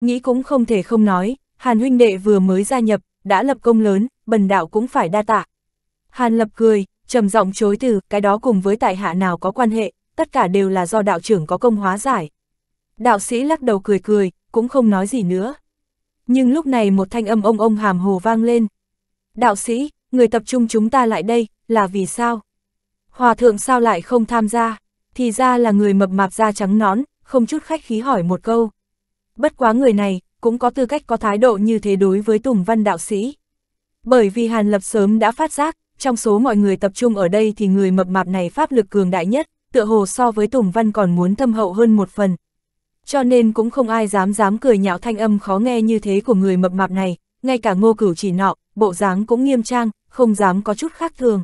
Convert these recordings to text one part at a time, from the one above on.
Nghĩ cũng không thể không nói, Hàn huynh đệ vừa mới gia nhập, đã lập công lớn, bần đạo cũng phải đa tạ. Hàn lập cười, trầm giọng chối từ, cái đó cùng với tại hạ nào có quan hệ, tất cả đều là do đạo trưởng có công hóa giải. Đạo sĩ lắc đầu cười cười, cũng không nói gì nữa. Nhưng lúc này một thanh âm ông ông hàm hồ vang lên. Đạo sĩ, người tập trung chúng ta lại đây, là vì sao? Hòa thượng sao lại không tham gia? Thì ra là người mập mạp da trắng nón, không chút khách khí hỏi một câu bất quá người này cũng có tư cách có thái độ như thế đối với Tùng Văn đạo sĩ. Bởi vì Hàn Lập sớm đã phát giác, trong số mọi người tập trung ở đây thì người mập mạp này pháp lực cường đại nhất, tựa hồ so với Tùng Văn còn muốn thâm hậu hơn một phần. Cho nên cũng không ai dám dám cười nhạo thanh âm khó nghe như thế của người mập mạp này, ngay cả ngô cửu chỉ nọ, bộ dáng cũng nghiêm trang, không dám có chút khác thường.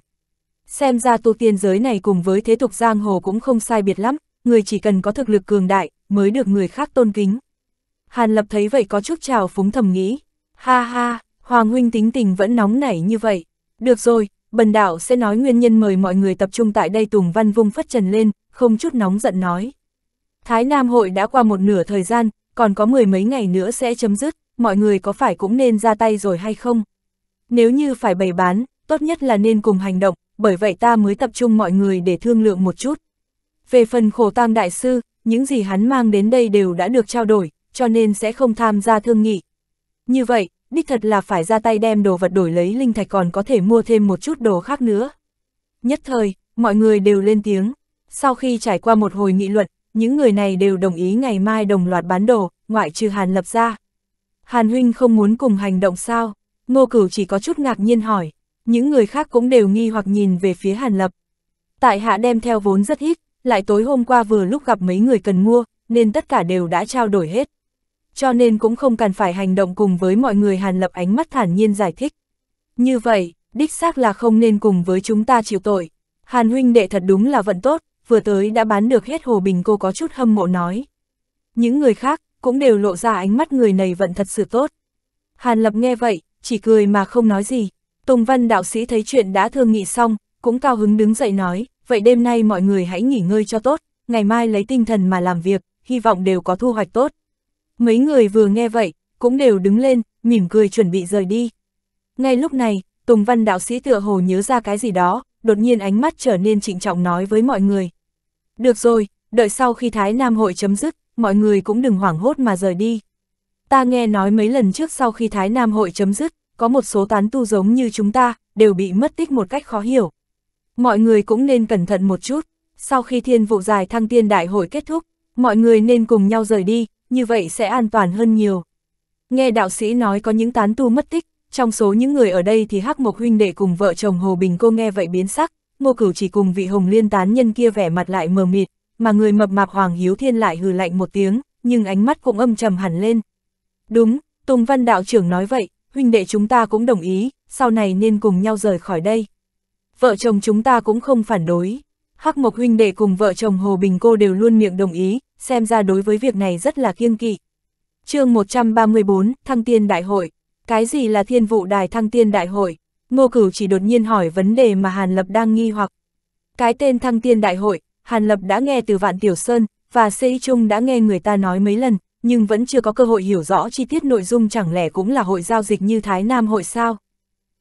Xem ra tu tiên giới này cùng với thế tục giang hồ cũng không sai biệt lắm, người chỉ cần có thực lực cường đại, mới được người khác tôn kính. Hàn Lập thấy vậy có chút trào phúng thầm nghĩ. Ha ha, Hoàng Huynh tính tình vẫn nóng nảy như vậy. Được rồi, bần đạo sẽ nói nguyên nhân mời mọi người tập trung tại đây Tùng Văn Vung phất trần lên, không chút nóng giận nói. Thái Nam hội đã qua một nửa thời gian, còn có mười mấy ngày nữa sẽ chấm dứt, mọi người có phải cũng nên ra tay rồi hay không? Nếu như phải bày bán, tốt nhất là nên cùng hành động, bởi vậy ta mới tập trung mọi người để thương lượng một chút. Về phần khổ tam đại sư, những gì hắn mang đến đây đều đã được trao đổi, cho nên sẽ không tham gia thương nghị. Như vậy, đích thật là phải ra tay đem đồ vật đổi lấy linh thạch còn có thể mua thêm một chút đồ khác nữa. Nhất thời, mọi người đều lên tiếng. Sau khi trải qua một hồi nghị luận, những người này đều đồng ý ngày mai đồng loạt bán đồ, ngoại trừ Hàn Lập ra. Hàn Huynh không muốn cùng hành động sao? Ngô Cửu chỉ có chút ngạc nhiên hỏi. Những người khác cũng đều nghi hoặc nhìn về phía Hàn Lập. Tại hạ đem theo vốn rất ít, lại tối hôm qua vừa lúc gặp mấy người cần mua, nên tất cả đều đã trao đổi hết cho nên cũng không cần phải hành động cùng với mọi người Hàn Lập ánh mắt thản nhiên giải thích. Như vậy, đích xác là không nên cùng với chúng ta chịu tội. Hàn huynh đệ thật đúng là vận tốt, vừa tới đã bán được hết Hồ Bình cô có chút hâm mộ nói. Những người khác cũng đều lộ ra ánh mắt người này vận thật sự tốt. Hàn Lập nghe vậy, chỉ cười mà không nói gì. Tùng Văn đạo sĩ thấy chuyện đã thương nghị xong, cũng cao hứng đứng dậy nói, vậy đêm nay mọi người hãy nghỉ ngơi cho tốt, ngày mai lấy tinh thần mà làm việc, hy vọng đều có thu hoạch tốt. Mấy người vừa nghe vậy, cũng đều đứng lên, mỉm cười chuẩn bị rời đi. Ngay lúc này, Tùng Văn đạo sĩ tựa hồ nhớ ra cái gì đó, đột nhiên ánh mắt trở nên trịnh trọng nói với mọi người. Được rồi, đợi sau khi Thái Nam hội chấm dứt, mọi người cũng đừng hoảng hốt mà rời đi. Ta nghe nói mấy lần trước sau khi Thái Nam hội chấm dứt, có một số tán tu giống như chúng ta, đều bị mất tích một cách khó hiểu. Mọi người cũng nên cẩn thận một chút, sau khi thiên vụ dài thăng tiên đại hội kết thúc, mọi người nên cùng nhau rời đi, như vậy sẽ an toàn hơn nhiều. Nghe đạo sĩ nói có những tán tu mất tích, trong số những người ở đây thì Hắc Mộc huynh đệ cùng vợ chồng Hồ Bình cô nghe vậy biến sắc, Ngô Cửu chỉ cùng vị Hồng Liên tán nhân kia vẻ mặt lại mờ mịt, mà người mập mạp Hoàng Hiếu Thiên lại hừ lạnh một tiếng, nhưng ánh mắt cũng âm trầm hẳn lên. Đúng, Tùng Văn đạo trưởng nói vậy, huynh đệ chúng ta cũng đồng ý, sau này nên cùng nhau rời khỏi đây. Vợ chồng chúng ta cũng không phản đối. Hắc Mộc huynh đệ cùng vợ chồng Hồ Bình cô đều luôn miệng đồng ý, xem ra đối với việc này rất là kiêng kỵ. chương 134, Thăng Tiên Đại Hội. Cái gì là thiên vụ đài Thăng Tiên Đại Hội? Ngô Cửu chỉ đột nhiên hỏi vấn đề mà Hàn Lập đang nghi hoặc. Cái tên Thăng Tiên Đại Hội, Hàn Lập đã nghe từ Vạn Tiểu Sơn, và Sĩ Trung đã nghe người ta nói mấy lần, nhưng vẫn chưa có cơ hội hiểu rõ chi tiết nội dung chẳng lẽ cũng là hội giao dịch như Thái Nam hội sao.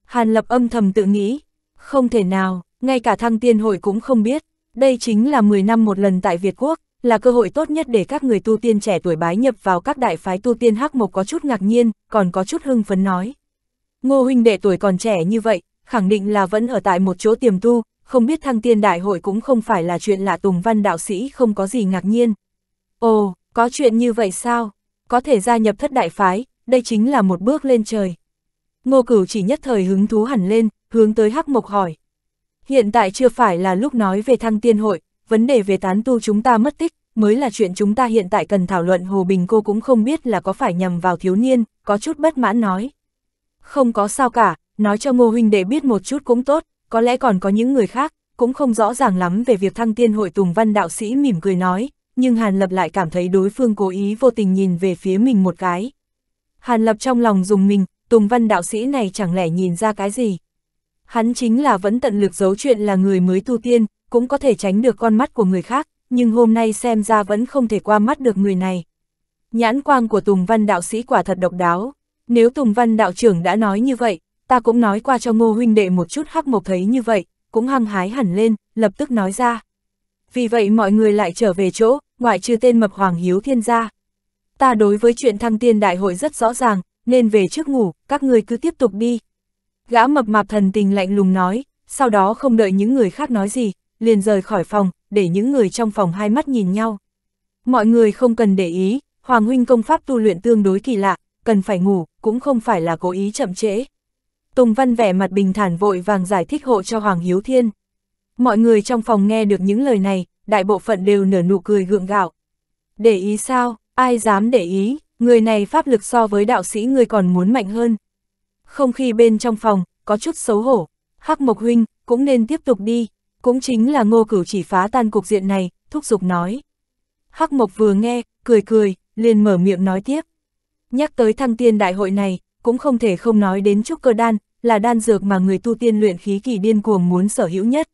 Hàn Lập âm thầm tự nghĩ, không thể nào, ngay cả thăng tiên hội cũng không biết, đây chính là 10 năm một lần tại Việt Quốc, là cơ hội tốt nhất để các người tu tiên trẻ tuổi bái nhập vào các đại phái tu tiên hắc mộc có chút ngạc nhiên, còn có chút hưng phấn nói. Ngô huynh đệ tuổi còn trẻ như vậy, khẳng định là vẫn ở tại một chỗ tiềm tu, không biết thăng tiên đại hội cũng không phải là chuyện lạ tùng văn đạo sĩ không có gì ngạc nhiên. Ồ, có chuyện như vậy sao? Có thể gia nhập thất đại phái, đây chính là một bước lên trời. Ngô cửu chỉ nhất thời hứng thú hẳn lên, hướng tới hắc mộc hỏi. Hiện tại chưa phải là lúc nói về thăng tiên hội, vấn đề về tán tu chúng ta mất tích, mới là chuyện chúng ta hiện tại cần thảo luận Hồ Bình cô cũng không biết là có phải nhầm vào thiếu niên, có chút bất mãn nói. Không có sao cả, nói cho Ngô Huynh để biết một chút cũng tốt, có lẽ còn có những người khác, cũng không rõ ràng lắm về việc thăng tiên hội Tùng Văn đạo sĩ mỉm cười nói, nhưng Hàn Lập lại cảm thấy đối phương cố ý vô tình nhìn về phía mình một cái. Hàn Lập trong lòng dùng mình, Tùng Văn đạo sĩ này chẳng lẽ nhìn ra cái gì. Hắn chính là vẫn tận lực giấu chuyện là người mới tu tiên, cũng có thể tránh được con mắt của người khác, nhưng hôm nay xem ra vẫn không thể qua mắt được người này. Nhãn quang của Tùng Văn đạo sĩ quả thật độc đáo, nếu Tùng Văn đạo trưởng đã nói như vậy, ta cũng nói qua cho ngô huynh đệ một chút hắc mộc thấy như vậy, cũng hăng hái hẳn lên, lập tức nói ra. Vì vậy mọi người lại trở về chỗ, ngoại trừ tên mập Hoàng Hiếu Thiên gia. Ta đối với chuyện thăng tiên đại hội rất rõ ràng, nên về trước ngủ, các người cứ tiếp tục đi. Gã mập mạp thần tình lạnh lùng nói, sau đó không đợi những người khác nói gì, liền rời khỏi phòng, để những người trong phòng hai mắt nhìn nhau. Mọi người không cần để ý, Hoàng Huynh công pháp tu luyện tương đối kỳ lạ, cần phải ngủ, cũng không phải là cố ý chậm trễ. Tùng Văn vẻ mặt bình thản vội vàng giải thích hộ cho Hoàng Hiếu Thiên. Mọi người trong phòng nghe được những lời này, đại bộ phận đều nở nụ cười gượng gạo. Để ý sao, ai dám để ý, người này pháp lực so với đạo sĩ người còn muốn mạnh hơn. Không khi bên trong phòng, có chút xấu hổ, Hắc Mộc Huynh, cũng nên tiếp tục đi, cũng chính là ngô cửu chỉ phá tan cục diện này, thúc giục nói. Hắc Mộc vừa nghe, cười cười, liền mở miệng nói tiếp. Nhắc tới thăng tiên đại hội này, cũng không thể không nói đến trúc cơ đan, là đan dược mà người tu tiên luyện khí kỳ điên cuồng muốn sở hữu nhất.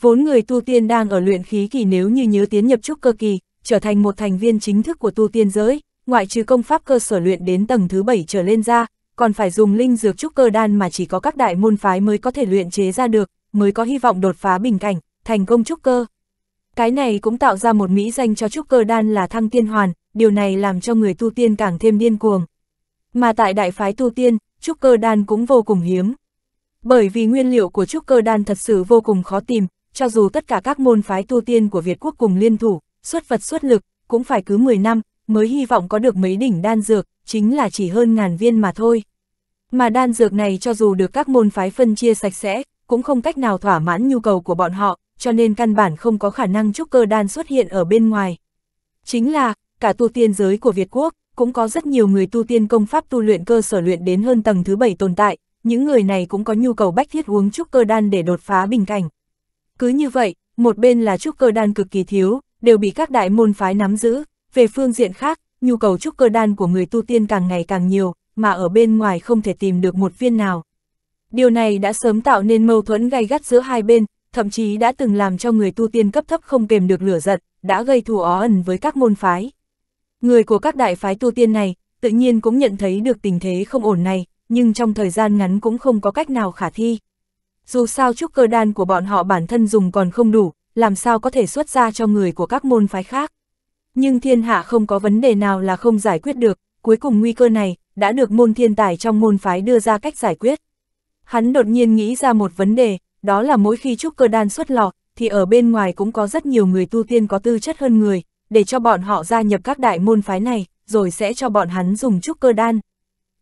Vốn người tu tiên đang ở luyện khí kỳ nếu như nhớ tiến nhập trúc cơ kỳ, trở thành một thành viên chính thức của tu tiên giới, ngoại trừ công pháp cơ sở luyện đến tầng thứ 7 trở lên ra, còn phải dùng linh dược trúc cơ đan mà chỉ có các đại môn phái mới có thể luyện chế ra được, mới có hy vọng đột phá bình cảnh, thành công trúc cơ. Cái này cũng tạo ra một mỹ danh cho trúc cơ đan là thăng tiên hoàn, điều này làm cho người tu tiên càng thêm điên cuồng. Mà tại đại phái tu tiên, trúc cơ đan cũng vô cùng hiếm. Bởi vì nguyên liệu của trúc cơ đan thật sự vô cùng khó tìm, cho dù tất cả các môn phái tu tiên của Việt quốc cùng liên thủ, xuất vật xuất lực, cũng phải cứ 10 năm, mới hy vọng có được mấy đỉnh đan dược, chính là chỉ hơn ngàn viên mà thôi. Mà đan dược này cho dù được các môn phái phân chia sạch sẽ, cũng không cách nào thỏa mãn nhu cầu của bọn họ, cho nên căn bản không có khả năng trúc cơ đan xuất hiện ở bên ngoài. Chính là, cả tu tiên giới của Việt Quốc, cũng có rất nhiều người tu tiên công pháp tu luyện cơ sở luyện đến hơn tầng thứ bảy tồn tại, những người này cũng có nhu cầu bách thiết uống trúc cơ đan để đột phá bình cảnh. Cứ như vậy, một bên là trúc cơ đan cực kỳ thiếu, đều bị các đại môn phái nắm giữ, về phương diện khác, nhu cầu trúc cơ đan của người tu tiên càng ngày càng nhiều, mà ở bên ngoài không thể tìm được một viên nào. Điều này đã sớm tạo nên mâu thuẫn gay gắt giữa hai bên, thậm chí đã từng làm cho người tu tiên cấp thấp không kềm được lửa giận, đã gây thù ó ẩn với các môn phái. Người của các đại phái tu tiên này, tự nhiên cũng nhận thấy được tình thế không ổn này, nhưng trong thời gian ngắn cũng không có cách nào khả thi. Dù sao trúc cơ đan của bọn họ bản thân dùng còn không đủ, làm sao có thể xuất ra cho người của các môn phái khác. Nhưng thiên hạ không có vấn đề nào là không giải quyết được, cuối cùng nguy cơ này đã được môn thiên tài trong môn phái đưa ra cách giải quyết. Hắn đột nhiên nghĩ ra một vấn đề, đó là mỗi khi trúc cơ đan xuất lò, thì ở bên ngoài cũng có rất nhiều người tu tiên có tư chất hơn người, để cho bọn họ gia nhập các đại môn phái này, rồi sẽ cho bọn hắn dùng trúc cơ đan.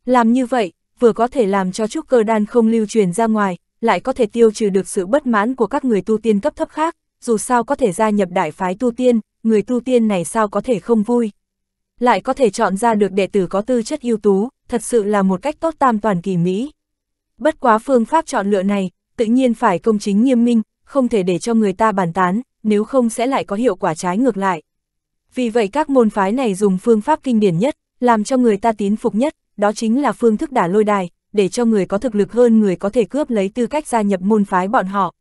Làm như vậy, vừa có thể làm cho trúc cơ đan không lưu truyền ra ngoài, lại có thể tiêu trừ được sự bất mãn của các người tu tiên cấp thấp khác, dù sao có thể gia nhập đại phái tu tiên, người tu tiên này sao có thể không vui. Lại có thể chọn ra được đệ tử có tư chất ưu tú, thật sự là một cách tốt tam toàn kỳ mỹ. Bất quá phương pháp chọn lựa này, tự nhiên phải công chính nghiêm minh, không thể để cho người ta bàn tán, nếu không sẽ lại có hiệu quả trái ngược lại. Vì vậy các môn phái này dùng phương pháp kinh điển nhất, làm cho người ta tín phục nhất, đó chính là phương thức đả lôi đài, để cho người có thực lực hơn người có thể cướp lấy tư cách gia nhập môn phái bọn họ.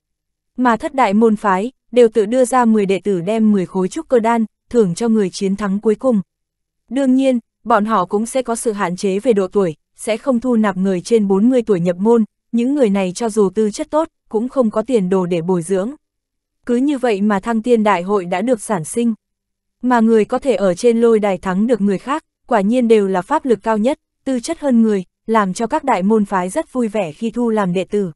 Mà thất đại môn phái, đều tự đưa ra 10 đệ tử đem 10 khối trúc cơ đan, thưởng cho người chiến thắng cuối cùng. Đương nhiên, bọn họ cũng sẽ có sự hạn chế về độ tuổi, sẽ không thu nạp người trên 40 tuổi nhập môn, những người này cho dù tư chất tốt, cũng không có tiền đồ để bồi dưỡng. Cứ như vậy mà thăng tiên đại hội đã được sản sinh. Mà người có thể ở trên lôi đài thắng được người khác, quả nhiên đều là pháp lực cao nhất, tư chất hơn người, làm cho các đại môn phái rất vui vẻ khi thu làm đệ tử.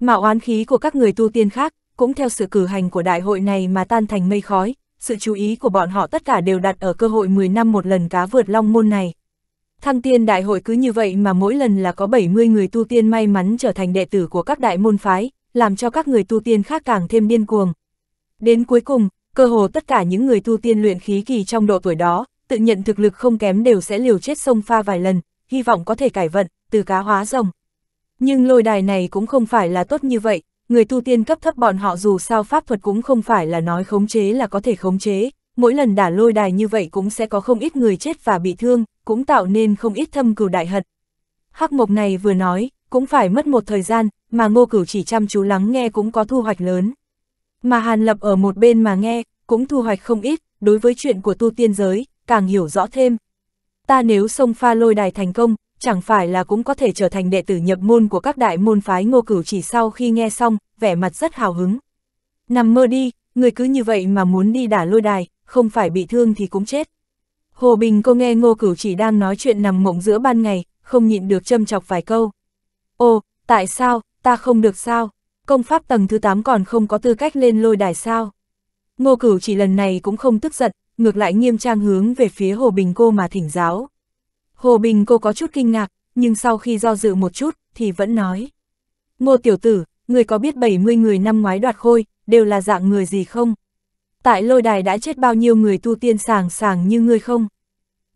Mà oán khí của các người tu tiên khác, cũng theo sự cử hành của đại hội này mà tan thành mây khói, sự chú ý của bọn họ tất cả đều đặt ở cơ hội 10 năm một lần cá vượt long môn này. Thăng tiên đại hội cứ như vậy mà mỗi lần là có 70 người tu tiên may mắn trở thành đệ tử của các đại môn phái, làm cho các người tu tiên khác càng thêm điên cuồng. Đến cuối cùng, cơ hồ tất cả những người tu tiên luyện khí kỳ trong độ tuổi đó, tự nhận thực lực không kém đều sẽ liều chết sông pha vài lần, hy vọng có thể cải vận, từ cá hóa rồng. Nhưng lôi đài này cũng không phải là tốt như vậy, người tu tiên cấp thấp bọn họ dù sao pháp thuật cũng không phải là nói khống chế là có thể khống chế, mỗi lần đả lôi đài như vậy cũng sẽ có không ít người chết và bị thương, cũng tạo nên không ít thâm cửu đại hận. Hắc mộc này vừa nói, cũng phải mất một thời gian, mà ngô cửu chỉ chăm chú lắng nghe cũng có thu hoạch lớn. Mà Hàn Lập ở một bên mà nghe, cũng thu hoạch không ít, đối với chuyện của tu tiên giới, càng hiểu rõ thêm. Ta nếu xông pha lôi đài thành công, chẳng phải là cũng có thể trở thành đệ tử nhập môn của các đại môn phái ngô cửu chỉ sau khi nghe xong, vẻ mặt rất hào hứng. Nằm mơ đi, người cứ như vậy mà muốn đi đả lôi đài, không phải bị thương thì cũng chết. Hồ Bình cô nghe ngô cửu chỉ đang nói chuyện nằm mộng giữa ban ngày, không nhịn được châm chọc vài câu. Ô, tại sao, ta không được sao? Công pháp tầng thứ 8 còn không có tư cách lên lôi đài sao? Ngô cửu chỉ lần này cũng không tức giận, ngược lại nghiêm trang hướng về phía Hồ Bình cô mà thỉnh giáo. Hồ Bình cô có chút kinh ngạc, nhưng sau khi do dự một chút, thì vẫn nói. Ngô tiểu tử, người có biết 70 người năm ngoái đoạt khôi, đều là dạng người gì không? tại lôi đài đã chết bao nhiêu người tu tiên sàng sàng như ngươi không?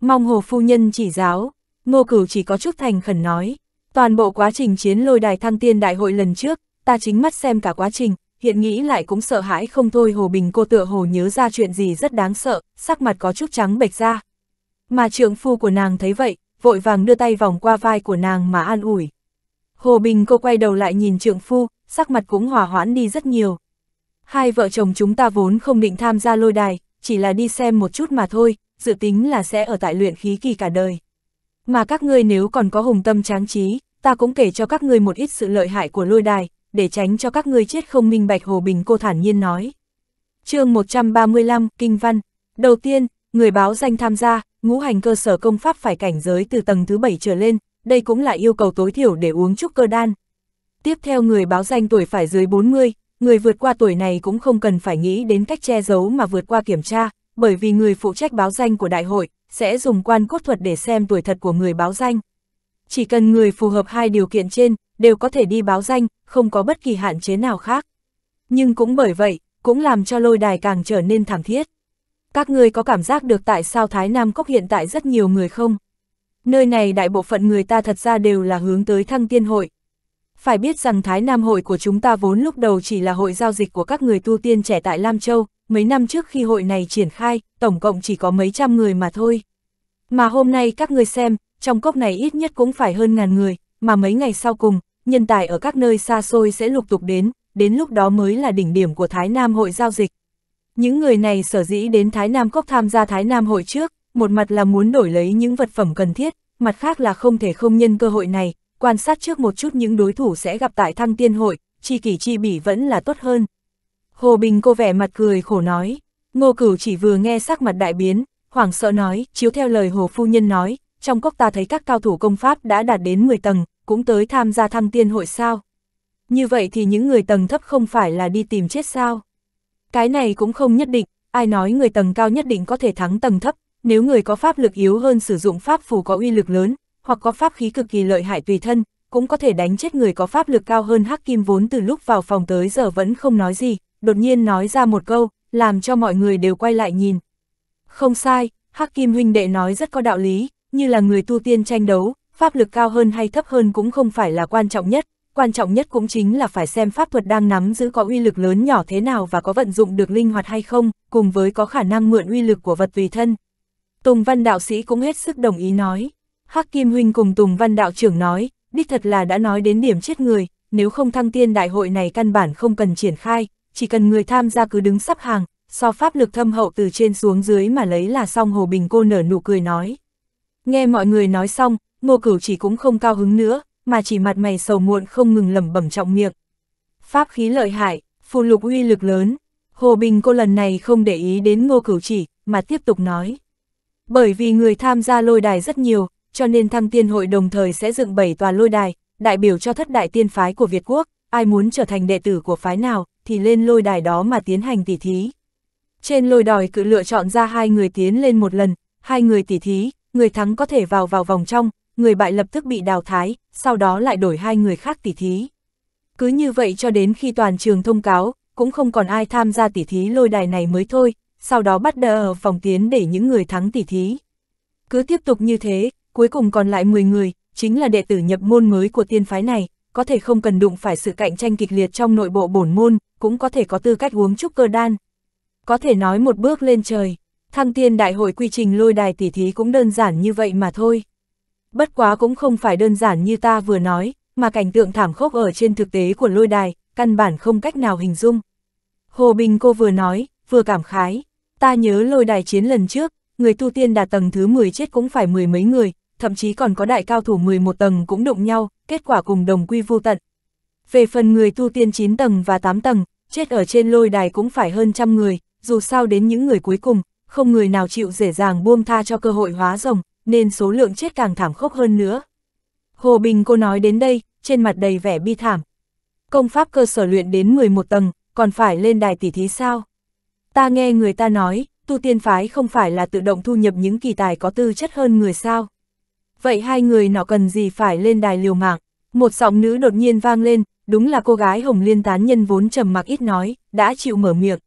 Mong hồ phu nhân chỉ giáo, ngô cửu chỉ có chút thành khẩn nói, toàn bộ quá trình chiến lôi đài thăng tiên đại hội lần trước, ta chính mắt xem cả quá trình, hiện nghĩ lại cũng sợ hãi không thôi Hồ Bình cô tựa hồ nhớ ra chuyện gì rất đáng sợ, sắc mặt có chút trắng bệch ra. Mà trượng phu của nàng thấy vậy, vội vàng đưa tay vòng qua vai của nàng mà an ủi. Hồ Bình cô quay đầu lại nhìn trượng phu, sắc mặt cũng hòa hoãn đi rất nhiều. Hai vợ chồng chúng ta vốn không định tham gia lôi đài, chỉ là đi xem một chút mà thôi, dự tính là sẽ ở tại luyện khí kỳ cả đời. Mà các ngươi nếu còn có hùng tâm tráng trí, ta cũng kể cho các ngươi một ít sự lợi hại của lôi đài, để tránh cho các ngươi chết không minh bạch Hồ Bình cô thản nhiên nói. chương 135, Kinh Văn Đầu tiên, người báo danh tham gia, ngũ hành cơ sở công pháp phải cảnh giới từ tầng thứ 7 trở lên, đây cũng là yêu cầu tối thiểu để uống chút cơ đan. Tiếp theo người báo danh tuổi phải dưới 40, người vượt qua tuổi này cũng không cần phải nghĩ đến cách che giấu mà vượt qua kiểm tra, bởi vì người phụ trách báo danh của đại hội sẽ dùng quan cốt thuật để xem tuổi thật của người báo danh. Chỉ cần người phù hợp hai điều kiện trên, đều có thể đi báo danh, không có bất kỳ hạn chế nào khác. Nhưng cũng bởi vậy, cũng làm cho lôi đài càng trở nên thảm thiết. Các người có cảm giác được tại sao Thái Nam Cốc hiện tại rất nhiều người không? Nơi này đại bộ phận người ta thật ra đều là hướng tới thăng tiên hội, phải biết rằng Thái Nam hội của chúng ta vốn lúc đầu chỉ là hội giao dịch của các người tu tiên trẻ tại Lam Châu, mấy năm trước khi hội này triển khai, tổng cộng chỉ có mấy trăm người mà thôi. Mà hôm nay các người xem, trong cốc này ít nhất cũng phải hơn ngàn người, mà mấy ngày sau cùng, nhân tài ở các nơi xa xôi sẽ lục tục đến, đến lúc đó mới là đỉnh điểm của Thái Nam hội giao dịch. Những người này sở dĩ đến Thái Nam cốc tham gia Thái Nam hội trước, một mặt là muốn đổi lấy những vật phẩm cần thiết, mặt khác là không thể không nhân cơ hội này, quan sát trước một chút những đối thủ sẽ gặp tại thăng tiên hội, chi kỷ chi bỉ vẫn là tốt hơn. Hồ Bình cô vẻ mặt cười khổ nói, ngô cửu chỉ vừa nghe sắc mặt đại biến, hoảng sợ nói, chiếu theo lời hồ phu nhân nói, trong cốc ta thấy các cao thủ công pháp đã đạt đến 10 tầng, cũng tới tham gia thăng tiên hội sao. Như vậy thì những người tầng thấp không phải là đi tìm chết sao. Cái này cũng không nhất định, ai nói người tầng cao nhất định có thể thắng tầng thấp, nếu người có pháp lực yếu hơn sử dụng pháp phù có uy lực lớn, hoặc có pháp khí cực kỳ lợi hại tùy thân, cũng có thể đánh chết người có pháp lực cao hơn Hắc Kim vốn từ lúc vào phòng tới giờ vẫn không nói gì, đột nhiên nói ra một câu, làm cho mọi người đều quay lại nhìn. Không sai, Hắc Kim huynh đệ nói rất có đạo lý, như là người tu tiên tranh đấu, pháp lực cao hơn hay thấp hơn cũng không phải là quan trọng nhất, quan trọng nhất cũng chính là phải xem pháp thuật đang nắm giữ có uy lực lớn nhỏ thế nào và có vận dụng được linh hoạt hay không, cùng với có khả năng mượn uy lực của vật tùy thân. Tùng Văn đạo sĩ cũng hết sức đồng ý nói. Hắc Kim Huynh cùng Tùng Văn Đạo trưởng nói, đích thật là đã nói đến điểm chết người, nếu không thăng tiên đại hội này căn bản không cần triển khai, chỉ cần người tham gia cứ đứng sắp hàng, so pháp lực thâm hậu từ trên xuống dưới mà lấy là xong Hồ Bình cô nở nụ cười nói. Nghe mọi người nói xong, ngô cửu chỉ cũng không cao hứng nữa, mà chỉ mặt mày sầu muộn không ngừng lẩm bẩm trọng miệng. Pháp khí lợi hại, phù lục uy lực lớn, Hồ Bình cô lần này không để ý đến ngô cửu chỉ, mà tiếp tục nói. Bởi vì người tham gia lôi đài rất nhiều, cho nên thăng tiên hội đồng thời sẽ dựng bảy tòa lôi đài, đại biểu cho thất đại tiên phái của Việt Quốc, ai muốn trở thành đệ tử của phái nào, thì lên lôi đài đó mà tiến hành tỉ thí. Trên lôi đài cự lựa chọn ra hai người tiến lên một lần, hai người tỉ thí, người thắng có thể vào vào vòng trong, người bại lập tức bị đào thái, sau đó lại đổi hai người khác tỉ thí. Cứ như vậy cho đến khi toàn trường thông cáo, cũng không còn ai tham gia tỉ thí lôi đài này mới thôi, sau đó bắt đờ ở phòng tiến để những người thắng tỉ thí. Cứ tiếp tục như thế, cuối cùng còn lại 10 người, chính là đệ tử nhập môn mới của tiên phái này, có thể không cần đụng phải sự cạnh tranh kịch liệt trong nội bộ bổn môn, cũng có thể có tư cách uống trúc cơ đan. Có thể nói một bước lên trời, thăng tiên đại hội quy trình lôi đài tỉ thí cũng đơn giản như vậy mà thôi. Bất quá cũng không phải đơn giản như ta vừa nói, mà cảnh tượng thảm khốc ở trên thực tế của lôi đài, căn bản không cách nào hình dung. Hồ Bình cô vừa nói, vừa cảm khái, ta nhớ lôi đài chiến lần trước, người tu tiên đạt tầng thứ 10 chết cũng phải mười mấy người, thậm chí còn có đại cao thủ 11 tầng cũng đụng nhau, kết quả cùng đồng quy vô tận. Về phần người tu tiên 9 tầng và 8 tầng, chết ở trên lôi đài cũng phải hơn trăm người, dù sao đến những người cuối cùng, không người nào chịu dễ dàng buông tha cho cơ hội hóa rồng, nên số lượng chết càng thảm khốc hơn nữa. Hồ Bình cô nói đến đây, trên mặt đầy vẻ bi thảm. Công pháp cơ sở luyện đến 11 tầng, còn phải lên đài tỷ thí sao? Ta nghe người ta nói, tu tiên phái không phải là tự động thu nhập những kỳ tài có tư chất hơn người sao? vậy hai người nọ cần gì phải lên đài liều mạng? Một giọng nữ đột nhiên vang lên, đúng là cô gái Hồng Liên tán nhân vốn trầm mặc ít nói, đã chịu mở miệng.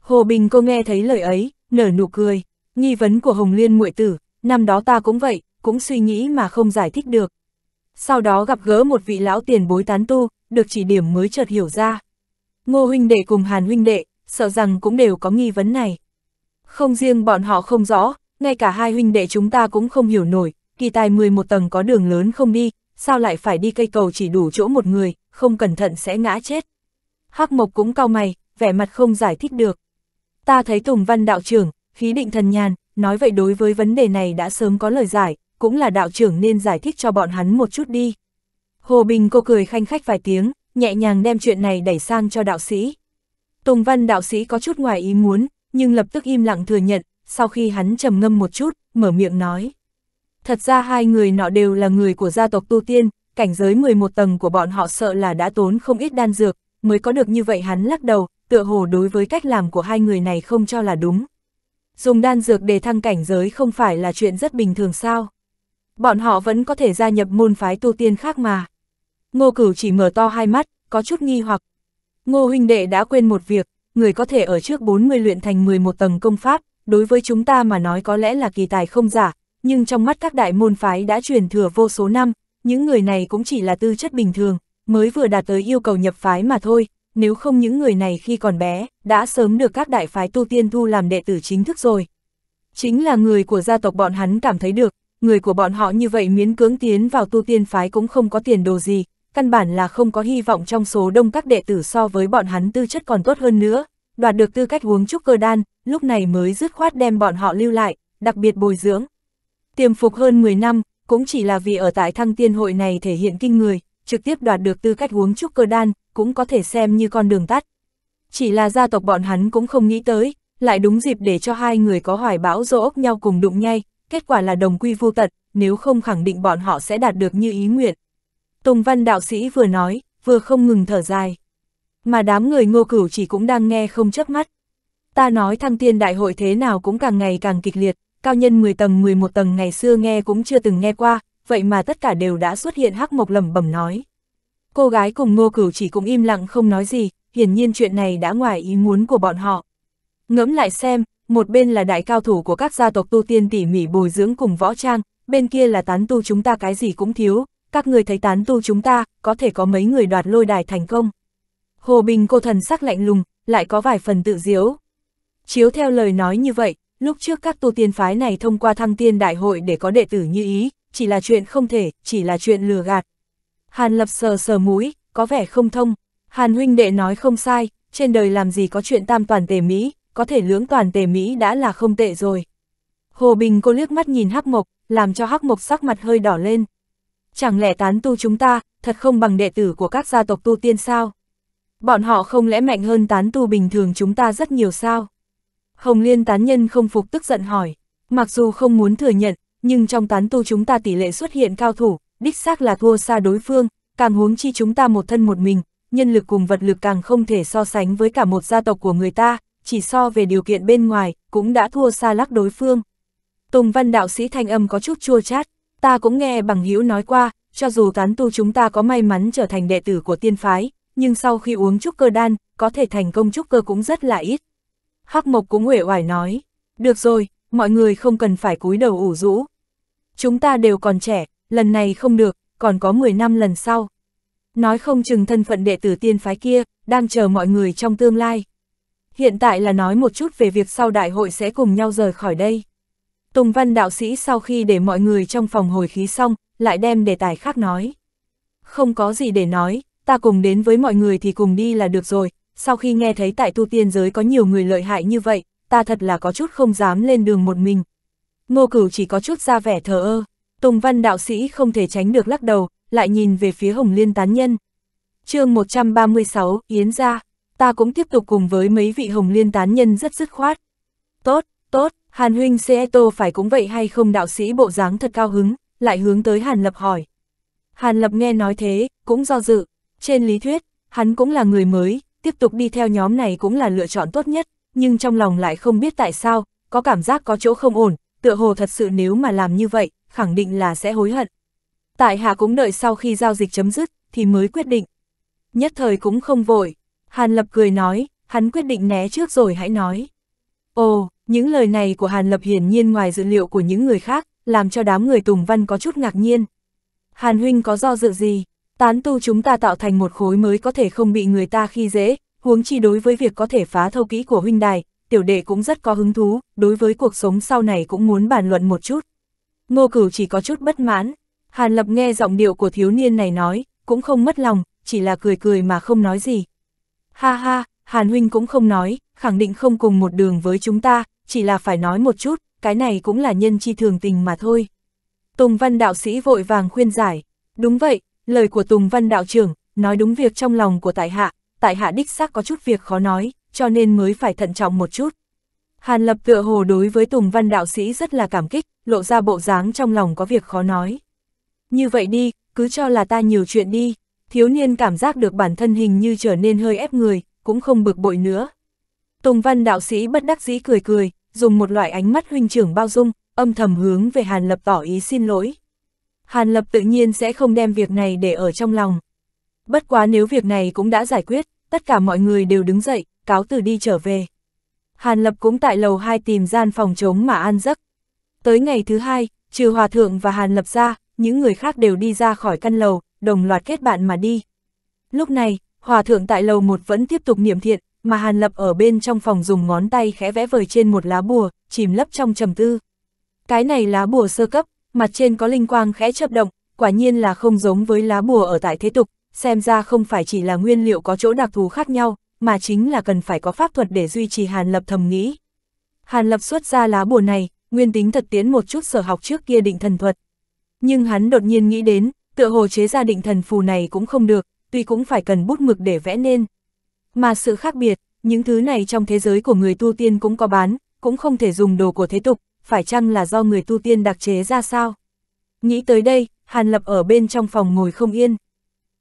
Hồ Bình cô nghe thấy lời ấy, nở nụ cười, nghi vấn của Hồng Liên muội tử, năm đó ta cũng vậy, cũng suy nghĩ mà không giải thích được. Sau đó gặp gỡ một vị lão tiền bối tán tu, được chỉ điểm mới chợt hiểu ra. Ngô huynh đệ cùng Hàn huynh đệ, sợ rằng cũng đều có nghi vấn này. Không riêng bọn họ không rõ, ngay cả hai huynh đệ chúng ta cũng không hiểu nổi, kỳ tài 11 tầng có đường lớn không đi, sao lại phải đi cây cầu chỉ đủ chỗ một người, không cẩn thận sẽ ngã chết. Hắc Mộc cũng cau mày, vẻ mặt không giải thích được. Ta thấy Tùng Văn đạo trưởng, khí định thần nhàn, nói vậy đối với vấn đề này đã sớm có lời giải, cũng là đạo trưởng nên giải thích cho bọn hắn một chút đi. Hồ Bình cô cười khanh khách vài tiếng, nhẹ nhàng đem chuyện này đẩy sang cho đạo sĩ. Tùng Văn đạo sĩ có chút ngoài ý muốn, nhưng lập tức im lặng thừa nhận, sau khi hắn trầm ngâm một chút, mở miệng nói. Thật ra hai người nọ đều là người của gia tộc tu tiên, cảnh giới 11 tầng của bọn họ sợ là đã tốn không ít đan dược, mới có được như vậy hắn lắc đầu, tựa hồ đối với cách làm của hai người này không cho là đúng. Dùng đan dược để thăng cảnh giới không phải là chuyện rất bình thường sao. Bọn họ vẫn có thể gia nhập môn phái tu tiên khác mà. Ngô cửu chỉ mở to hai mắt, có chút nghi hoặc. Ngô huynh đệ đã quên một việc, người có thể ở trước 40 luyện thành 11 tầng công pháp, đối với chúng ta mà nói có lẽ là kỳ tài không giả, nhưng trong mắt các đại môn phái đã truyền thừa vô số năm, những người này cũng chỉ là tư chất bình thường, mới vừa đạt tới yêu cầu nhập phái mà thôi, nếu không những người này khi còn bé, đã sớm được các đại phái tu tiên thu làm đệ tử chính thức rồi. Chính là người của gia tộc bọn hắn cảm thấy được, người của bọn họ như vậy miễn cưỡng tiến vào tu tiên phái cũng không có tiền đồ gì, căn bản là không có hy vọng trong số đông các đệ tử so với bọn hắn tư chất còn tốt hơn nữa, đoạt được tư cách uống trúc cơ đan, lúc này mới dứt khoát đem bọn họ lưu lại, đặc biệt bồi dưỡng, Tiềm phục hơn 10 năm, cũng chỉ là vì ở tại thăng tiên hội này thể hiện kinh người, trực tiếp đoạt được tư cách uống trúc cơ đan, cũng có thể xem như con đường tắt. Chỉ là gia tộc bọn hắn cũng không nghĩ tới, lại đúng dịp để cho hai người có hoài bão dỗ ốc nhau cùng đụng nhay, kết quả là đồng quy vô tật, nếu không khẳng định bọn họ sẽ đạt được như ý nguyện. Tùng văn đạo sĩ vừa nói, vừa không ngừng thở dài. Mà đám người ngô cửu chỉ cũng đang nghe không chớp mắt. Ta nói thăng tiên đại hội thế nào cũng càng ngày càng kịch liệt, cao nhân 10 tầng 11 tầng ngày xưa nghe cũng chưa từng nghe qua, vậy mà tất cả đều đã xuất hiện hắc mộc lẩm bẩm nói. Cô gái cùng ngô cửu chỉ cũng im lặng không nói gì, hiển nhiên chuyện này đã ngoài ý muốn của bọn họ. Ngẫm lại xem, một bên là đại cao thủ của các gia tộc tu tiên tỉ mỉ bồi dưỡng cùng võ trang, bên kia là tán tu chúng ta cái gì cũng thiếu, các người thấy tán tu chúng ta, có thể có mấy người đoạt lôi đài thành công. Hồ Bình cô thần sắc lạnh lùng, lại có vài phần tự diếu. Chiếu theo lời nói như vậy, Lúc trước các tu tiên phái này thông qua thăng tiên đại hội để có đệ tử như ý, chỉ là chuyện không thể, chỉ là chuyện lừa gạt. Hàn lập sờ sờ mũi, có vẻ không thông. Hàn huynh đệ nói không sai, trên đời làm gì có chuyện tam toàn tề Mỹ, có thể lưỡng toàn tề Mỹ đã là không tệ rồi. Hồ Bình cô liếc mắt nhìn Hắc Mộc, làm cho Hắc Mộc sắc mặt hơi đỏ lên. Chẳng lẽ tán tu chúng ta, thật không bằng đệ tử của các gia tộc tu tiên sao? Bọn họ không lẽ mạnh hơn tán tu bình thường chúng ta rất nhiều sao? Hồng Liên tán nhân không phục tức giận hỏi, mặc dù không muốn thừa nhận, nhưng trong tán tu chúng ta tỷ lệ xuất hiện cao thủ, đích xác là thua xa đối phương, càng huống chi chúng ta một thân một mình, nhân lực cùng vật lực càng không thể so sánh với cả một gia tộc của người ta, chỉ so về điều kiện bên ngoài, cũng đã thua xa lắc đối phương. Tùng văn đạo sĩ thanh âm có chút chua chát, ta cũng nghe bằng hữu nói qua, cho dù tán tu chúng ta có may mắn trở thành đệ tử của tiên phái, nhưng sau khi uống trúc cơ đan, có thể thành công trúc cơ cũng rất là ít. Hắc Mộc cũng uể oải nói, được rồi, mọi người không cần phải cúi đầu ủ rũ. Chúng ta đều còn trẻ, lần này không được, còn có 10 năm lần sau. Nói không chừng thân phận đệ tử tiên phái kia, đang chờ mọi người trong tương lai. Hiện tại là nói một chút về việc sau đại hội sẽ cùng nhau rời khỏi đây. Tùng Văn đạo sĩ sau khi để mọi người trong phòng hồi khí xong, lại đem đề tài khác nói. Không có gì để nói, ta cùng đến với mọi người thì cùng đi là được rồi, sau khi nghe thấy tại tu tiên giới có nhiều người lợi hại như vậy, ta thật là có chút không dám lên đường một mình. Ngô Cửu chỉ có chút ra vẻ thờ ơ, Tùng Văn đạo sĩ không thể tránh được lắc đầu, lại nhìn về phía Hồng Liên tán nhân. chương 136, Yến ra, ta cũng tiếp tục cùng với mấy vị Hồng Liên tán nhân rất dứt khoát. Tốt, tốt, Hàn huynh Seeto phải cũng vậy hay không đạo sĩ bộ dáng thật cao hứng, lại hướng tới Hàn Lập hỏi. Hàn Lập nghe nói thế, cũng do dự. Trên lý thuyết, hắn cũng là người mới, tiếp tục đi theo nhóm này cũng là lựa chọn tốt nhất, nhưng trong lòng lại không biết tại sao, có cảm giác có chỗ không ổn, tựa hồ thật sự nếu mà làm như vậy, khẳng định là sẽ hối hận. Tại hạ cũng đợi sau khi giao dịch chấm dứt, thì mới quyết định. Nhất thời cũng không vội, Hàn Lập cười nói, hắn quyết định né trước rồi hãy nói. Ồ, những lời này của Hàn Lập hiển nhiên ngoài dữ liệu của những người khác, làm cho đám người Tùng Văn có chút ngạc nhiên. Hàn Huynh có do dự gì? Tán tu chúng ta tạo thành một khối mới có thể không bị người ta khi dễ, huống chi đối với việc có thể phá thâu kỹ của huynh đài, tiểu đệ cũng rất có hứng thú, đối với cuộc sống sau này cũng muốn bàn luận một chút. Ngô Cửu chỉ có chút bất mãn, Hàn Lập nghe giọng điệu của thiếu niên này nói, cũng không mất lòng, chỉ là cười cười mà không nói gì. Ha ha, Hàn Huynh cũng không nói, khẳng định không cùng một đường với chúng ta, chỉ là phải nói một chút, cái này cũng là nhân chi thường tình mà thôi. Tùng Văn đạo sĩ vội vàng khuyên giải, đúng vậy, Lời của Tùng Văn đạo trưởng, nói đúng việc trong lòng của tại hạ, tại hạ đích xác có chút việc khó nói, cho nên mới phải thận trọng một chút. Hàn Lập tựa hồ đối với Tùng Văn đạo sĩ rất là cảm kích, lộ ra bộ dáng trong lòng có việc khó nói. Như vậy đi, cứ cho là ta nhiều chuyện đi, thiếu niên cảm giác được bản thân hình như trở nên hơi ép người, cũng không bực bội nữa. Tùng Văn đạo sĩ bất đắc dĩ cười cười, dùng một loại ánh mắt huynh trưởng bao dung, âm thầm hướng về Hàn Lập tỏ ý xin lỗi. Hàn Lập tự nhiên sẽ không đem việc này để ở trong lòng. Bất quá nếu việc này cũng đã giải quyết, tất cả mọi người đều đứng dậy, cáo từ đi trở về. Hàn Lập cũng tại lầu 2 tìm gian phòng trống mà an giấc. Tới ngày thứ hai, trừ Hòa Thượng và Hàn Lập ra, những người khác đều đi ra khỏi căn lầu, đồng loạt kết bạn mà đi. Lúc này, Hòa Thượng tại lầu 1 vẫn tiếp tục niệm thiện, mà Hàn Lập ở bên trong phòng dùng ngón tay khẽ vẽ vời trên một lá bùa, chìm lấp trong trầm tư. Cái này lá bùa sơ cấp, mặt trên có linh quang khẽ chớp động, quả nhiên là không giống với lá bùa ở tại thế tục, xem ra không phải chỉ là nguyên liệu có chỗ đặc thù khác nhau, mà chính là cần phải có pháp thuật để duy trì Hàn Lập thầm nghĩ. Hàn Lập xuất ra lá bùa này, nguyên tính thật tiến một chút sở học trước kia định thần thuật. Nhưng hắn đột nhiên nghĩ đến, tựa hồ chế ra định thần phù này cũng không được, tuy cũng phải cần bút mực để vẽ nên. Mà sự khác biệt, những thứ này trong thế giới của người tu tiên cũng có bán, cũng không thể dùng đồ của thế tục, phải chăng là do người tu tiên đặc chế ra sao? Nghĩ tới đây, Hàn Lập ở bên trong phòng ngồi không yên.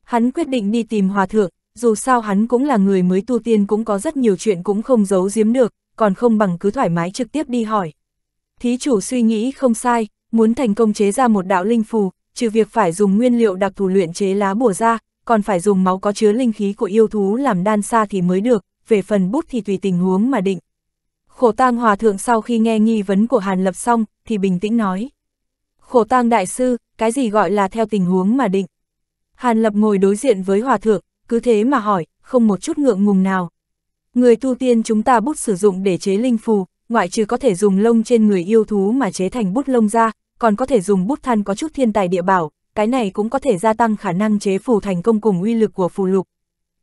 Hắn quyết định đi tìm hòa thượng, dù sao hắn cũng là người mới tu tiên cũng có rất nhiều chuyện cũng không giấu giếm được, còn không bằng cứ thoải mái trực tiếp đi hỏi. Thí chủ suy nghĩ không sai, muốn thành công chế ra một đạo linh phù, trừ việc phải dùng nguyên liệu đặc thù luyện chế lá bùa ra, còn phải dùng máu có chứa linh khí của yêu thú làm đan xa thì mới được, về phần bút thì tùy tình huống mà định. Khổ tang hòa thượng sau khi nghe nghi vấn của Hàn Lập xong, thì bình tĩnh nói. Khổ tang đại sư, cái gì gọi là theo tình huống mà định? Hàn Lập ngồi đối diện với hòa thượng, cứ thế mà hỏi, không một chút ngượng ngùng nào. Người tu tiên chúng ta bút sử dụng để chế linh phù, ngoại trừ có thể dùng lông trên người yêu thú mà chế thành bút lông ra, còn có thể dùng bút than có chút thiên tài địa bảo, cái này cũng có thể gia tăng khả năng chế phù thành công cùng uy lực của phù lục.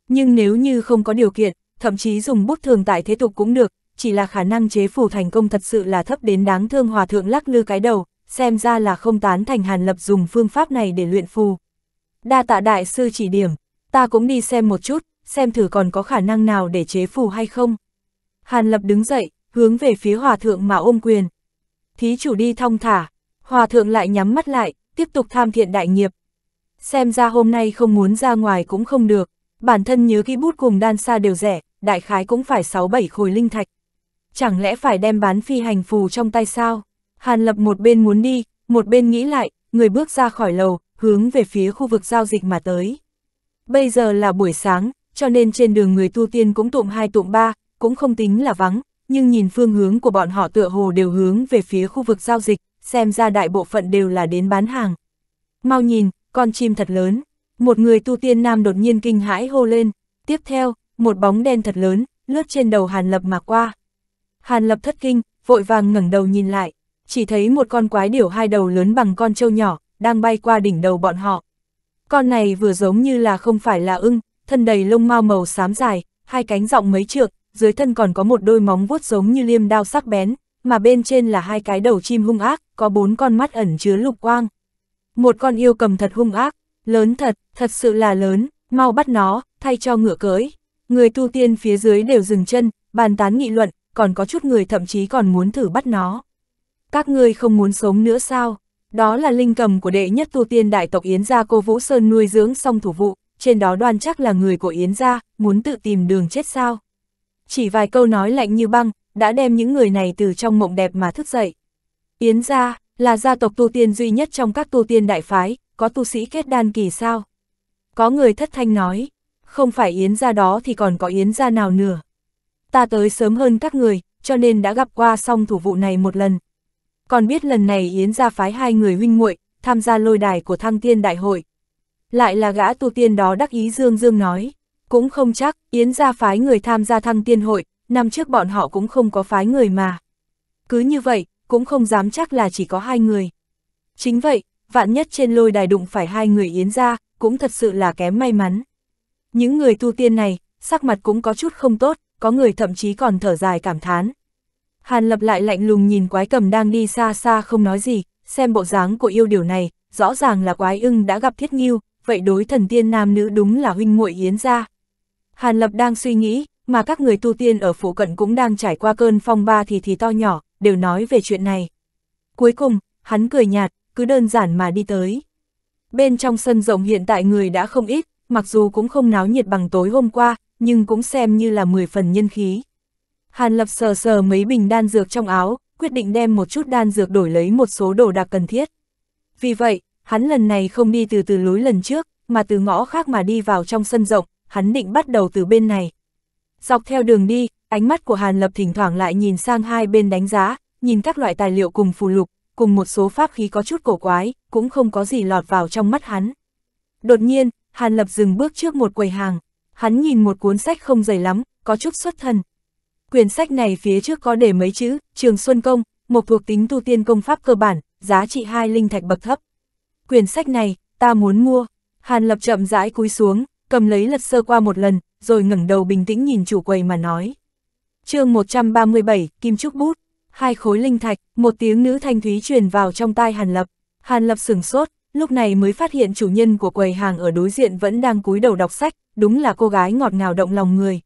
Nhưng nếu như không có điều kiện, thậm chí dùng bút thường tại thế tục cũng được, chỉ là khả năng chế phủ thành công thật sự là thấp đến đáng thương hòa thượng lắc lư cái đầu, xem ra là không tán thành Hàn Lập dùng phương pháp này để luyện phù. Đa tạ đại sư chỉ điểm, ta cũng đi xem một chút, xem thử còn có khả năng nào để chế phù hay không. Hàn Lập đứng dậy, hướng về phía hòa thượng mà ôm quyền. Thí chủ đi thong thả, hòa thượng lại nhắm mắt lại, tiếp tục tham thiện đại nghiệp. Xem ra hôm nay không muốn ra ngoài cũng không được, bản thân nhớ kỹ bút cùng đan xa đều rẻ, đại khái cũng phải 6-7 khối linh thạch chẳng lẽ phải đem bán phi hành phù trong tay sao? Hàn Lập một bên muốn đi, một bên nghĩ lại, người bước ra khỏi lầu, hướng về phía khu vực giao dịch mà tới. Bây giờ là buổi sáng, cho nên trên đường người tu tiên cũng tụm hai tụm ba, cũng không tính là vắng, nhưng nhìn phương hướng của bọn họ tựa hồ đều hướng về phía khu vực giao dịch, xem ra đại bộ phận đều là đến bán hàng. Mau nhìn, con chim thật lớn, một người tu tiên nam đột nhiên kinh hãi hô lên, tiếp theo, một bóng đen thật lớn, lướt trên đầu Hàn Lập mà qua. Hàn Lập thất kinh, vội vàng ngẩng đầu nhìn lại, chỉ thấy một con quái điểu hai đầu lớn bằng con trâu nhỏ, đang bay qua đỉnh đầu bọn họ. Con này vừa giống như là không phải là ưng, thân đầy lông mau màu xám dài, hai cánh rộng mấy trượng, dưới thân còn có một đôi móng vuốt giống như liêm đao sắc bén, mà bên trên là hai cái đầu chim hung ác, có bốn con mắt ẩn chứa lục quang. Một con yêu cầm thật hung ác, lớn thật, thật sự là lớn, mau bắt nó, thay cho ngựa cưới. Người tu tiên phía dưới đều dừng chân, bàn tán nghị luận, còn có chút người thậm chí còn muốn thử bắt nó. Các ngươi không muốn sống nữa sao? Đó là linh cầm của đệ nhất tu tiên đại tộc Yến gia cô Vũ Sơn nuôi dưỡng xong thủ vụ, trên đó đoan chắc là người của Yến gia, muốn tự tìm đường chết sao? Chỉ vài câu nói lạnh như băng, đã đem những người này từ trong mộng đẹp mà thức dậy. Yến gia, là gia tộc tu tiên duy nhất trong các tu tiên đại phái, có tu sĩ kết đan kỳ sao? Có người thất thanh nói, không phải Yến gia đó thì còn có Yến gia nào nữa ta tới sớm hơn các người, cho nên đã gặp qua xong thủ vụ này một lần. Còn biết lần này Yến ra phái hai người huynh muội tham gia lôi đài của thăng tiên đại hội. Lại là gã tu tiên đó đắc ý Dương Dương nói, cũng không chắc, Yến ra phái người tham gia thăng tiên hội, năm trước bọn họ cũng không có phái người mà. Cứ như vậy, cũng không dám chắc là chỉ có hai người. Chính vậy, vạn nhất trên lôi đài đụng phải hai người Yến ra, cũng thật sự là kém may mắn. Những người tu tiên này, sắc mặt cũng có chút không tốt, có người thậm chí còn thở dài cảm thán. Hàn lập lại lạnh lùng nhìn quái cầm đang đi xa xa không nói gì, xem bộ dáng của yêu điều này, rõ ràng là quái ưng đã gặp thiết nghiêu, vậy đối thần tiên nam nữ đúng là huynh muội yến ra. Hàn lập đang suy nghĩ, mà các người tu tiên ở phụ cận cũng đang trải qua cơn phong ba thì thì to nhỏ, đều nói về chuyện này. Cuối cùng, hắn cười nhạt, cứ đơn giản mà đi tới. Bên trong sân rộng hiện tại người đã không ít, mặc dù cũng không náo nhiệt bằng tối hôm qua, nhưng cũng xem như là 10 phần nhân khí. Hàn Lập sờ sờ mấy bình đan dược trong áo, quyết định đem một chút đan dược đổi lấy một số đồ đạc cần thiết. Vì vậy, hắn lần này không đi từ từ lối lần trước, mà từ ngõ khác mà đi vào trong sân rộng, hắn định bắt đầu từ bên này. Dọc theo đường đi, ánh mắt của Hàn Lập thỉnh thoảng lại nhìn sang hai bên đánh giá, nhìn các loại tài liệu cùng phù lục, cùng một số pháp khí có chút cổ quái, cũng không có gì lọt vào trong mắt hắn. Đột nhiên, Hàn Lập dừng bước trước một quầy hàng hắn nhìn một cuốn sách không dày lắm, có chút xuất thần. Quyển sách này phía trước có để mấy chữ, Trường Xuân Công, một thuộc tính tu tiên công pháp cơ bản, giá trị hai linh thạch bậc thấp. Quyển sách này, ta muốn mua. Hàn Lập chậm rãi cúi xuống, cầm lấy lật sơ qua một lần, rồi ngẩng đầu bình tĩnh nhìn chủ quầy mà nói. chương 137, Kim Trúc Bút, hai khối linh thạch, một tiếng nữ thanh thúy truyền vào trong tai Hàn Lập. Hàn Lập sửng sốt, lúc này mới phát hiện chủ nhân của quầy hàng ở đối diện vẫn đang cúi đầu đọc sách, đúng là cô gái ngọt ngào động lòng người.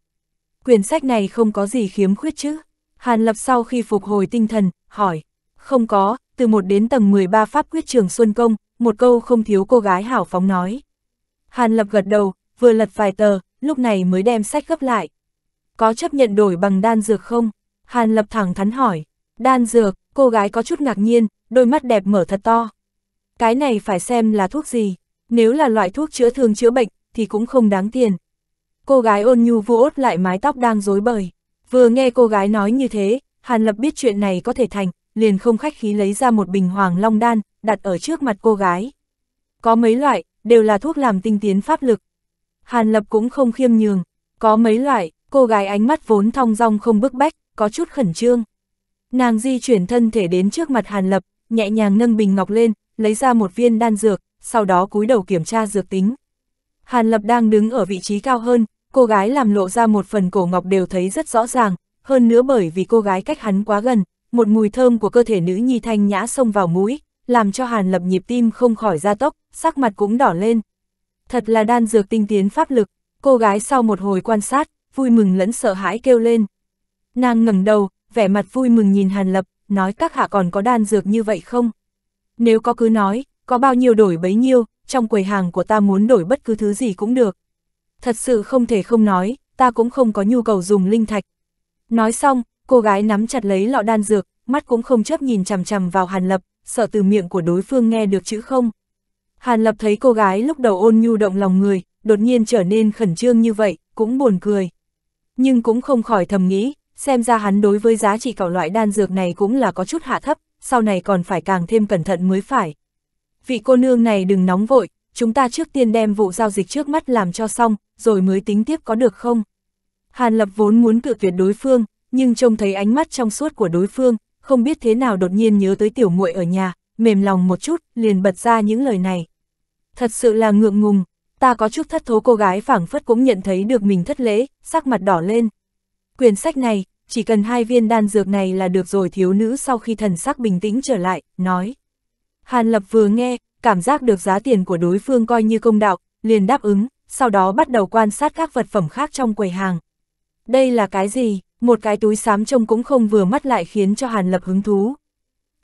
Quyển sách này không có gì khiếm khuyết chứ? Hàn Lập sau khi phục hồi tinh thần, hỏi, không có, từ một đến tầng 13 pháp quyết trường Xuân Công, một câu không thiếu cô gái hảo phóng nói. Hàn Lập gật đầu, vừa lật vài tờ, lúc này mới đem sách gấp lại. Có chấp nhận đổi bằng đan dược không? Hàn Lập thẳng thắn hỏi. Đan dược, cô gái có chút ngạc nhiên, đôi mắt đẹp mở thật to. Cái này phải xem là thuốc gì, nếu là loại thuốc chữa thương chữa bệnh, thì cũng không đáng tiền. Cô gái ôn nhu vô ốt lại mái tóc đang rối bời. Vừa nghe cô gái nói như thế, Hàn Lập biết chuyện này có thể thành, liền không khách khí lấy ra một bình hoàng long đan, đặt ở trước mặt cô gái. Có mấy loại, đều là thuốc làm tinh tiến pháp lực. Hàn Lập cũng không khiêm nhường, có mấy loại, cô gái ánh mắt vốn thong dong không bức bách, có chút khẩn trương. Nàng di chuyển thân thể đến trước mặt Hàn Lập, nhẹ nhàng nâng bình ngọc lên, lấy ra một viên đan dược, sau đó cúi đầu kiểm tra dược tính. Hàn Lập đang đứng ở vị trí cao hơn, cô gái làm lộ ra một phần cổ ngọc đều thấy rất rõ ràng, hơn nữa bởi vì cô gái cách hắn quá gần, một mùi thơm của cơ thể nữ nhi thanh nhã xông vào mũi, làm cho Hàn Lập nhịp tim không khỏi gia tốc, sắc mặt cũng đỏ lên. Thật là đan dược tinh tiến pháp lực, cô gái sau một hồi quan sát, vui mừng lẫn sợ hãi kêu lên. Nàng ngẩng đầu, vẻ mặt vui mừng nhìn Hàn Lập, nói các hạ còn có đan dược như vậy không? nếu có cứ nói, có bao nhiêu đổi bấy nhiêu, trong quầy hàng của ta muốn đổi bất cứ thứ gì cũng được. Thật sự không thể không nói, ta cũng không có nhu cầu dùng linh thạch. Nói xong, cô gái nắm chặt lấy lọ đan dược, mắt cũng không chấp nhìn chằm chằm vào Hàn Lập, sợ từ miệng của đối phương nghe được chữ không. Hàn Lập thấy cô gái lúc đầu ôn nhu động lòng người, đột nhiên trở nên khẩn trương như vậy, cũng buồn cười. Nhưng cũng không khỏi thầm nghĩ, xem ra hắn đối với giá trị cảo loại đan dược này cũng là có chút hạ thấp, sau này còn phải càng thêm cẩn thận mới phải. Vị cô nương này đừng nóng vội, chúng ta trước tiên đem vụ giao dịch trước mắt làm cho xong, rồi mới tính tiếp có được không? Hàn Lập vốn muốn cự tuyệt đối phương, nhưng trông thấy ánh mắt trong suốt của đối phương, không biết thế nào đột nhiên nhớ tới tiểu muội ở nhà, mềm lòng một chút, liền bật ra những lời này. Thật sự là ngượng ngùng, ta có chút thất thố cô gái phảng phất cũng nhận thấy được mình thất lễ, sắc mặt đỏ lên. Quyển sách này, chỉ cần hai viên đan dược này là được rồi thiếu nữ sau khi thần sắc bình tĩnh trở lại, nói. Hàn Lập vừa nghe, cảm giác được giá tiền của đối phương coi như công đạo, liền đáp ứng, sau đó bắt đầu quan sát các vật phẩm khác trong quầy hàng. Đây là cái gì? Một cái túi xám trông cũng không vừa mắt lại khiến cho Hàn Lập hứng thú.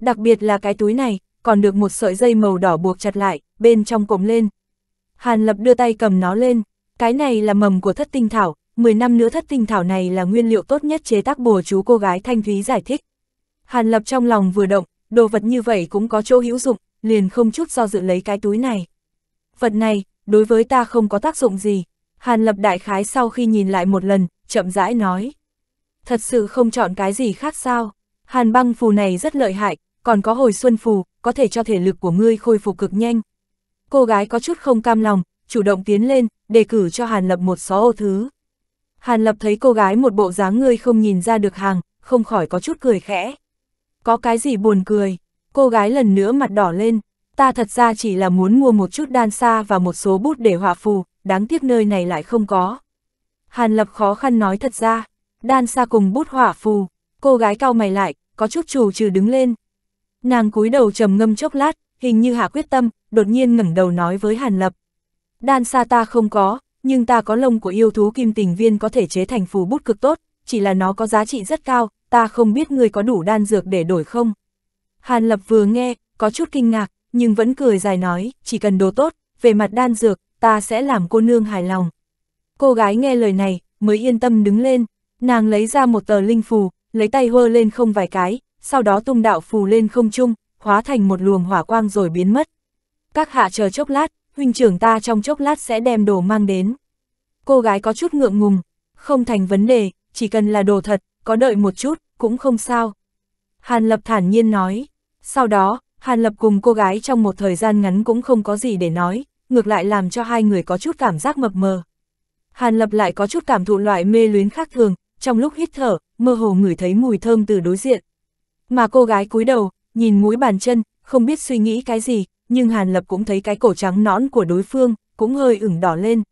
Đặc biệt là cái túi này, còn được một sợi dây màu đỏ buộc chặt lại, bên trong cộm lên. Hàn Lập đưa tay cầm nó lên, cái này là mầm của thất tinh thảo, 10 năm nữa thất tinh thảo này là nguyên liệu tốt nhất chế tác bùa chú cô gái Thanh Thúy giải thích. Hàn Lập trong lòng vừa động, đồ vật như vậy cũng có chỗ hữu dụng, liền không chút do dự lấy cái túi này. Vật này, đối với ta không có tác dụng gì. Hàn Lập đại khái sau khi nhìn lại một lần, chậm rãi nói. Thật sự không chọn cái gì khác sao. Hàn băng phù này rất lợi hại, còn có hồi xuân phù, có thể cho thể lực của ngươi khôi phục cực nhanh. Cô gái có chút không cam lòng, chủ động tiến lên, đề cử cho Hàn Lập một số ô thứ. Hàn Lập thấy cô gái một bộ dáng ngươi không nhìn ra được hàng, không khỏi có chút cười khẽ. Có cái gì buồn cười, cô gái lần nữa mặt đỏ lên, ta thật ra chỉ là muốn mua một chút đan xa và một số bút để họa phù, đáng tiếc nơi này lại không có. Hàn Lập khó khăn nói thật ra, đan xa cùng bút hỏa phù, cô gái cao mày lại, có chút chủ trừ đứng lên. Nàng cúi đầu trầm ngâm chốc lát, hình như hạ quyết tâm, đột nhiên ngẩng đầu nói với Hàn Lập. Đan xa ta không có, nhưng ta có lông của yêu thú kim tình viên có thể chế thành phù bút cực tốt, chỉ là nó có giá trị rất cao, ta không biết người có đủ đan dược để đổi không. Hàn Lập vừa nghe, có chút kinh ngạc, nhưng vẫn cười dài nói, chỉ cần đồ tốt, về mặt đan dược, ta sẽ làm cô nương hài lòng. Cô gái nghe lời này, mới yên tâm đứng lên, nàng lấy ra một tờ linh phù, lấy tay hơ lên không vài cái, sau đó tung đạo phù lên không trung, hóa thành một luồng hỏa quang rồi biến mất. Các hạ chờ chốc lát, huynh trưởng ta trong chốc lát sẽ đem đồ mang đến. Cô gái có chút ngượng ngùng, không thành vấn đề, chỉ cần là đồ thật, có đợi một chút, cũng không sao. Hàn Lập thản nhiên nói, sau đó, Hàn Lập cùng cô gái trong một thời gian ngắn cũng không có gì để nói, ngược lại làm cho hai người có chút cảm giác mập mờ. Hàn Lập lại có chút cảm thụ loại mê luyến khác thường, trong lúc hít thở, mơ hồ ngửi thấy mùi thơm từ đối diện. Mà cô gái cúi đầu, nhìn mũi bàn chân, không biết suy nghĩ cái gì, nhưng Hàn Lập cũng thấy cái cổ trắng nõn của đối phương, cũng hơi ửng đỏ lên.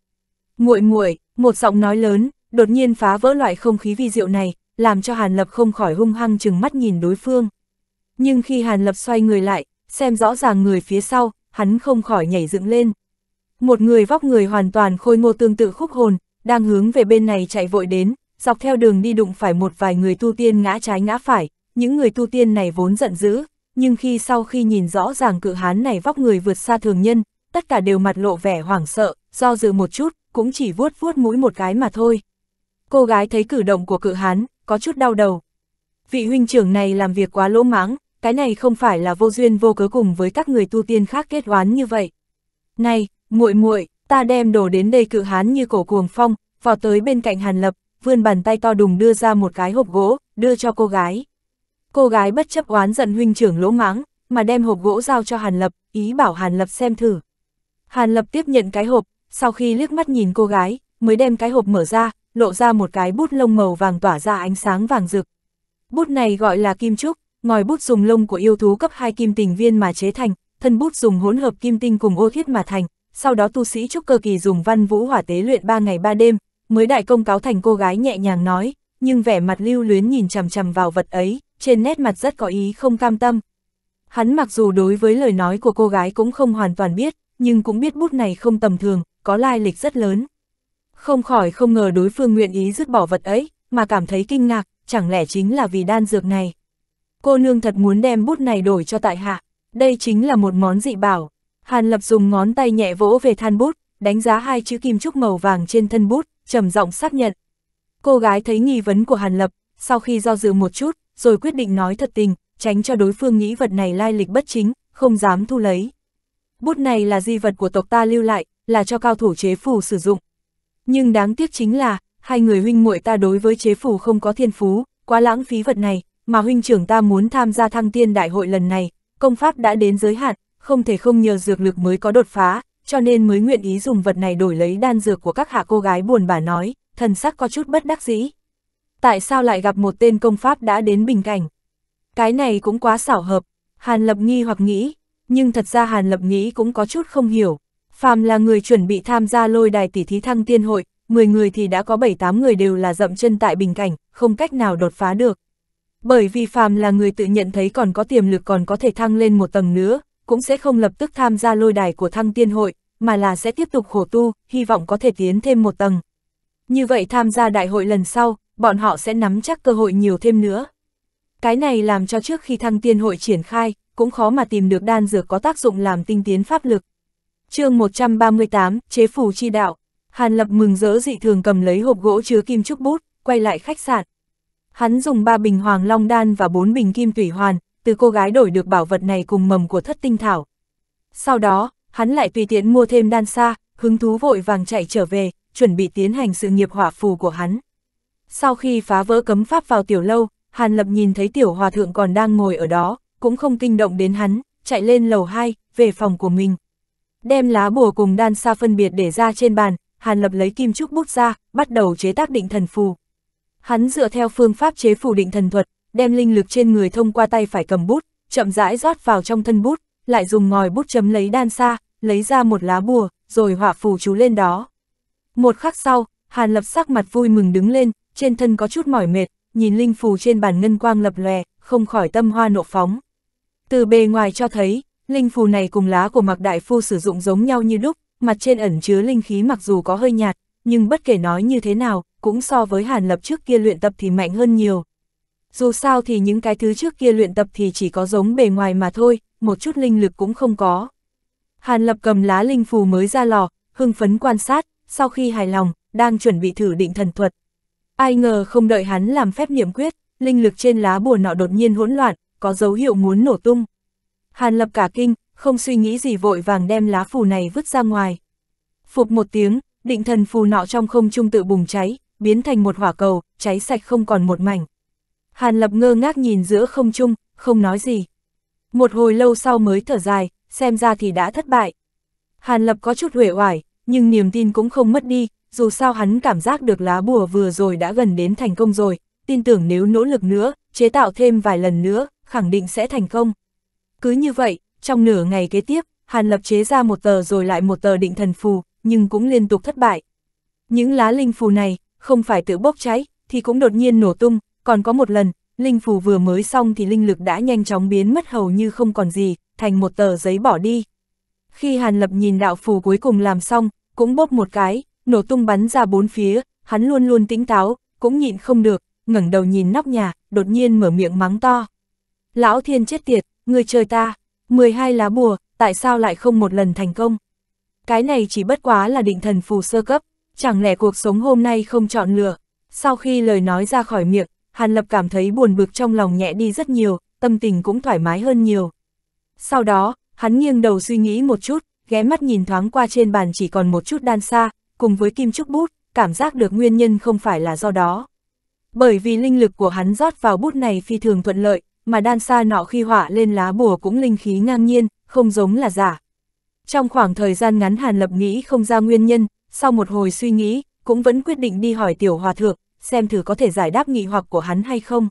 Nguội nguội, một giọng nói lớn, đột nhiên phá vỡ loại không khí vi diệu này, làm cho Hàn Lập không khỏi hung hăng chừng mắt nhìn đối phương. Nhưng khi Hàn Lập xoay người lại, xem rõ ràng người phía sau, hắn không khỏi nhảy dựng lên. Một người vóc người hoàn toàn khôi ngô tương tự khúc hồn, đang hướng về bên này chạy vội đến, dọc theo đường đi đụng phải một vài người tu tiên ngã trái ngã phải, những người tu tiên này vốn giận dữ, nhưng khi sau khi nhìn rõ ràng cự hán này vóc người vượt xa thường nhân, tất cả đều mặt lộ vẻ hoảng sợ, do dự một chút, cũng chỉ vuốt vuốt mũi một cái mà thôi. Cô gái thấy cử động của cự hán, có chút đau đầu. Vị huynh trưởng này làm việc quá lỗ mãng, cái này không phải là vô duyên vô cớ cùng với các người tu tiên khác kết oán như vậy. Này, muội muội, ta đem đồ đến đây cự hán như cổ cuồng phong, vào tới bên cạnh Hàn Lập, vươn bàn tay to đùng đưa ra một cái hộp gỗ, đưa cho cô gái. Cô gái bất chấp oán giận huynh trưởng lỗ máng, mà đem hộp gỗ giao cho Hàn Lập, ý bảo Hàn Lập xem thử. Hàn Lập tiếp nhận cái hộp, sau khi liếc mắt nhìn cô gái, mới đem cái hộp mở ra, lộ ra một cái bút lông màu vàng tỏa ra ánh sáng vàng rực. Bút này gọi là kim trúc, ngòi bút dùng lông của yêu thú cấp 2 kim tình viên mà chế thành, thân bút dùng hỗn hợp kim tinh cùng ô thiết mà thành, sau đó tu sĩ trúc cơ kỳ dùng văn vũ hỏa tế luyện 3 ngày 3 đêm, mới đại công cáo thành cô gái nhẹ nhàng nói, nhưng vẻ mặt lưu luyến nhìn chằm chằm vào vật ấy, trên nét mặt rất có ý không cam tâm. Hắn mặc dù đối với lời nói của cô gái cũng không hoàn toàn biết, nhưng cũng biết bút này không tầm thường, có lai lịch rất lớn. Không khỏi không ngờ đối phương nguyện ý dứt bỏ vật ấy, mà cảm thấy kinh ngạc, chẳng lẽ chính là vì đan dược này. Cô nương thật muốn đem bút này đổi cho tại hạ, đây chính là một món dị bảo. Hàn Lập dùng ngón tay nhẹ vỗ về than bút, đánh giá hai chữ kim trúc màu vàng trên thân bút, trầm giọng xác nhận. Cô gái thấy nghi vấn của Hàn Lập, sau khi do dự một chút, rồi quyết định nói thật tình, tránh cho đối phương nghĩ vật này lai lịch bất chính, không dám thu lấy. Bút này là di vật của tộc ta lưu lại, là cho cao thủ chế phù sử dụng. Nhưng đáng tiếc chính là, hai người huynh muội ta đối với chế phù không có thiên phú, quá lãng phí vật này, mà huynh trưởng ta muốn tham gia thăng tiên đại hội lần này, công pháp đã đến giới hạn, không thể không nhờ dược lực mới có đột phá, cho nên mới nguyện ý dùng vật này đổi lấy đan dược của các hạ cô gái buồn bà nói, thần sắc có chút bất đắc dĩ tại sao lại gặp một tên công pháp đã đến bình cảnh. Cái này cũng quá xảo hợp, Hàn Lập nghi hoặc nghĩ, nhưng thật ra Hàn Lập nghĩ cũng có chút không hiểu. Phàm là người chuẩn bị tham gia lôi đài tỷ thí thăng tiên hội, 10 người thì đã có 7-8 người đều là dậm chân tại bình cảnh, không cách nào đột phá được. Bởi vì Phàm là người tự nhận thấy còn có tiềm lực còn có thể thăng lên một tầng nữa, cũng sẽ không lập tức tham gia lôi đài của thăng tiên hội, mà là sẽ tiếp tục khổ tu, hy vọng có thể tiến thêm một tầng. Như vậy tham gia đại hội lần sau, bọn họ sẽ nắm chắc cơ hội nhiều thêm nữa. Cái này làm cho trước khi thăng tiên hội triển khai, cũng khó mà tìm được đan dược có tác dụng làm tinh tiến pháp lực. chương 138, Chế phủ chi đạo, Hàn Lập mừng rỡ dị thường cầm lấy hộp gỗ chứa kim trúc bút, quay lại khách sạn. Hắn dùng 3 bình hoàng long đan và 4 bình kim tủy hoàn, từ cô gái đổi được bảo vật này cùng mầm của thất tinh thảo. Sau đó, hắn lại tùy tiện mua thêm đan xa, hứng thú vội vàng chạy trở về, chuẩn bị tiến hành sự nghiệp hỏa phù của hắn. Sau khi phá vỡ cấm pháp vào tiểu lâu, Hàn Lập nhìn thấy tiểu hòa thượng còn đang ngồi ở đó, cũng không kinh động đến hắn, chạy lên lầu 2, về phòng của mình. Đem lá bùa cùng đan sa phân biệt để ra trên bàn, Hàn Lập lấy kim trúc bút ra, bắt đầu chế tác định thần phù. Hắn dựa theo phương pháp chế phù định thần thuật, đem linh lực trên người thông qua tay phải cầm bút, chậm rãi rót vào trong thân bút, lại dùng ngòi bút chấm lấy đan sa, lấy ra một lá bùa, rồi hỏa phù chú lên đó. Một khắc sau, Hàn Lập sắc mặt vui mừng đứng lên, trên thân có chút mỏi mệt, nhìn linh phù trên bàn ngân quang lập lòe, không khỏi tâm hoa nộ phóng. Từ bề ngoài cho thấy, linh phù này cùng lá của Mạc Đại Phu sử dụng giống nhau như đúc, mặt trên ẩn chứa linh khí mặc dù có hơi nhạt, nhưng bất kể nói như thế nào, cũng so với Hàn Lập trước kia luyện tập thì mạnh hơn nhiều. Dù sao thì những cái thứ trước kia luyện tập thì chỉ có giống bề ngoài mà thôi, một chút linh lực cũng không có. Hàn Lập cầm lá linh phù mới ra lò, hưng phấn quan sát, sau khi hài lòng, đang chuẩn bị thử định thần thuật, Ai ngờ không đợi hắn làm phép niệm quyết, linh lực trên lá bùa nọ đột nhiên hỗn loạn, có dấu hiệu muốn nổ tung. Hàn lập cả kinh, không suy nghĩ gì vội vàng đem lá phù này vứt ra ngoài. Phục một tiếng, định thần phù nọ trong không trung tự bùng cháy, biến thành một hỏa cầu, cháy sạch không còn một mảnh. Hàn lập ngơ ngác nhìn giữa không trung, không nói gì. Một hồi lâu sau mới thở dài, xem ra thì đã thất bại. Hàn lập có chút huệ oải, nhưng niềm tin cũng không mất đi, dù sao hắn cảm giác được lá bùa vừa rồi đã gần đến thành công rồi, tin tưởng nếu nỗ lực nữa, chế tạo thêm vài lần nữa, khẳng định sẽ thành công. Cứ như vậy, trong nửa ngày kế tiếp, Hàn Lập chế ra một tờ rồi lại một tờ định thần phù, nhưng cũng liên tục thất bại. Những lá linh phù này, không phải tự bốc cháy, thì cũng đột nhiên nổ tung, còn có một lần, linh phù vừa mới xong thì linh lực đã nhanh chóng biến mất hầu như không còn gì, thành một tờ giấy bỏ đi. Khi Hàn Lập nhìn đạo phù cuối cùng làm xong, cũng bốc một cái, nổ tung bắn ra bốn phía, hắn luôn luôn tỉnh táo, cũng nhịn không được, ngẩng đầu nhìn nóc nhà, đột nhiên mở miệng mắng to. Lão thiên chết tiệt, người chơi ta, 12 lá bùa, tại sao lại không một lần thành công? Cái này chỉ bất quá là định thần phù sơ cấp, chẳng lẽ cuộc sống hôm nay không chọn lựa. Sau khi lời nói ra khỏi miệng, Hàn Lập cảm thấy buồn bực trong lòng nhẹ đi rất nhiều, tâm tình cũng thoải mái hơn nhiều. Sau đó, hắn nghiêng đầu suy nghĩ một chút, ghé mắt nhìn thoáng qua trên bàn chỉ còn một chút đan xa, cùng với kim trúc bút, cảm giác được nguyên nhân không phải là do đó. Bởi vì linh lực của hắn rót vào bút này phi thường thuận lợi, mà đan sa nọ khi họa lên lá bùa cũng linh khí ngang nhiên, không giống là giả. Trong khoảng thời gian ngắn Hàn Lập nghĩ không ra nguyên nhân, sau một hồi suy nghĩ, cũng vẫn quyết định đi hỏi tiểu hòa thượng, xem thử có thể giải đáp nghị hoặc của hắn hay không.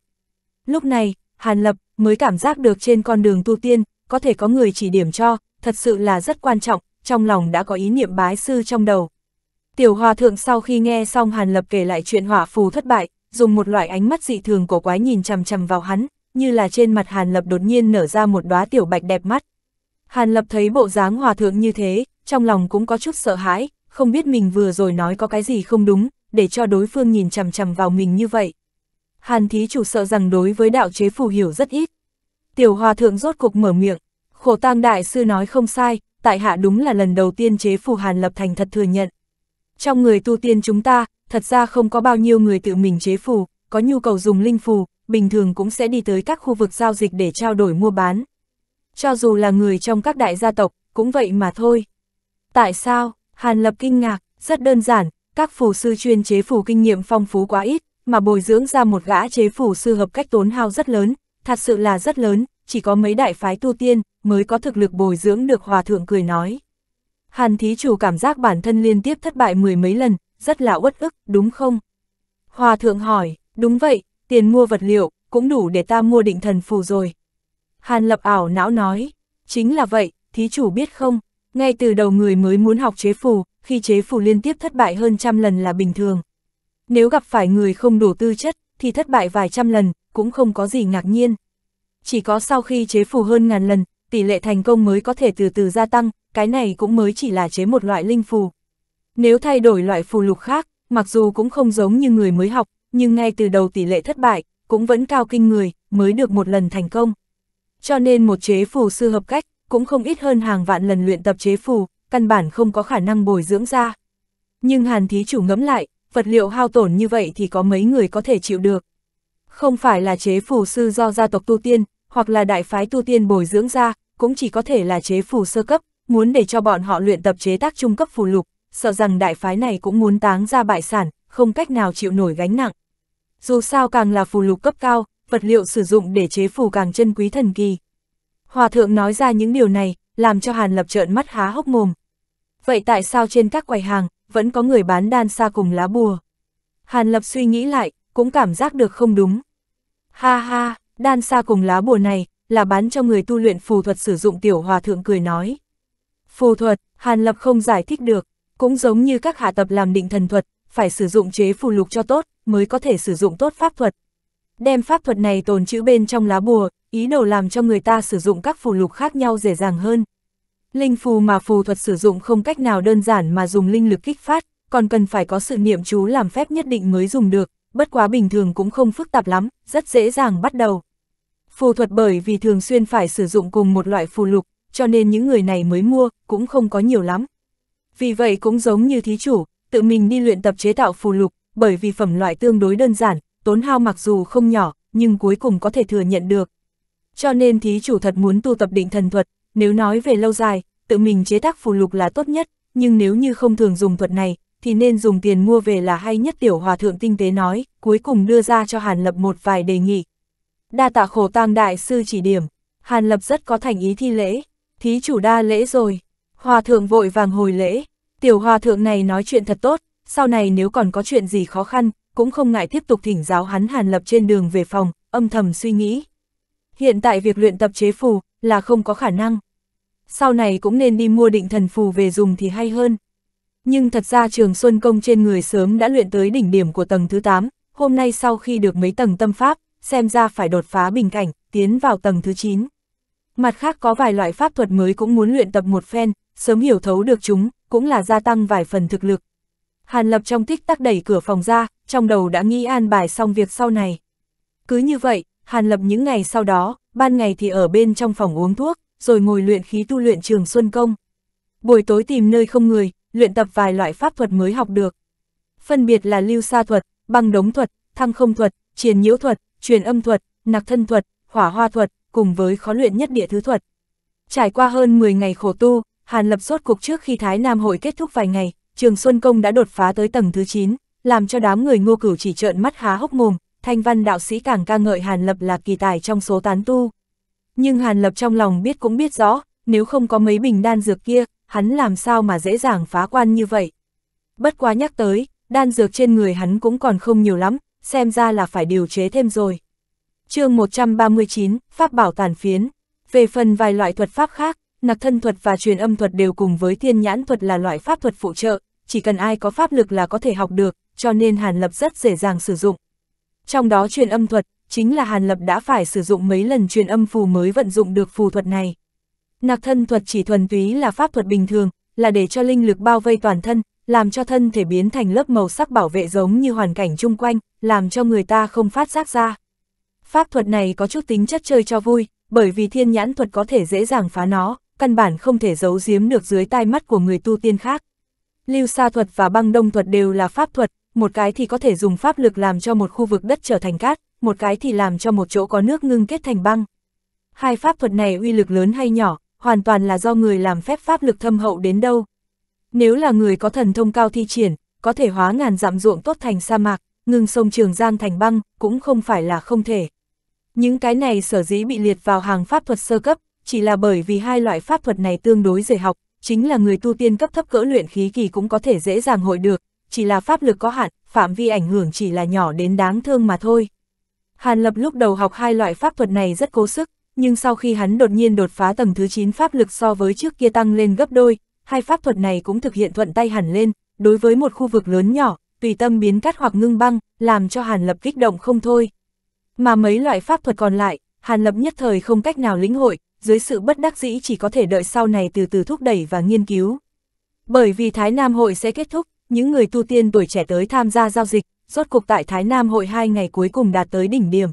Lúc này, Hàn Lập mới cảm giác được trên con đường tu tiên, có thể có người chỉ điểm cho, thật sự là rất quan trọng, trong lòng đã có ý niệm bái sư trong đầu. Tiểu hòa thượng sau khi nghe xong Hàn Lập kể lại chuyện hỏa phù thất bại, dùng một loại ánh mắt dị thường cổ quái nhìn chằm chằm vào hắn, như là trên mặt Hàn Lập đột nhiên nở ra một đóa tiểu bạch đẹp mắt. Hàn Lập thấy bộ dáng hòa thượng như thế, trong lòng cũng có chút sợ hãi, không biết mình vừa rồi nói có cái gì không đúng, để cho đối phương nhìn chằm chằm vào mình như vậy. Hàn thí chủ sợ rằng đối với đạo chế phù hiểu rất ít. Tiểu hòa thượng rốt cục mở miệng, khổ tang đại sư nói không sai, tại hạ đúng là lần đầu tiên chế phù Hàn Lập thành thật thừa nhận. Trong người tu tiên chúng ta, thật ra không có bao nhiêu người tự mình chế phù, có nhu cầu dùng linh phù, bình thường cũng sẽ đi tới các khu vực giao dịch để trao đổi mua bán. Cho dù là người trong các đại gia tộc, cũng vậy mà thôi. Tại sao? Hàn Lập kinh ngạc, rất đơn giản, các phù sư chuyên chế phù kinh nghiệm phong phú quá ít, mà bồi dưỡng ra một gã chế phù sư hợp cách tốn hao rất lớn, thật sự là rất lớn, chỉ có mấy đại phái tu tiên mới có thực lực bồi dưỡng được hòa thượng cười nói. Hàn thí chủ cảm giác bản thân liên tiếp thất bại mười mấy lần, rất là uất ức, đúng không? Hòa thượng hỏi, đúng vậy, tiền mua vật liệu, cũng đủ để ta mua định thần phù rồi. Hàn lập ảo não nói, chính là vậy, thí chủ biết không, ngay từ đầu người mới muốn học chế phù, khi chế phù liên tiếp thất bại hơn trăm lần là bình thường. Nếu gặp phải người không đủ tư chất, thì thất bại vài trăm lần, cũng không có gì ngạc nhiên. Chỉ có sau khi chế phù hơn ngàn lần, tỷ lệ thành công mới có thể từ từ gia tăng, cái này cũng mới chỉ là chế một loại linh phù. Nếu thay đổi loại phù lục khác, mặc dù cũng không giống như người mới học, nhưng ngay từ đầu tỷ lệ thất bại, cũng vẫn cao kinh người, mới được một lần thành công. Cho nên một chế phù sư hợp cách, cũng không ít hơn hàng vạn lần luyện tập chế phù, căn bản không có khả năng bồi dưỡng ra. Nhưng hàn thí chủ ngẫm lại, vật liệu hao tổn như vậy thì có mấy người có thể chịu được. Không phải là chế phù sư do gia tộc tu tiên, hoặc là đại phái tu tiên bồi dưỡng ra, cũng chỉ có thể là chế phù sơ cấp, muốn để cho bọn họ luyện tập chế tác trung cấp phù lục, sợ rằng đại phái này cũng muốn táng ra bại sản, không cách nào chịu nổi gánh nặng. Dù sao càng là phù lục cấp cao, vật liệu sử dụng để chế phù càng chân quý thần kỳ. Hòa thượng nói ra những điều này, làm cho Hàn Lập trợn mắt há hốc mồm. Vậy tại sao trên các quầy hàng, vẫn có người bán đan xa cùng lá bùa? Hàn Lập suy nghĩ lại, cũng cảm giác được không đúng. Ha ha, đan xa cùng lá bùa này, là bán cho người tu luyện phù thuật sử dụng tiểu hòa thượng cười nói. Phù thuật, Hàn Lập không giải thích được, cũng giống như các hạ tập làm định thần thuật, phải sử dụng chế phù lục cho tốt, mới có thể sử dụng tốt pháp thuật. Đem pháp thuật này tồn chữ bên trong lá bùa, ý đồ làm cho người ta sử dụng các phù lục khác nhau dễ dàng hơn. Linh phù mà phù thuật sử dụng không cách nào đơn giản mà dùng linh lực kích phát, còn cần phải có sự niệm chú làm phép nhất định mới dùng được, bất quá bình thường cũng không phức tạp lắm, rất dễ dàng bắt đầu. Phù thuật bởi vì thường xuyên phải sử dụng cùng một loại phù lục, cho nên những người này mới mua, cũng không có nhiều lắm. Vì vậy cũng giống như thí chủ, tự mình đi luyện tập chế tạo phù lục, bởi vì phẩm loại tương đối đơn giản, tốn hao mặc dù không nhỏ, nhưng cuối cùng có thể thừa nhận được. Cho nên thí chủ thật muốn tu tập định thần thuật, nếu nói về lâu dài, tự mình chế tác phù lục là tốt nhất, nhưng nếu như không thường dùng thuật này, thì nên dùng tiền mua về là hay nhất tiểu hòa thượng tinh tế nói, cuối cùng đưa ra cho Hàn Lập một vài đề nghị đa tạ khổ tang đại sư chỉ điểm, Hàn Lập rất có thành ý thi lễ, thí chủ đa lễ rồi, hòa thượng vội vàng hồi lễ, tiểu hòa thượng này nói chuyện thật tốt, sau này nếu còn có chuyện gì khó khăn, cũng không ngại tiếp tục thỉnh giáo hắn Hàn Lập trên đường về phòng, âm thầm suy nghĩ. Hiện tại việc luyện tập chế phù là không có khả năng. Sau này cũng nên đi mua định thần phù về dùng thì hay hơn. Nhưng thật ra trường Xuân Công trên người sớm đã luyện tới đỉnh điểm của tầng thứ 8, hôm nay sau khi được mấy tầng tâm pháp, xem ra phải đột phá bình cảnh, tiến vào tầng thứ 9. Mặt khác có vài loại pháp thuật mới cũng muốn luyện tập một phen, sớm hiểu thấu được chúng, cũng là gia tăng vài phần thực lực. Hàn Lập trong tích tắc đẩy cửa phòng ra, trong đầu đã nghĩ an bài xong việc sau này. Cứ như vậy, Hàn Lập những ngày sau đó, ban ngày thì ở bên trong phòng uống thuốc, rồi ngồi luyện khí tu luyện trường Xuân Công. Buổi tối tìm nơi không người, luyện tập vài loại pháp thuật mới học được. Phân biệt là lưu sa thuật, băng đống thuật, thăng không thuật, triền nhiễu thuật, truyền âm thuật, nặc thân thuật, hỏa hoa thuật, cùng với khó luyện nhất địa thứ thuật. Trải qua hơn 10 ngày khổ tu, Hàn Lập suốt cuộc trước khi Thái Nam hội kết thúc vài ngày, Trường Xuân Công đã đột phá tới tầng thứ 9, làm cho đám người ngô cửu chỉ trợn mắt há hốc mồm, thanh văn đạo sĩ càng ca ngợi Hàn Lập là kỳ tài trong số tán tu. Nhưng Hàn Lập trong lòng biết cũng biết rõ, nếu không có mấy bình đan dược kia, hắn làm sao mà dễ dàng phá quan như vậy. Bất quá nhắc tới, đan dược trên người hắn cũng còn không nhiều lắm, xem ra là phải điều chế thêm rồi. chương 139, Pháp bảo tàn phiến. Về phần vài loại thuật pháp khác, nặc thân thuật và truyền âm thuật đều cùng với thiên nhãn thuật là loại pháp thuật phụ trợ, chỉ cần ai có pháp lực là có thể học được, cho nên Hàn Lập rất dễ dàng sử dụng. Trong đó truyền âm thuật, chính là Hàn Lập đã phải sử dụng mấy lần truyền âm phù mới vận dụng được phù thuật này. Nạc thân thuật chỉ thuần túy là pháp thuật bình thường, là để cho linh lực bao vây toàn thân, làm cho thân thể biến thành lớp màu sắc bảo vệ giống như hoàn cảnh chung quanh, làm cho người ta không phát giác ra. Pháp thuật này có chút tính chất chơi cho vui, bởi vì thiên nhãn thuật có thể dễ dàng phá nó, căn bản không thể giấu giếm được dưới tai mắt của người tu tiên khác. Lưu sa thuật và băng đông thuật đều là pháp thuật, một cái thì có thể dùng pháp lực làm cho một khu vực đất trở thành cát, một cái thì làm cho một chỗ có nước ngưng kết thành băng. Hai pháp thuật này uy lực lớn hay nhỏ, hoàn toàn là do người làm phép pháp lực thâm hậu đến đâu, nếu là người có thần thông cao thi triển, có thể hóa ngàn dặm ruộng tốt thành sa mạc, ngưng sông Trường Giang thành băng, cũng không phải là không thể. Những cái này sở dĩ bị liệt vào hàng pháp thuật sơ cấp, chỉ là bởi vì hai loại pháp thuật này tương đối dễ học, chính là người tu tiên cấp thấp cỡ luyện khí kỳ cũng có thể dễ dàng hội được, chỉ là pháp lực có hạn, phạm vi ảnh hưởng chỉ là nhỏ đến đáng thương mà thôi. Hàn Lập lúc đầu học hai loại pháp thuật này rất cố sức, nhưng sau khi hắn đột nhiên đột phá tầng thứ 9 pháp lực so với trước kia tăng lên gấp đôi, hai pháp thuật này cũng thực hiện thuận tay hẳn lên, đối với một khu vực lớn nhỏ, tùy tâm biến cắt hoặc ngưng băng, làm cho Hàn Lập kích động không thôi. Mà mấy loại pháp thuật còn lại, Hàn Lập nhất thời không cách nào lĩnh hội, dưới sự bất đắc dĩ chỉ có thể đợi sau này từ từ thúc đẩy và nghiên cứu. Bởi vì Thái Nam hội sẽ kết thúc, những người tu tiên tuổi trẻ tới tham gia giao dịch, rốt cuộc tại Thái Nam hội hai ngày cuối cùng đạt tới đỉnh điểm.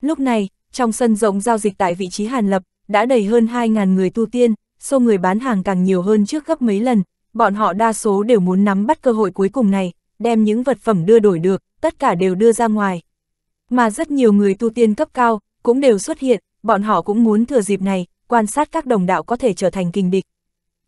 Lúc này, trong sân rộng giao dịch tại vị trí Hàn Lập, đã đầy hơn 2.000 người tu tiên, số người bán hàng càng nhiều hơn trước gấp mấy lần, bọn họ đa số đều muốn nắm bắt cơ hội cuối cùng này, đem những vật phẩm đưa đổi được, tất cả đều đưa ra ngoài. Mà rất nhiều người tu tiên cấp cao, cũng đều xuất hiện, bọn họ cũng muốn thừa dịp này, quan sát các đồng đạo có thể trở thành kinh địch.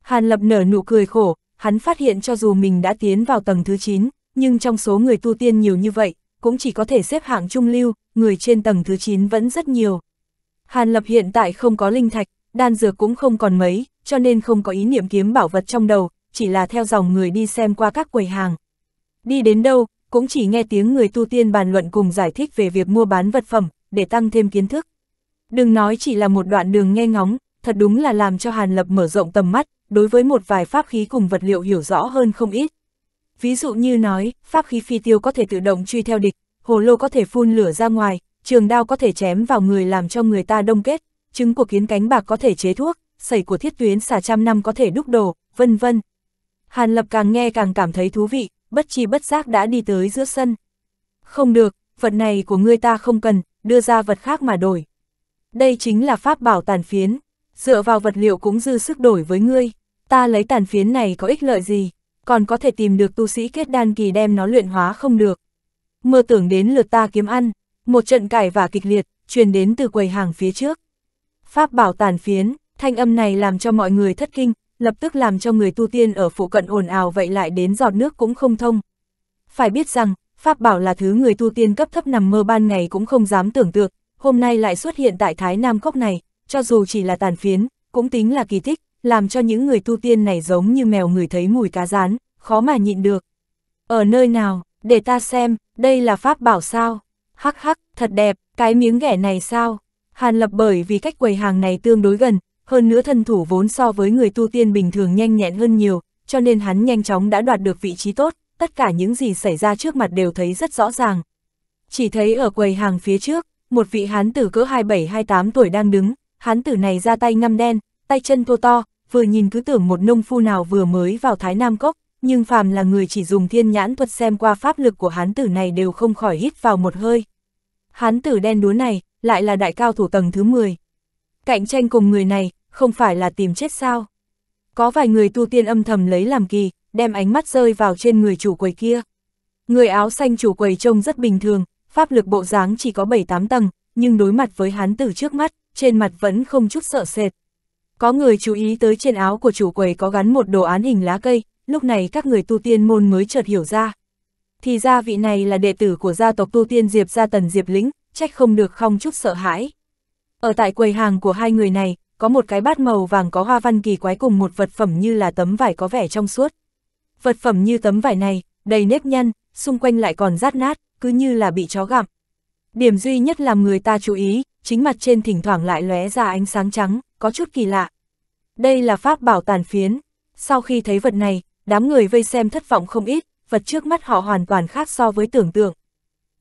Hàn Lập nở nụ cười khổ, hắn phát hiện cho dù mình đã tiến vào tầng thứ 9, nhưng trong số người tu tiên nhiều như vậy, cũng chỉ có thể xếp hạng trung lưu, người trên tầng thứ 9 vẫn rất nhiều. Hàn Lập hiện tại không có linh thạch, đan dược cũng không còn mấy, cho nên không có ý niệm kiếm bảo vật trong đầu, chỉ là theo dòng người đi xem qua các quầy hàng. Đi đến đâu, cũng chỉ nghe tiếng người tu tiên bàn luận cùng giải thích về việc mua bán vật phẩm, để tăng thêm kiến thức. Đừng nói chỉ là một đoạn đường nghe ngóng, thật đúng là làm cho Hàn Lập mở rộng tầm mắt, đối với một vài pháp khí cùng vật liệu hiểu rõ hơn không ít. Ví dụ như nói, pháp khí phi tiêu có thể tự động truy theo địch, hồ lô có thể phun lửa ra ngoài, trường đao có thể chém vào người làm cho người ta đông kết, trứng của kiến cánh bạc có thể chế thuốc, sẩy của thiết tuyến xả trăm năm có thể đúc đồ, vân vân. Hàn Lập càng nghe càng cảm thấy thú vị, bất chi bất giác đã đi tới giữa sân. Không được, vật này của ngươi ta không cần, đưa ra vật khác mà đổi. Đây chính là pháp bảo tàn phiến, dựa vào vật liệu cũng dư sức đổi với ngươi, ta lấy tàn phiến này có ích lợi gì, còn có thể tìm được tu sĩ kết đan kỳ đem nó luyện hóa không được. Mơ tưởng đến lượt ta kiếm ăn, một trận cải và kịch liệt, truyền đến từ quầy hàng phía trước. Pháp bảo tàn phiến, thanh âm này làm cho mọi người thất kinh, lập tức làm cho người tu tiên ở phụ cận ồn ào vậy lại đến giọt nước cũng không thông. Phải biết rằng, Pháp bảo là thứ người tu tiên cấp thấp nằm mơ ban ngày cũng không dám tưởng tượng, hôm nay lại xuất hiện tại Thái Nam Cốc này, cho dù chỉ là tàn phiến, cũng tính là kỳ tích, làm cho những người tu tiên này giống như mèo người thấy mùi cá rán, khó mà nhịn được. Ở nơi nào, để ta xem, đây là pháp bảo sao? Hắc hắc, thật đẹp, cái miếng ghẻ này sao? Hàn Lập bởi vì cách quầy hàng này tương đối gần, hơn nữa thân thủ vốn so với người tu tiên bình thường nhanh nhẹn hơn nhiều, cho nên hắn nhanh chóng đã đoạt được vị trí tốt, tất cả những gì xảy ra trước mặt đều thấy rất rõ ràng. Chỉ thấy ở quầy hàng phía trước, một vị hán tử cỡ 27-28 tuổi đang đứng, hán tử này ra tay ngăm đen, tay chân thô to, vừa nhìn cứ tưởng một nông phu nào vừa mới vào Thái Nam Cốc, nhưng phàm là người chỉ dùng thiên nhãn thuật xem qua pháp lực của hán tử này đều không khỏi hít vào một hơi. Hán tử đen đúa này, lại là đại cao thủ tầng thứ 10. Cạnh tranh cùng người này, không phải là tìm chết sao. Có vài người tu tiên âm thầm lấy làm kỳ, đem ánh mắt rơi vào trên người chủ quầy kia. Người áo xanh chủ quầy trông rất bình thường, pháp lực bộ dáng chỉ có 7-8 tầng, nhưng đối mặt với hán tử trước mắt, trên mặt vẫn không chút sợ sệt. Có người chú ý tới trên áo của chủ quầy có gắn một đồ án hình lá cây, lúc này các người tu tiên môn mới chợt hiểu ra. Thì ra vị này là đệ tử của gia tộc tu tiên Diệp gia Tần Diệp Lĩnh, trách không được không chút sợ hãi. Ở tại quầy hàng của hai người này, có một cái bát màu vàng có hoa văn kỳ quái cùng một vật phẩm như là tấm vải có vẻ trong suốt. Vật phẩm như tấm vải này, đầy nếp nhăn, xung quanh lại còn rát nát, cứ như là bị chó gặm. Điểm duy nhất làm người ta chú ý, chính mặt trên thỉnh thoảng lại lóe ra ánh sáng trắng, có chút kỳ lạ. Đây là pháp bảo tàn phiến. Sau khi thấy vật này, đám người vây xem thất vọng không ít, vật trước mắt họ hoàn toàn khác so với tưởng tượng.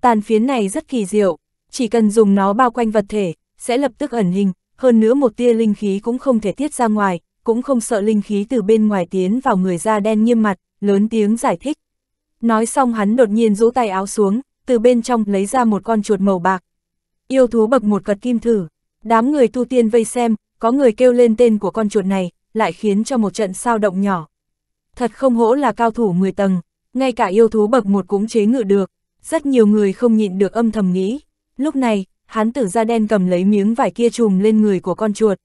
Tàn phiến này rất kỳ diệu, chỉ cần dùng nó bao quanh vật thể, sẽ lập tức ẩn hình, hơn nữa một tia linh khí cũng không thể tiết ra ngoài, cũng không sợ linh khí từ bên ngoài tiến vào người da đen nghiêm mặt, lớn tiếng giải thích. Nói xong hắn đột nhiên rũ tay áo xuống, từ bên trong lấy ra một con chuột màu bạc. Yêu thú bậc một cật kim thử, đám người tu tiên vây xem, có người kêu lên tên của con chuột này, lại khiến cho một trận sao động nhỏ. Thật không hổ là cao thủ 10 tầng, ngay cả yêu thú bậc một cũng chế ngự được, rất nhiều người không nhịn được âm thầm nghĩ. Lúc này, hán tử da đen cầm lấy miếng vải kia trùm lên người của con chuột.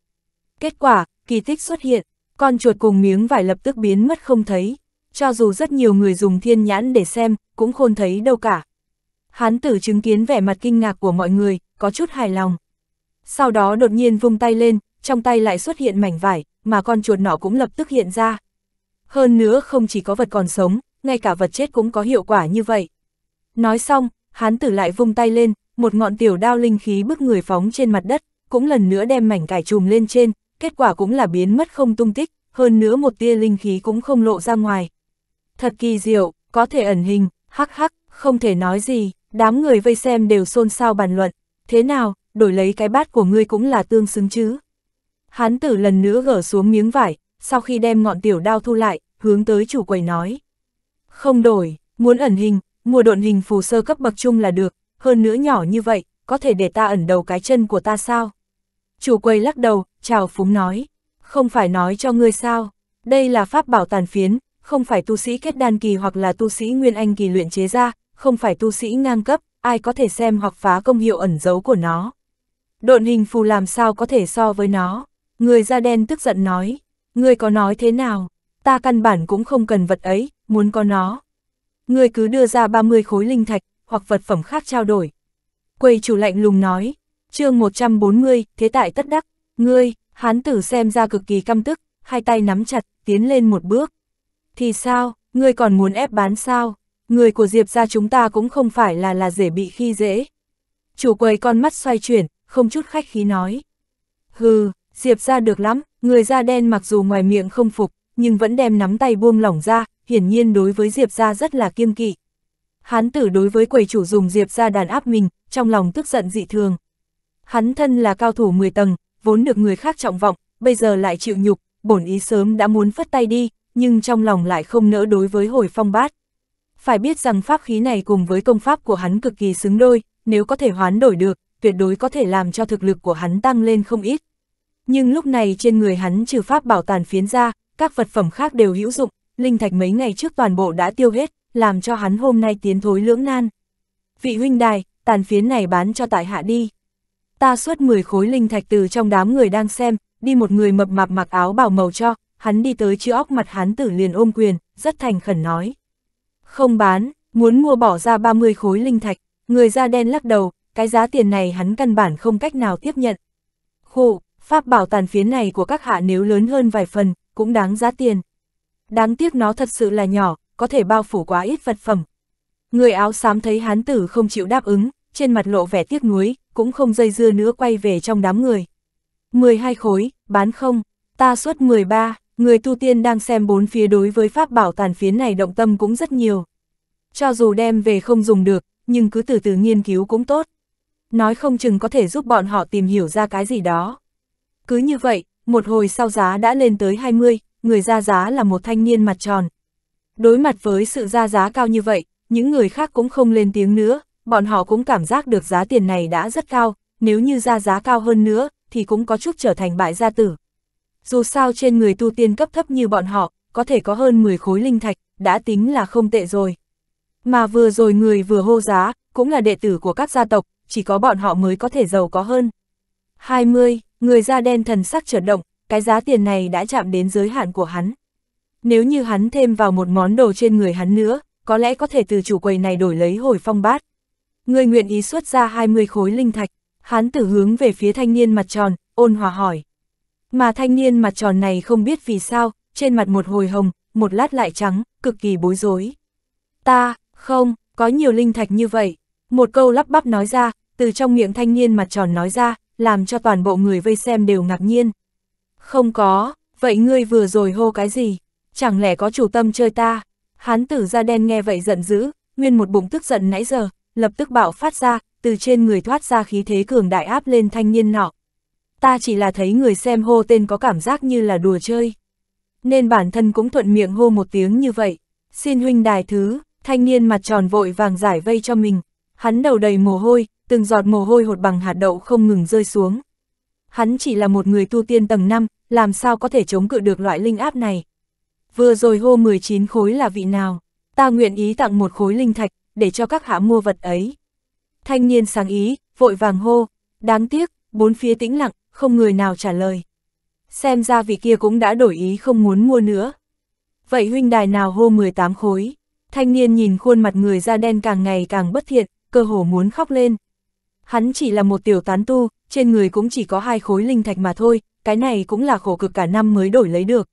Kết quả, kỳ tích xuất hiện, con chuột cùng miếng vải lập tức biến mất không thấy. Cho dù rất nhiều người dùng thiên nhãn để xem, cũng khôn thấy đâu cả. Hán tử chứng kiến vẻ mặt kinh ngạc của mọi người, có chút hài lòng. Sau đó đột nhiên vung tay lên, trong tay lại xuất hiện mảnh vải, mà con chuột nọ cũng lập tức hiện ra. Hơn nữa không chỉ có vật còn sống, ngay cả vật chết cũng có hiệu quả như vậy. Nói xong, hán tử lại vung tay lên, một ngọn tiểu đao linh khí bức người phóng trên mặt đất, cũng lần nữa đem mảnh cải trùm lên trên, kết quả cũng là biến mất không tung tích, hơn nữa một tia linh khí cũng không lộ ra ngoài. Thật kỳ diệu, có thể ẩn hình, hắc hắc, không thể nói gì, đám người vây xem đều xôn xao bàn luận, thế nào, đổi lấy cái bát của ngươi cũng là tương xứng chứ. Hán tử lần nữa gỡ xuống miếng vải, sau khi đem ngọn tiểu đao thu lại, hướng tới chủ quầy nói. Không đổi, muốn ẩn hình, mua độn hình phù sơ cấp bậc trung là được, hơn nữa nhỏ như vậy, có thể để ta ẩn đầu cái chân của ta sao? Chủ quầy lắc đầu, chào phúng nói, không phải nói cho ngươi sao, đây là pháp bảo tàn phiến, không phải tu sĩ kết đan kỳ hoặc là tu sĩ nguyên anh kỳ luyện chế ra, không phải tu sĩ ngang cấp, ai có thể xem hoặc phá công hiệu ẩn giấu của nó. Độn hình phù làm sao có thể so với nó, người da đen tức giận nói, ngươi có nói thế nào, ta căn bản cũng không cần vật ấy, muốn có nó. Ngươi cứ đưa ra 30 khối linh thạch, hoặc vật phẩm khác trao đổi. Quầy chủ lạnh lùng nói, chương 140, thế tại tất đắc, ngươi, hán tử xem ra cực kỳ căm tức, hai tay nắm chặt, tiến lên một bước. Thì sao, ngươi còn muốn ép bán sao, người của Diệp ra chúng ta cũng không phải là là dễ bị khi dễ. Chủ quầy con mắt xoay chuyển, không chút khách khí nói. Hừ, Diệp ra được lắm, người da đen mặc dù ngoài miệng không phục, nhưng vẫn đem nắm tay buông lỏng ra, hiển nhiên đối với Diệp ra rất là kiêng kỵ. Hán tử đối với quầy chủ dùng diệp ra đàn áp mình, trong lòng tức giận dị thường. Hắn thân là cao thủ 10 tầng, vốn được người khác trọng vọng, bây giờ lại chịu nhục, bổn ý sớm đã muốn phất tay đi, nhưng trong lòng lại không nỡ đối với hồi phong bát. Phải biết rằng pháp khí này cùng với công pháp của hắn cực kỳ xứng đôi, nếu có thể hoán đổi được, tuyệt đối có thể làm cho thực lực của hắn tăng lên không ít. Nhưng lúc này trên người hắn trừ pháp bảo tàn phiến ra, các vật phẩm khác đều hữu dụng, linh thạch mấy ngày trước toàn bộ đã tiêu hết, làm cho hắn hôm nay tiến thối lưỡng nan. Vị huynh đài, tàn phiến này bán cho tại hạ đi. Ta xuất 10 khối linh thạch từ trong đám người đang xem, đi một người mập mạp mặc áo bảo màu cho, hắn đi tới chữ óc mặt hắn tử liền ôm quyền, rất thành khẩn nói. Không bán, muốn mua bỏ ra 30 khối linh thạch, người da đen lắc đầu, cái giá tiền này hắn căn bản không cách nào tiếp nhận. Khổ, pháp bảo tàn phiến này của các hạ nếu lớn hơn vài phần, cũng đáng giá tiền. Đáng tiếc nó thật sự là nhỏ, có thể bao phủ quá ít vật phẩm. Người áo xám thấy hán tử không chịu đáp ứng, trên mặt lộ vẻ tiếc nuối, cũng không dây dưa nữa quay về trong đám người. 12 khối, bán không, ta xuất 13, người tu tiên đang xem bốn phía đối với pháp bảo tàn phiến này động tâm cũng rất nhiều. Cho dù đem về không dùng được, nhưng cứ từ từ nghiên cứu cũng tốt. Nói không chừng có thể giúp bọn họ tìm hiểu ra cái gì đó. Cứ như vậy, một hồi sau giá đã lên tới 20, người ra giá là một thanh niên mặt tròn, Đối mặt với sự ra giá cao như vậy, những người khác cũng không lên tiếng nữa, bọn họ cũng cảm giác được giá tiền này đã rất cao, nếu như ra giá cao hơn nữa, thì cũng có chút trở thành bại gia tử. Dù sao trên người tu tiên cấp thấp như bọn họ, có thể có hơn 10 khối linh thạch, đã tính là không tệ rồi. Mà vừa rồi người vừa hô giá, cũng là đệ tử của các gia tộc, chỉ có bọn họ mới có thể giàu có hơn. 20. Người da đen thần sắc chợt động, cái giá tiền này đã chạm đến giới hạn của hắn. Nếu như hắn thêm vào một món đồ trên người hắn nữa, có lẽ có thể từ chủ quầy này đổi lấy hồi phong bát. Người nguyện ý xuất ra 20 khối linh thạch, hắn tử hướng về phía thanh niên mặt tròn, ôn hòa hỏi. Mà thanh niên mặt tròn này không biết vì sao, trên mặt một hồi hồng, một lát lại trắng, cực kỳ bối rối. Ta, không, có nhiều linh thạch như vậy. Một câu lắp bắp nói ra, từ trong miệng thanh niên mặt tròn nói ra, làm cho toàn bộ người vây xem đều ngạc nhiên. Không có, vậy ngươi vừa rồi hô cái gì? chẳng lẽ có chủ tâm chơi ta? Hán tử da đen nghe vậy giận dữ, nguyên một bụng tức giận nãy giờ, lập tức bạo phát ra, từ trên người thoát ra khí thế cường đại áp lên thanh niên nọ. Ta chỉ là thấy người xem hô tên có cảm giác như là đùa chơi. Nên bản thân cũng thuận miệng hô một tiếng như vậy. Xin huynh đài thứ, thanh niên mặt tròn vội vàng giải vây cho mình. Hắn đầu đầy mồ hôi, từng giọt mồ hôi hột bằng hạt đậu không ngừng rơi xuống. Hắn chỉ là một người tu tiên tầng 5, làm sao có thể chống cự được loại linh áp này vừa rồi hô 19 khối là vị nào, ta nguyện ý tặng một khối linh thạch, để cho các hạ mua vật ấy. Thanh niên sáng ý, vội vàng hô, đáng tiếc, bốn phía tĩnh lặng, không người nào trả lời. Xem ra vị kia cũng đã đổi ý không muốn mua nữa. Vậy huynh đài nào hô 18 khối, thanh niên nhìn khuôn mặt người da đen càng ngày càng bất thiện, cơ hồ muốn khóc lên. Hắn chỉ là một tiểu tán tu, trên người cũng chỉ có hai khối linh thạch mà thôi, cái này cũng là khổ cực cả năm mới đổi lấy được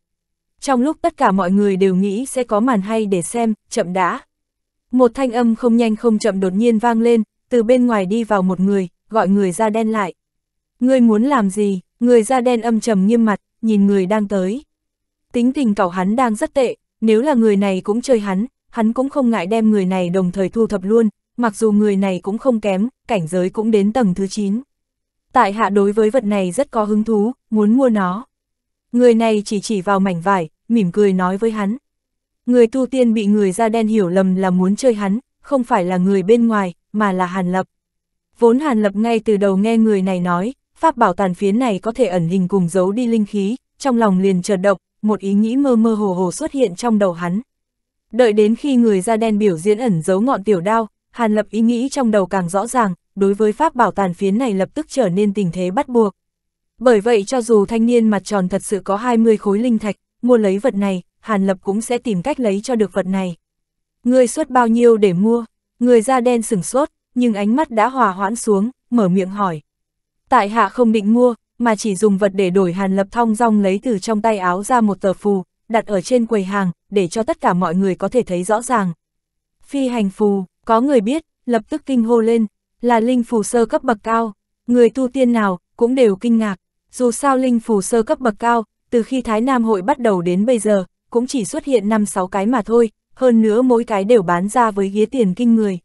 trong lúc tất cả mọi người đều nghĩ sẽ có màn hay để xem, chậm đã. Một thanh âm không nhanh không chậm đột nhiên vang lên, từ bên ngoài đi vào một người, gọi người da đen lại. Ngươi muốn làm gì? Người da đen âm trầm nghiêm mặt, nhìn người đang tới. Tính tình cậu hắn đang rất tệ, nếu là người này cũng chơi hắn, hắn cũng không ngại đem người này đồng thời thu thập luôn, mặc dù người này cũng không kém, cảnh giới cũng đến tầng thứ 9. Tại hạ đối với vật này rất có hứng thú, muốn mua nó. Người này chỉ chỉ vào mảnh vải, mỉm cười nói với hắn. Người tu tiên bị người da đen hiểu lầm là muốn chơi hắn, không phải là người bên ngoài, mà là Hàn Lập. Vốn Hàn Lập ngay từ đầu nghe người này nói, pháp bảo tàn phiến này có thể ẩn hình cùng giấu đi linh khí, trong lòng liền chợt động, một ý nghĩ mơ mơ hồ hồ xuất hiện trong đầu hắn. Đợi đến khi người da đen biểu diễn ẩn giấu ngọn tiểu đao, Hàn Lập ý nghĩ trong đầu càng rõ ràng, đối với pháp bảo tàn phiến này lập tức trở nên tình thế bắt buộc. Bởi vậy cho dù thanh niên mặt tròn thật sự có 20 khối linh thạch, mua lấy vật này, Hàn Lập cũng sẽ tìm cách lấy cho được vật này. Người xuất bao nhiêu để mua? Người da đen sửng sốt, nhưng ánh mắt đã hòa hoãn xuống, mở miệng hỏi. Tại hạ không định mua, mà chỉ dùng vật để đổi Hàn Lập thong dong lấy từ trong tay áo ra một tờ phù, đặt ở trên quầy hàng, để cho tất cả mọi người có thể thấy rõ ràng. Phi hành phù, có người biết, lập tức kinh hô lên, là linh phù sơ cấp bậc cao, người tu tiên nào, cũng đều kinh ngạc. Dù sao linh phù sơ cấp bậc cao, từ khi Thái Nam hội bắt đầu đến bây giờ, cũng chỉ xuất hiện 5-6 cái mà thôi, hơn nữa mỗi cái đều bán ra với ghế tiền kinh người.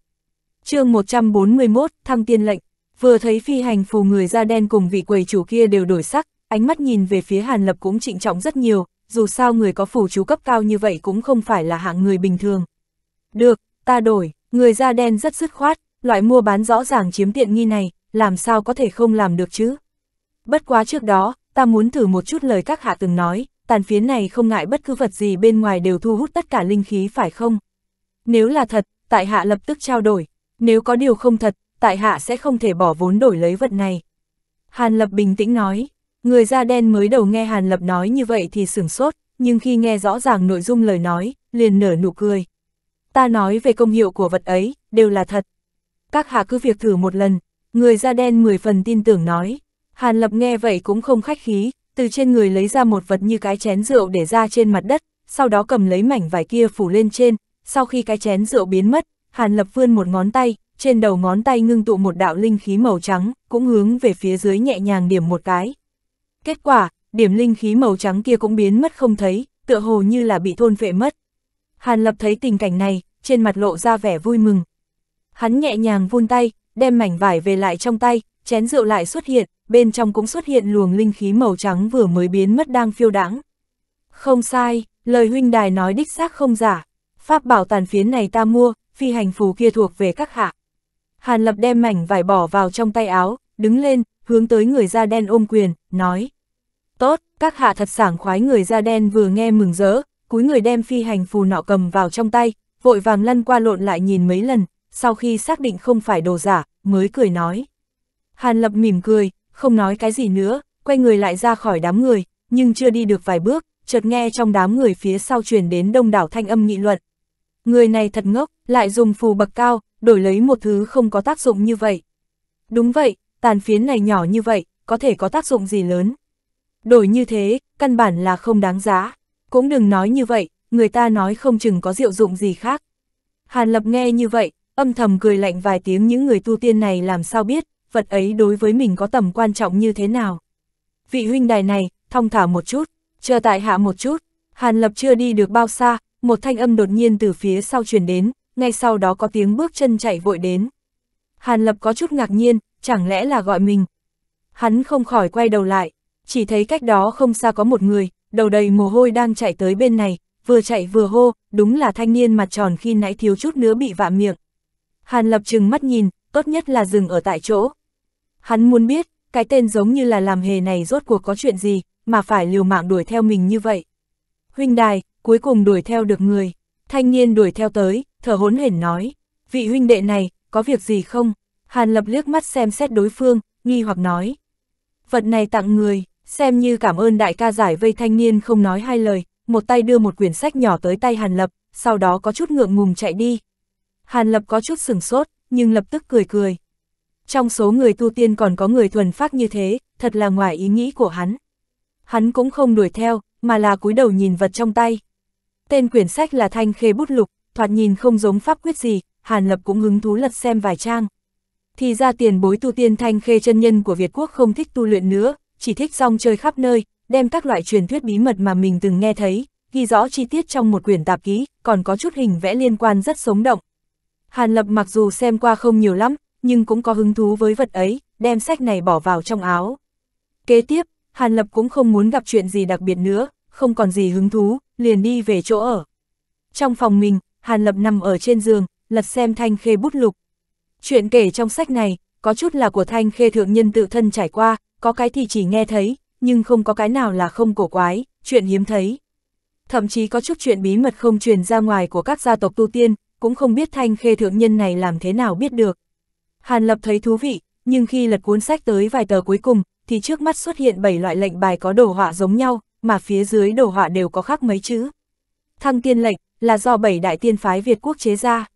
chương 141, Thăng Tiên Lệnh, vừa thấy phi hành phù người da đen cùng vị quầy chủ kia đều đổi sắc, ánh mắt nhìn về phía Hàn Lập cũng trịnh trọng rất nhiều, dù sao người có phù chú cấp cao như vậy cũng không phải là hạng người bình thường. Được, ta đổi, người da đen rất dứt khoát, loại mua bán rõ ràng chiếm tiện nghi này, làm sao có thể không làm được chứ? Bất quá trước đó, ta muốn thử một chút lời các hạ từng nói, tàn phiến này không ngại bất cứ vật gì bên ngoài đều thu hút tất cả linh khí phải không? Nếu là thật, tại hạ lập tức trao đổi, nếu có điều không thật, tại hạ sẽ không thể bỏ vốn đổi lấy vật này. Hàn Lập bình tĩnh nói, người da đen mới đầu nghe Hàn Lập nói như vậy thì sửng sốt, nhưng khi nghe rõ ràng nội dung lời nói, liền nở nụ cười. Ta nói về công hiệu của vật ấy, đều là thật. Các hạ cứ việc thử một lần, người da đen 10 phần tin tưởng nói, Hàn Lập nghe vậy cũng không khách khí, từ trên người lấy ra một vật như cái chén rượu để ra trên mặt đất, sau đó cầm lấy mảnh vải kia phủ lên trên, sau khi cái chén rượu biến mất, Hàn Lập vươn một ngón tay, trên đầu ngón tay ngưng tụ một đạo linh khí màu trắng, cũng hướng về phía dưới nhẹ nhàng điểm một cái. Kết quả, điểm linh khí màu trắng kia cũng biến mất không thấy, tựa hồ như là bị thôn vệ mất. Hàn Lập thấy tình cảnh này, trên mặt lộ ra vẻ vui mừng. Hắn nhẹ nhàng vun tay, đem mảnh vải về lại trong tay, chén rượu lại xuất hiện, bên trong cũng xuất hiện luồng linh khí màu trắng vừa mới biến mất đang phiêu đãng. Không sai, lời huynh đài nói đích xác không giả, pháp bảo tàn phiến này ta mua, phi hành phù kia thuộc về các hạ. Hàn Lập đem mảnh vải bỏ vào trong tay áo, đứng lên, hướng tới người da đen ôm quyền, nói. Tốt, các hạ thật sảng khoái người da đen vừa nghe mừng rỡ, cúi người đem phi hành phù nọ cầm vào trong tay, vội vàng lăn qua lộn lại nhìn mấy lần, sau khi xác định không phải đồ giả, mới cười nói. Hàn Lập mỉm cười, không nói cái gì nữa, quay người lại ra khỏi đám người, nhưng chưa đi được vài bước, chợt nghe trong đám người phía sau truyền đến đông đảo thanh âm nghị luận. Người này thật ngốc, lại dùng phù bậc cao, đổi lấy một thứ không có tác dụng như vậy. Đúng vậy, tàn phiến này nhỏ như vậy, có thể có tác dụng gì lớn. Đổi như thế, căn bản là không đáng giá. Cũng đừng nói như vậy, người ta nói không chừng có diệu dụng gì khác. Hàn Lập nghe như vậy, âm thầm cười lạnh vài tiếng những người tu tiên này làm sao biết, vật ấy đối với mình có tầm quan trọng như thế nào. Vị huynh đài này, thong thả một chút, chờ tại hạ một chút, Hàn Lập chưa đi được bao xa, một thanh âm đột nhiên từ phía sau truyền đến, ngay sau đó có tiếng bước chân chạy vội đến. Hàn Lập có chút ngạc nhiên, chẳng lẽ là gọi mình. Hắn không khỏi quay đầu lại, chỉ thấy cách đó không xa có một người, đầu đầy mồ hôi đang chạy tới bên này, vừa chạy vừa hô, đúng là thanh niên mặt tròn khi nãy thiếu chút nữa bị vạ miệng. Hàn Lập chừng mắt nhìn, tốt nhất là dừng ở tại chỗ, Hắn muốn biết, cái tên giống như là làm hề này rốt cuộc có chuyện gì, mà phải liều mạng đuổi theo mình như vậy. Huynh đài, cuối cùng đuổi theo được người. Thanh niên đuổi theo tới, thở hốn hển nói. Vị huynh đệ này, có việc gì không? Hàn lập liếc mắt xem xét đối phương, nghi hoặc nói. Vật này tặng người, xem như cảm ơn đại ca giải vây thanh niên không nói hai lời, một tay đưa một quyển sách nhỏ tới tay Hàn lập, sau đó có chút ngượng ngùng chạy đi. Hàn lập có chút sừng sốt, nhưng lập tức cười cười trong số người tu tiên còn có người thuần phát như thế, thật là ngoài ý nghĩ của hắn. Hắn cũng không đuổi theo, mà là cúi đầu nhìn vật trong tay. Tên quyển sách là Thanh Khê Bút Lục, thoạt nhìn không giống pháp quyết gì, Hàn Lập cũng hứng thú lật xem vài trang. Thì ra tiền bối tu tiên Thanh Khê chân nhân của Việt Quốc không thích tu luyện nữa, chỉ thích rong chơi khắp nơi, đem các loại truyền thuyết bí mật mà mình từng nghe thấy, ghi rõ chi tiết trong một quyển tạp ký, còn có chút hình vẽ liên quan rất sống động. Hàn Lập mặc dù xem qua không nhiều lắm, nhưng cũng có hứng thú với vật ấy, đem sách này bỏ vào trong áo. Kế tiếp, Hàn Lập cũng không muốn gặp chuyện gì đặc biệt nữa, không còn gì hứng thú, liền đi về chỗ ở. Trong phòng mình, Hàn Lập nằm ở trên giường, lật xem Thanh Khê bút lục. Chuyện kể trong sách này, có chút là của Thanh Khê thượng nhân tự thân trải qua, có cái thì chỉ nghe thấy, nhưng không có cái nào là không cổ quái, chuyện hiếm thấy. Thậm chí có chút chuyện bí mật không truyền ra ngoài của các gia tộc tu tiên, cũng không biết Thanh Khê thượng nhân này làm thế nào biết được. Hàn Lập thấy thú vị, nhưng khi lật cuốn sách tới vài tờ cuối cùng, thì trước mắt xuất hiện 7 loại lệnh bài có đồ họa giống nhau, mà phía dưới đồ họa đều có khắc mấy chữ. Thăng tiên lệnh là do 7 đại tiên phái Việt quốc chế ra.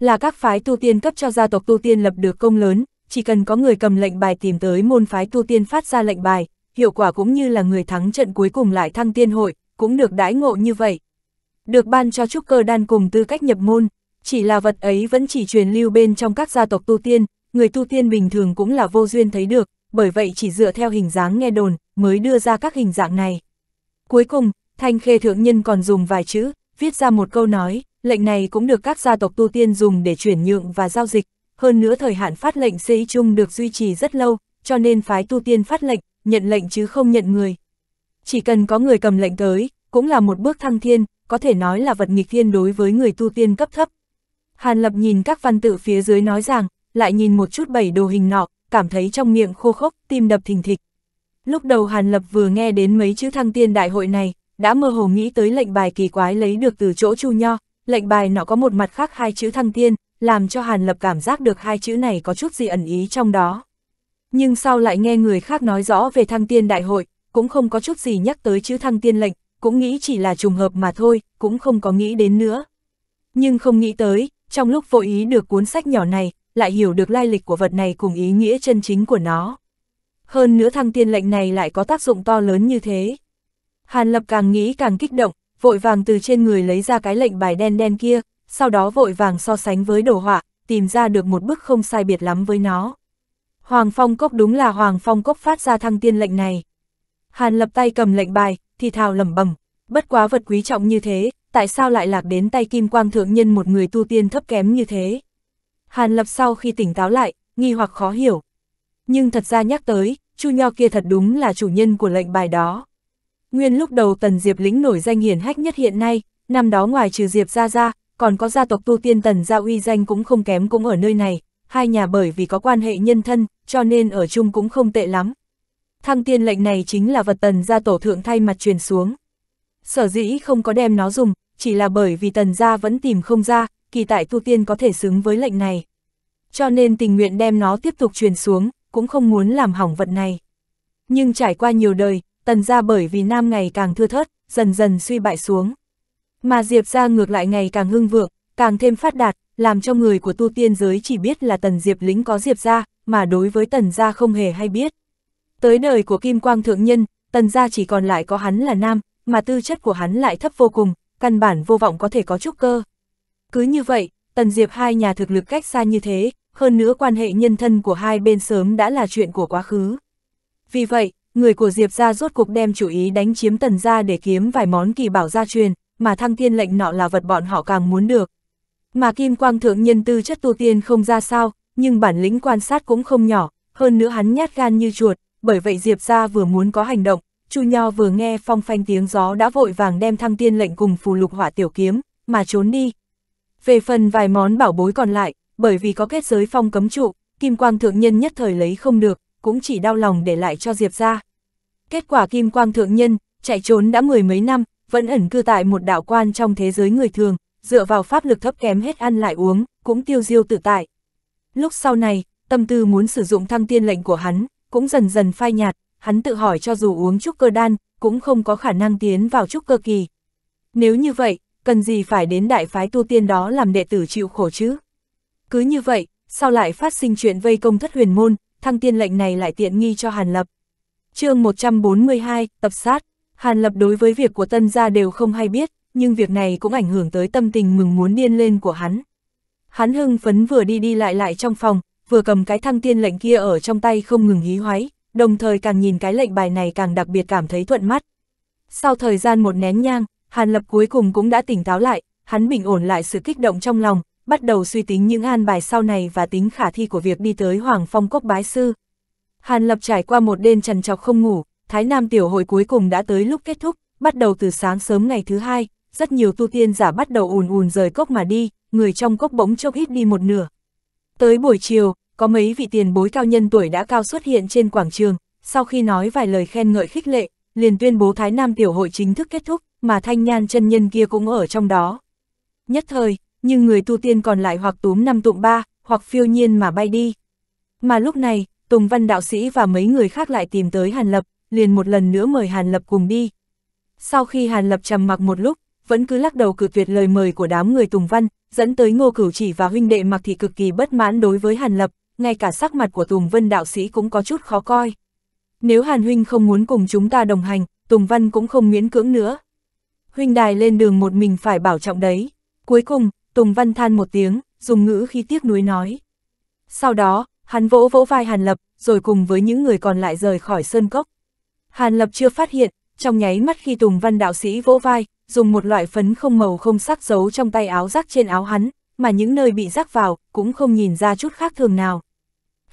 Là các phái tu tiên cấp cho gia tộc tu tiên lập được công lớn, chỉ cần có người cầm lệnh bài tìm tới môn phái tu tiên phát ra lệnh bài, hiệu quả cũng như là người thắng trận cuối cùng lại thăng tiên hội, cũng được đãi ngộ như vậy. Được ban cho trúc cơ đan cùng tư cách nhập môn. Chỉ là vật ấy vẫn chỉ truyền lưu bên trong các gia tộc tu tiên, người tu tiên bình thường cũng là vô duyên thấy được, bởi vậy chỉ dựa theo hình dáng nghe đồn mới đưa ra các hình dạng này. Cuối cùng, Thanh Khê Thượng Nhân còn dùng vài chữ, viết ra một câu nói, lệnh này cũng được các gia tộc tu tiên dùng để chuyển nhượng và giao dịch, hơn nữa thời hạn phát lệnh sĩ chung được duy trì rất lâu, cho nên phái tu tiên phát lệnh, nhận lệnh chứ không nhận người. Chỉ cần có người cầm lệnh tới, cũng là một bước thăng thiên, có thể nói là vật nghịch thiên đối với người tu tiên cấp thấp. Hàn Lập nhìn các văn tự phía dưới nói rằng, lại nhìn một chút bảy đồ hình nọ, cảm thấy trong miệng khô khốc, tim đập thình thịch. Lúc đầu Hàn Lập vừa nghe đến mấy chữ thăng tiên đại hội này, đã mơ hồ nghĩ tới lệnh bài kỳ quái lấy được từ chỗ Chu Nho, lệnh bài nó có một mặt khác hai chữ thăng tiên, làm cho Hàn Lập cảm giác được hai chữ này có chút gì ẩn ý trong đó. Nhưng sau lại nghe người khác nói rõ về thăng tiên đại hội, cũng không có chút gì nhắc tới chữ thăng tiên lệnh, cũng nghĩ chỉ là trùng hợp mà thôi, cũng không có nghĩ đến nữa. Nhưng không nghĩ tới, trong lúc vô ý được cuốn sách nhỏ này, lại hiểu được lai lịch của vật này cùng ý nghĩa chân chính của nó. Hơn nữa thăng tiên lệnh này lại có tác dụng to lớn như thế. Hàn Lập càng nghĩ càng kích động, vội vàng từ trên người lấy ra cái lệnh bài đen đen kia, sau đó vội vàng so sánh với đồ họa, tìm ra được một bức không sai biệt lắm với nó. Hoàng Phong Cốc đúng là Hoàng Phong Cốc phát ra thăng tiên lệnh này. Hàn Lập tay cầm lệnh bài, thì thào lẩm bẩm, bất quá vật quý trọng như thế, tại sao lại lạc đến tay kim quang thượng nhân một người tu tiên thấp kém như thế? Hàn Lập sau khi tỉnh táo lại, nghi hoặc khó hiểu. Nhưng thật ra nhắc tới, Chu Nho kia thật đúng là chủ nhân của lệnh bài đó. Nguyên lúc đầu Tần Diệp lĩnh nổi danh hiển hách nhất hiện nay, năm đó ngoài trừ Diệp ra ra, còn có gia tộc tu tiên Tần gia uy danh cũng không kém cũng ở nơi này, hai nhà bởi vì có quan hệ nhân thân, cho nên ở chung cũng không tệ lắm. Thăng tiên lệnh này chính là vật Tần gia tổ thượng thay mặt truyền xuống. Sở dĩ không có đem nó dùng, chỉ là bởi vì tần gia vẫn tìm không ra, kỳ tại tu tiên có thể xứng với lệnh này. Cho nên tình nguyện đem nó tiếp tục truyền xuống, cũng không muốn làm hỏng vật này. Nhưng trải qua nhiều đời, tần gia bởi vì nam ngày càng thưa thớt, dần dần suy bại xuống. Mà Diệp gia ngược lại ngày càng hưng vượng, càng thêm phát đạt, làm cho người của tu tiên giới chỉ biết là tần Diệp lính có Diệp gia, mà đối với tần gia không hề hay biết. Tới đời của Kim Quang Thượng Nhân, tần gia chỉ còn lại có hắn là nam, mà tư chất của hắn lại thấp vô cùng, căn bản vô vọng có thể có trúc cơ. Cứ như vậy, Tần Diệp hai nhà thực lực cách xa như thế, hơn nữa quan hệ nhân thân của hai bên sớm đã là chuyện của quá khứ. Vì vậy, người của Diệp gia rốt cuộc đem chủ ý đánh chiếm Tần gia để kiếm vài món kỳ bảo gia truyền, mà thăng thiên lệnh nọ là vật bọn họ càng muốn được. Mà Kim Quang thượng nhân tư chất tu tiên không ra sao, nhưng bản lĩnh quan sát cũng không nhỏ, hơn nữa hắn nhát gan như chuột, bởi vậy Diệp gia vừa muốn có hành động, Chu Nho vừa nghe phong phanh tiếng gió đã vội vàng đem thăng tiên lệnh cùng phù lục hỏa tiểu kiếm, mà trốn đi. Về phần vài món bảo bối còn lại, bởi vì có kết giới phong cấm trụ, kim quang thượng nhân nhất thời lấy không được, cũng chỉ đau lòng để lại cho Diệp ra. Kết quả kim quang thượng nhân, chạy trốn đã mười mấy năm, vẫn ẩn cư tại một đạo quan trong thế giới người thường, dựa vào pháp lực thấp kém hết ăn lại uống, cũng tiêu diêu tự tại. Lúc sau này, tâm tư muốn sử dụng thăng tiên lệnh của hắn, cũng dần dần phai nhạt, hắn tự hỏi cho dù uống trúc cơ đan, cũng không có khả năng tiến vào trúc cơ kỳ. Nếu như vậy, cần gì phải đến đại phái tu tiên đó làm đệ tử chịu khổ chứ? Cứ như vậy, sao lại phát sinh chuyện vây công thất huyền môn, thăng tiên lệnh này lại tiện nghi cho Hàn Lập. chương 142, tập sát, Hàn Lập đối với việc của tân gia đều không hay biết, nhưng việc này cũng ảnh hưởng tới tâm tình mừng muốn điên lên của hắn. Hắn hưng phấn vừa đi đi lại lại trong phòng, vừa cầm cái thăng tiên lệnh kia ở trong tay không ngừng hí hoáy, đồng thời càng nhìn cái lệnh bài này càng đặc biệt cảm thấy thuận mắt. Sau thời gian một nén nhang, Hàn Lập cuối cùng cũng đã tỉnh táo lại, hắn bình ổn lại sự kích động trong lòng, bắt đầu suy tính những an bài sau này và tính khả thi của việc đi tới Hoàng Phong Cốc Bái Sư. Hàn Lập trải qua một đêm trần trọc không ngủ, Thái Nam Tiểu Hội cuối cùng đã tới lúc kết thúc, bắt đầu từ sáng sớm ngày thứ hai, rất nhiều tu tiên giả bắt đầu ùn ùn rời cốc mà đi, người trong cốc bỗng chốc ít đi một nửa. Tới buổi chiều, có mấy vị tiền bối cao nhân tuổi đã cao xuất hiện trên quảng trường, sau khi nói vài lời khen ngợi khích lệ, liền tuyên bố Thái Nam tiểu hội chính thức kết thúc, mà thanh nhan chân nhân kia cũng ở trong đó. Nhất thời, nhưng người tu tiên còn lại hoặc túm năm tụng ba, hoặc phiêu nhiên mà bay đi. Mà lúc này, Tùng Văn đạo sĩ và mấy người khác lại tìm tới Hàn Lập, liền một lần nữa mời Hàn Lập cùng đi. Sau khi Hàn Lập trầm mặc một lúc, vẫn cứ lắc đầu cự tuyệt lời mời của đám người Tùng Văn, dẫn tới Ngô Cửu Chỉ và huynh đệ Mặc thị cực kỳ bất mãn đối với Hàn Lập, ngay cả sắc mặt của Tùng Vân đạo sĩ cũng có chút khó coi. Nếu Hàn Huynh không muốn cùng chúng ta đồng hành, Tùng Văn cũng không miễn cưỡng nữa. Huynh đài lên đường một mình phải bảo trọng đấy. Cuối cùng, Tùng Văn than một tiếng, dùng ngữ khi tiếc nuối nói. Sau đó, hắn vỗ vỗ vai Hàn Lập, rồi cùng với những người còn lại rời khỏi sơn cốc. Hàn Lập chưa phát hiện, trong nháy mắt khi Tùng Văn đạo sĩ vỗ vai, dùng một loại phấn không màu không sắc giấu trong tay áo rác trên áo hắn, mà những nơi bị rác vào, cũng không nhìn ra chút khác thường nào.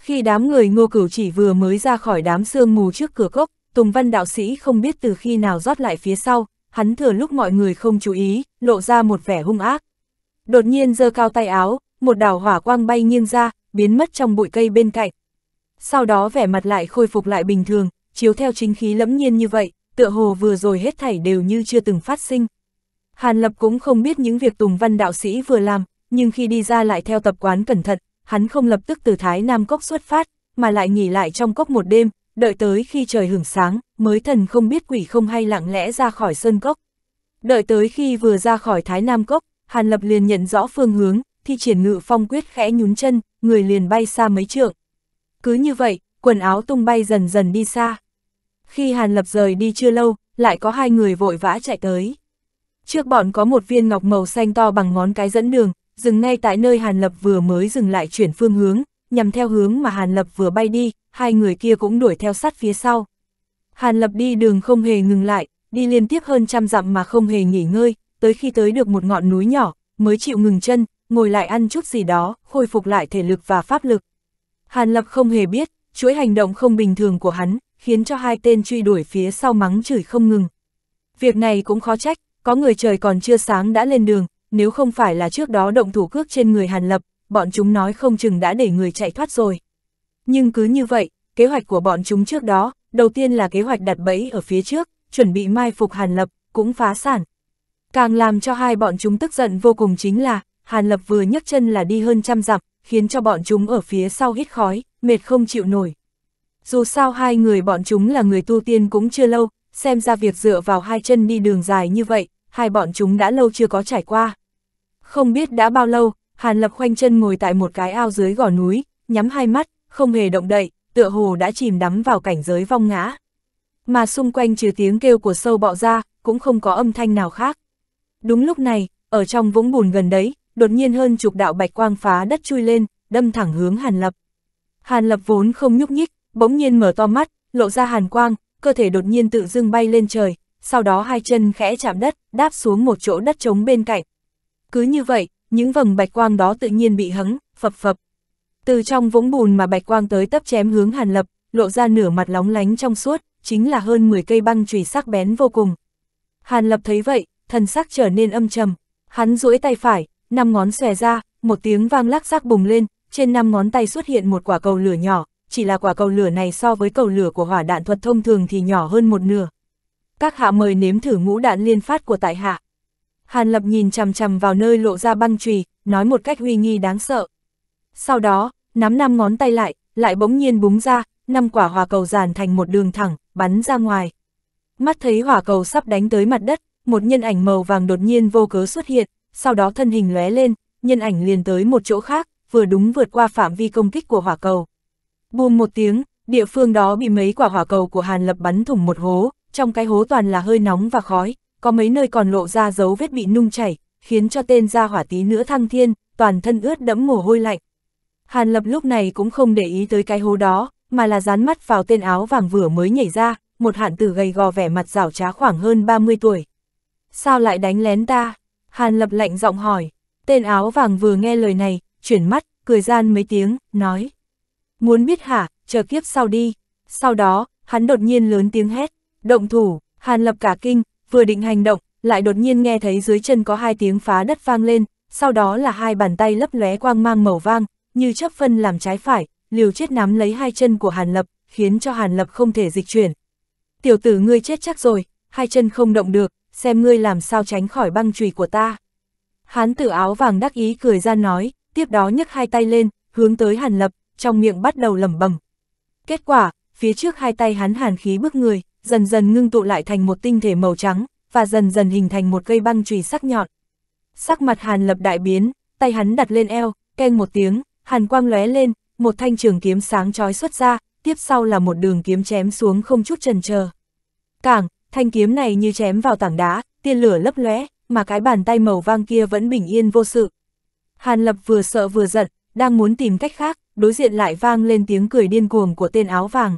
Khi đám người ngô cửu chỉ vừa mới ra khỏi đám sương mù trước cửa cốc, Tùng Văn đạo sĩ không biết từ khi nào rót lại phía sau, hắn thừa lúc mọi người không chú ý, lộ ra một vẻ hung ác. Đột nhiên giơ cao tay áo, một đảo hỏa quang bay nghiêng ra, biến mất trong bụi cây bên cạnh. Sau đó vẻ mặt lại khôi phục lại bình thường, chiếu theo chính khí lẫm nhiên như vậy, tựa hồ vừa rồi hết thảy đều như chưa từng phát sinh. Hàn Lập cũng không biết những việc Tùng Văn đạo sĩ vừa làm, nhưng khi đi ra lại theo tập quán cẩn thận, hắn không lập tức từ Thái Nam Cốc xuất phát, mà lại nghỉ lại trong cốc một đêm, đợi tới khi trời hưởng sáng, mới thần không biết quỷ không hay lặng lẽ ra khỏi sơn cốc. Đợi tới khi vừa ra khỏi Thái Nam Cốc, Hàn Lập liền nhận rõ phương hướng, thi triển ngự phong quyết khẽ nhún chân, người liền bay xa mấy trượng. Cứ như vậy, quần áo tung bay dần dần đi xa. Khi Hàn Lập rời đi chưa lâu, lại có hai người vội vã chạy tới. Trước bọn có một viên ngọc màu xanh to bằng ngón cái dẫn đường, dừng ngay tại nơi Hàn Lập vừa mới dừng lại chuyển phương hướng, nhằm theo hướng mà Hàn Lập vừa bay đi, hai người kia cũng đuổi theo sát phía sau. Hàn Lập đi đường không hề ngừng lại, đi liên tiếp hơn trăm dặm mà không hề nghỉ ngơi, tới khi tới được một ngọn núi nhỏ, mới chịu ngừng chân, ngồi lại ăn chút gì đó, khôi phục lại thể lực và pháp lực. Hàn Lập không hề biết, chuỗi hành động không bình thường của hắn, khiến cho hai tên truy đuổi phía sau mắng chửi không ngừng. Việc này cũng khó trách, có người trời còn chưa sáng đã lên đường, nếu không phải là trước đó động thủ cước trên người Hàn Lập, bọn chúng nói không chừng đã để người chạy thoát rồi. Nhưng cứ như vậy, kế hoạch của bọn chúng trước đó, đầu tiên là kế hoạch đặt bẫy ở phía trước, chuẩn bị mai phục Hàn Lập, cũng phá sản. Càng làm cho hai bọn chúng tức giận vô cùng chính là, Hàn Lập vừa nhấc chân là đi hơn trăm dặm, khiến cho bọn chúng ở phía sau hít khói, mệt không chịu nổi. Dù sao hai người bọn chúng là người tu tiên cũng chưa lâu, xem ra việc dựa vào hai chân đi đường dài như vậy, hai bọn chúng đã lâu chưa có trải qua. Không biết đã bao lâu, Hàn Lập khoanh chân ngồi tại một cái ao dưới gò núi, nhắm hai mắt, không hề động đậy, tựa hồ đã chìm đắm vào cảnh giới vong ngã. Mà xung quanh trừ tiếng kêu của sâu bọ ra, cũng không có âm thanh nào khác. Đúng lúc này, ở trong vũng bùn gần đấy, đột nhiên hơn chục đạo bạch quang phá đất chui lên, đâm thẳng hướng Hàn Lập. Hàn Lập vốn không nhúc nhích, bỗng nhiên mở to mắt, lộ ra hàn quang, cơ thể đột nhiên tự dưng bay lên trời, sau đó hai chân khẽ chạm đất, đáp xuống một chỗ đất trống bên cạnh, cứ như vậy, những vầng bạch quang đó tự nhiên bị hắng, phập phập. Từ trong vũng bùn mà bạch quang tới tấp chém hướng Hàn Lập, lộ ra nửa mặt lóng lánh trong suốt, chính là hơn 10 cây băng chùy sắc bén vô cùng. Hàn Lập thấy vậy, thần sắc trở nên âm trầm, hắn duỗi tay phải, năm ngón xòe ra, một tiếng vang lắc sắc bùng lên, trên năm ngón tay xuất hiện một quả cầu lửa nhỏ, chỉ là quả cầu lửa này so với cầu lửa của hỏa đạn thuật thông thường thì nhỏ hơn một nửa. Các hạ mời nếm thử ngũ đạn liên phát của tại hạ. Hàn Lập nhìn chằm chằm vào nơi lộ ra băng chùy, nói một cách uy nghi đáng sợ. Sau đó, nắm năm ngón tay lại, lại bỗng nhiên búng ra, năm quả hỏa cầu giàn thành một đường thẳng, bắn ra ngoài. Mắt thấy hỏa cầu sắp đánh tới mặt đất, một nhân ảnh màu vàng đột nhiên vô cớ xuất hiện, sau đó thân hình lóe lên, nhân ảnh liền tới một chỗ khác, vừa đúng vượt qua phạm vi công kích của hỏa cầu. Bùm một tiếng, địa phương đó bị mấy quả hỏa cầu của Hàn Lập bắn thủng một hố, trong cái hố toàn là hơi nóng và khói, có mấy nơi còn lộ ra dấu vết bị nung chảy, khiến cho tên ra hỏa tí nữa thăng thiên, toàn thân ướt đẫm mồ hôi lạnh. Hàn Lập lúc này cũng không để ý tới cái hố đó, mà là dán mắt vào tên áo vàng vừa mới nhảy ra, một hạn tử gầy gò vẻ mặt rảo trá khoảng hơn 30 tuổi. Sao lại đánh lén ta? Hàn Lập lạnh giọng hỏi. Tên áo vàng vừa nghe lời này, chuyển mắt, cười gian mấy tiếng, nói. Muốn biết hả, chờ kiếp sau đi. Sau đó, hắn đột nhiên lớn tiếng hét, động thủ, Hàn Lập cả kinh, vừa định hành động, lại đột nhiên nghe thấy dưới chân có hai tiếng phá đất vang lên, sau đó là hai bàn tay lấp lóe quang mang màu vang, như chấp phân làm trái phải, liều chết nắm lấy hai chân của Hàn Lập, khiến cho Hàn Lập không thể dịch chuyển. Tiểu tử ngươi chết chắc rồi, hai chân không động được, xem ngươi làm sao tránh khỏi băng chùy của ta. Hán tử áo vàng đắc ý cười ra nói, tiếp đó nhấc hai tay lên, hướng tới Hàn Lập, trong miệng bắt đầu lẩm bẩm. Kết quả, phía trước hai tay hắn hàn khí bước người, dần dần ngưng tụ lại thành một tinh thể màu trắng, và dần dần hình thành một cây băng chùy sắc nhọn. Sắc mặt Hàn Lập đại biến, tay hắn đặt lên eo, keng một tiếng, hàn quang lóe lên, một thanh trường kiếm sáng chói xuất ra, tiếp sau là một đường kiếm chém xuống không chút chần chờ. Cảng, thanh kiếm này như chém vào tảng đá, tiên lửa lấp lóe, mà cái bàn tay màu vang kia vẫn bình yên vô sự. Hàn Lập vừa sợ vừa giận, đang muốn tìm cách khác, đối diện lại vang lên tiếng cười điên cuồng của tên áo vàng.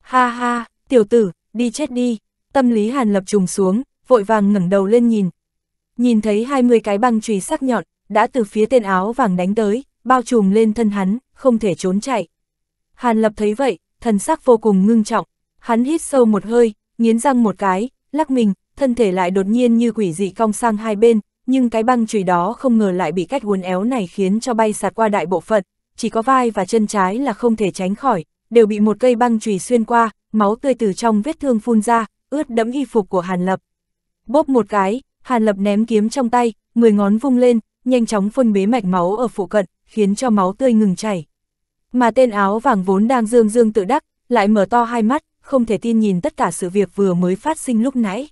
Ha ha, tiểu tử, đi chết đi, tâm lý Hàn Lập trùng xuống, vội vàng ngẩng đầu lên nhìn. Nhìn thấy 20 cái băng chùy sắc nhọn, đã từ phía tên áo vàng đánh tới, bao trùm lên thân hắn, không thể trốn chạy. Hàn Lập thấy vậy, thần sắc vô cùng ngưng trọng, hắn hít sâu một hơi, nghiến răng một cái, lắc mình, thân thể lại đột nhiên như quỷ dị cong sang hai bên, nhưng cái băng chùy đó không ngờ lại bị cách uốn éo này khiến cho bay sạt qua đại bộ phận, chỉ có vai và chân trái là không thể tránh khỏi, đều bị một cây băng chùy xuyên qua, máu tươi từ trong vết thương phun ra, ướt đẫm y phục của Hàn Lập. Bóp một cái, Hàn Lập ném kiếm trong tay, mười ngón vung lên, nhanh chóng phân bế mạch máu ở phụ cận, khiến cho máu tươi ngừng chảy. Mà tên áo vàng vốn đang dương dương tự đắc, lại mở to hai mắt, không thể tin nhìn tất cả sự việc vừa mới phát sinh lúc nãy.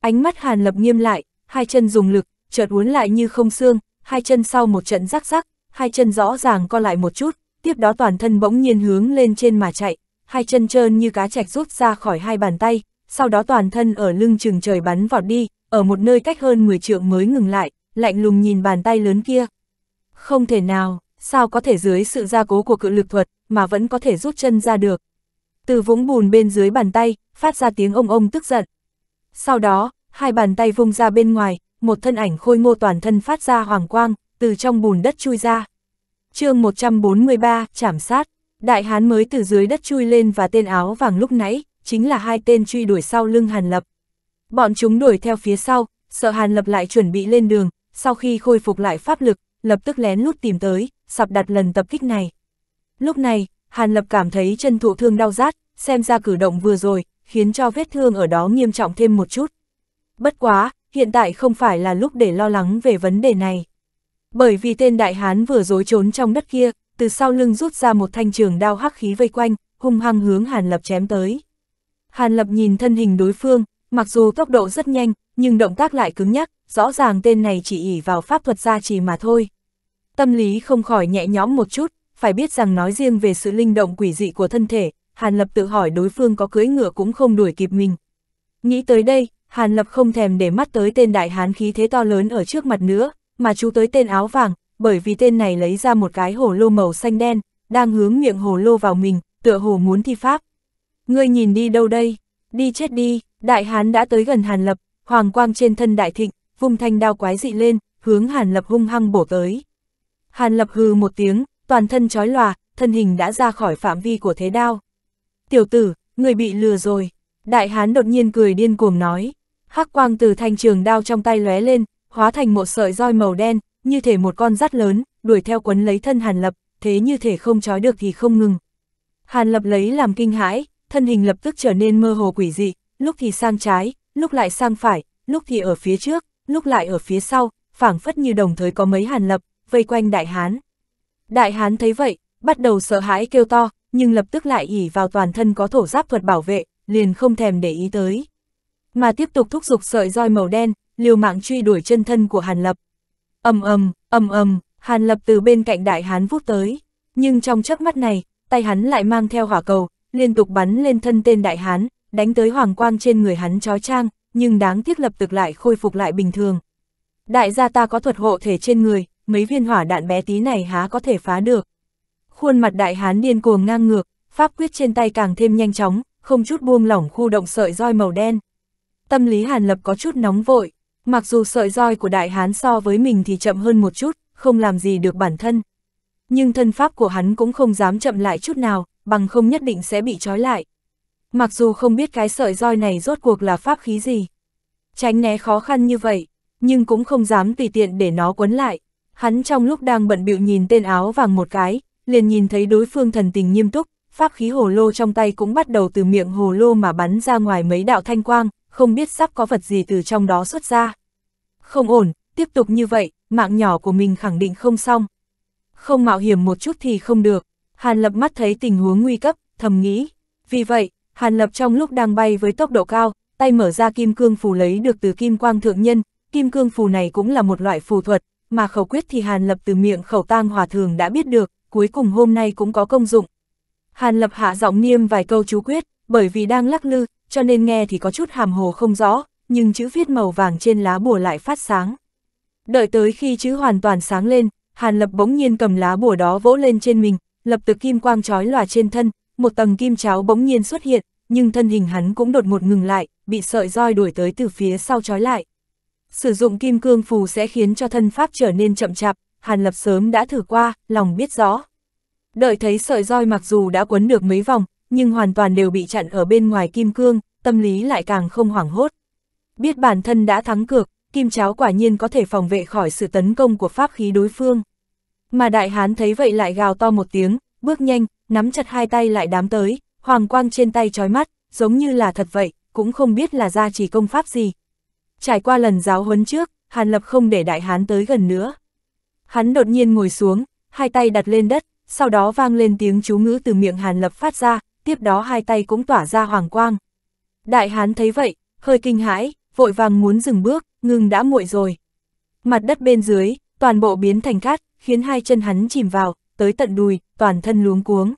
Ánh mắt Hàn Lập nghiêm lại, hai chân dùng lực, chợt uốn lại như không xương, hai chân sau một trận rắc rắc, hai chân rõ ràng co lại một chút, tiếp đó toàn thân bỗng nhiên hướng lên trên mà chạy, hai chân trơn như cá chạch rút ra khỏi hai bàn tay, sau đó toàn thân ở lưng chừng trời bắn vọt đi, ở một nơi cách hơn 10 trượng mới ngừng lại, lạnh lùng nhìn bàn tay lớn kia. Không thể nào, sao có thể dưới sự gia cố của cự lực thuật mà vẫn có thể rút chân ra được. Từ vũng bùn bên dưới bàn tay, phát ra tiếng ông ông tức giận. Sau đó, hai bàn tay vung ra bên ngoài, một thân ảnh khôi ngô toàn thân phát ra hoàng quang, từ trong bùn đất chui ra. chương 143, chảm sát. Đại hán mới từ dưới đất chui lên và tên áo vàng lúc nãy, chính là hai tên truy đuổi sau lưng Hàn Lập. Bọn chúng đuổi theo phía sau, sợ Hàn Lập lại chuẩn bị lên đường, sau khi khôi phục lại pháp lực, lập tức lén lút tìm tới, sập đặt lần tập kích này. Lúc này, Hàn Lập cảm thấy chân thụ thương đau rát, xem ra cử động vừa rồi, khiến cho vết thương ở đó nghiêm trọng thêm một chút. Bất quá, hiện tại không phải là lúc để lo lắng về vấn đề này. Bởi vì tên đại hán vừa dối trốn trong đất kia, từ sau lưng rút ra một thanh trường đao hắc khí vây quanh, hung hăng hướng Hàn Lập chém tới. Hàn Lập nhìn thân hình đối phương, mặc dù tốc độ rất nhanh, nhưng động tác lại cứng nhắc, rõ ràng tên này chỉ ỉ vào pháp thuật gia trì mà thôi. Tâm lý không khỏi nhẹ nhõm một chút, phải biết rằng nói riêng về sự linh động quỷ dị của thân thể, Hàn Lập tự hỏi đối phương có cưới ngựa cũng không đuổi kịp mình. Nghĩ tới đây, Hàn Lập không thèm để mắt tới tên đại hán khí thế to lớn ở trước mặt nữa, mà chú tới tên áo vàng, bởi vì tên này lấy ra một cái hồ lô màu xanh đen, đang hướng miệng hồ lô vào mình, tựa hồ muốn thi pháp. Ngươi nhìn đi đâu đây? Đi chết đi, đại hán đã tới gần Hàn Lập, hoàng quang trên thân đại thịnh, vùng thanh đao quái dị lên, hướng Hàn Lập hung hăng bổ tới. Hàn Lập hừ một tiếng, toàn thân chói lòa, thân hình đã ra khỏi phạm vi của thế đao. Tiểu tử, người bị lừa rồi. Đại hán đột nhiên cười điên cuồng nói. Hắc quang từ thanh trường đao trong tay lóe lên, hóa thành một sợi roi màu đen, như thể một con rắt lớn, đuổi theo quấn lấy thân Hàn Lập, thế như thể không trói được thì không ngừng. Hàn Lập lấy làm kinh hãi, thân hình lập tức trở nên mơ hồ quỷ dị, lúc thì sang trái, lúc lại sang phải, lúc thì ở phía trước, lúc lại ở phía sau, phảng phất như đồng thời có mấy Hàn Lập, vây quanh Đại Hán. Đại Hán thấy vậy, bắt đầu sợ hãi kêu to, nhưng lập tức lại ỉ vào toàn thân có thổ giáp thuật bảo vệ, liền không thèm để ý tới. Mà tiếp tục thúc giục sợi roi màu đen, liều mạng truy đuổi chân thân của Hàn Lập ầm ầm, ầm ầm, Hàn Lập từ bên cạnh đại hán vút tới, nhưng trong chớp mắt này, tay hắn lại mang theo hỏa cầu, liên tục bắn lên thân tên đại hán, đánh tới hoàng quang trên người hắn chói trang, nhưng đáng tiếc lập tức lại khôi phục lại bình thường. Đại gia ta có thuật hộ thể trên người, mấy viên hỏa đạn bé tí này há có thể phá được. Khuôn mặt đại hán điên cuồng ngang ngược, pháp quyết trên tay càng thêm nhanh chóng, không chút buông lỏng khu động sợi roi màu đen. Tâm lý Hàn Lập có chút nóng vội, Mặc dù sợi roi của đại hán so với mình thì chậm hơn một chút, không làm gì được bản thân. Nhưng thân pháp của hắn cũng không dám chậm lại chút nào, bằng không nhất định sẽ bị trói lại. Mặc dù không biết cái sợi roi này rốt cuộc là pháp khí gì. Tránh né khó khăn như vậy, nhưng cũng không dám tùy tiện để nó quấn lại. Hắn trong lúc đang bận bịu nhìn tên áo vàng một cái, liền nhìn thấy đối phương thần tình nghiêm túc, pháp khí hồ lô trong tay cũng bắt đầu từ miệng hồ lô mà bắn ra ngoài mấy đạo thanh quang, không biết sắp có vật gì từ trong đó xuất ra. Không ổn, tiếp tục như vậy, mạng nhỏ của mình khẳng định không xong. Không mạo hiểm một chút thì không được, Hàn Lập mắt thấy tình huống nguy cấp, thầm nghĩ. Vì vậy, Hàn Lập trong lúc đang bay với tốc độ cao, tay mở ra kim cương phù lấy được từ kim quang thượng nhân, kim cương phù này cũng là một loại phù thuật, mà khẩu quyết thì Hàn Lập từ miệng khẩu tang hòa thường đã biết được, cuối cùng hôm nay cũng có công dụng. Hàn Lập hạ giọng niêm vài câu chú quyết, bởi vì đang lắc lư, cho nên nghe thì có chút hàm hồ không rõ, nhưng chữ viết màu vàng trên lá bùa lại phát sáng. Đợi tới khi chữ hoàn toàn sáng lên, Hàn Lập bỗng nhiên cầm lá bùa đó vỗ lên trên mình, lập tức kim quang trói lòa trên thân, một tầng kim cháo bỗng nhiên xuất hiện, nhưng thân hình hắn cũng đột ngột ngừng lại, bị sợi roi đuổi tới từ phía sau trói lại. Sử dụng kim cương phù sẽ khiến cho thân pháp trở nên chậm chạp, Hàn Lập sớm đã thử qua, lòng biết rõ. Đợi thấy sợi roi mặc dù đã quấn được mấy vòng, nhưng hoàn toàn đều bị chặn ở bên ngoài kim cương, tâm lý lại càng không hoảng hốt. Biết bản thân đã thắng cược, kim cháo quả nhiên có thể phòng vệ khỏi sự tấn công của pháp khí đối phương. Mà đại hán thấy vậy lại gào to một tiếng, bước nhanh, nắm chặt hai tay lại đám tới, hoàng quang trên tay trói mắt, giống như là thật vậy, cũng không biết là ra chỉ công pháp gì. Trải qua lần giáo huấn trước, Hàn Lập không để đại hán tới gần nữa. Hắn đột nhiên ngồi xuống, hai tay đặt lên đất, sau đó vang lên tiếng chú ngữ từ miệng Hàn Lập phát ra, tiếp đó hai tay cũng tỏa ra hoàng quang. Đại hán thấy vậy, hơi kinh hãi, vội vàng muốn dừng bước, ngừng đã muội rồi. Mặt đất bên dưới, toàn bộ biến thành cát, khiến hai chân hắn chìm vào, tới tận đùi, toàn thân luống cuống.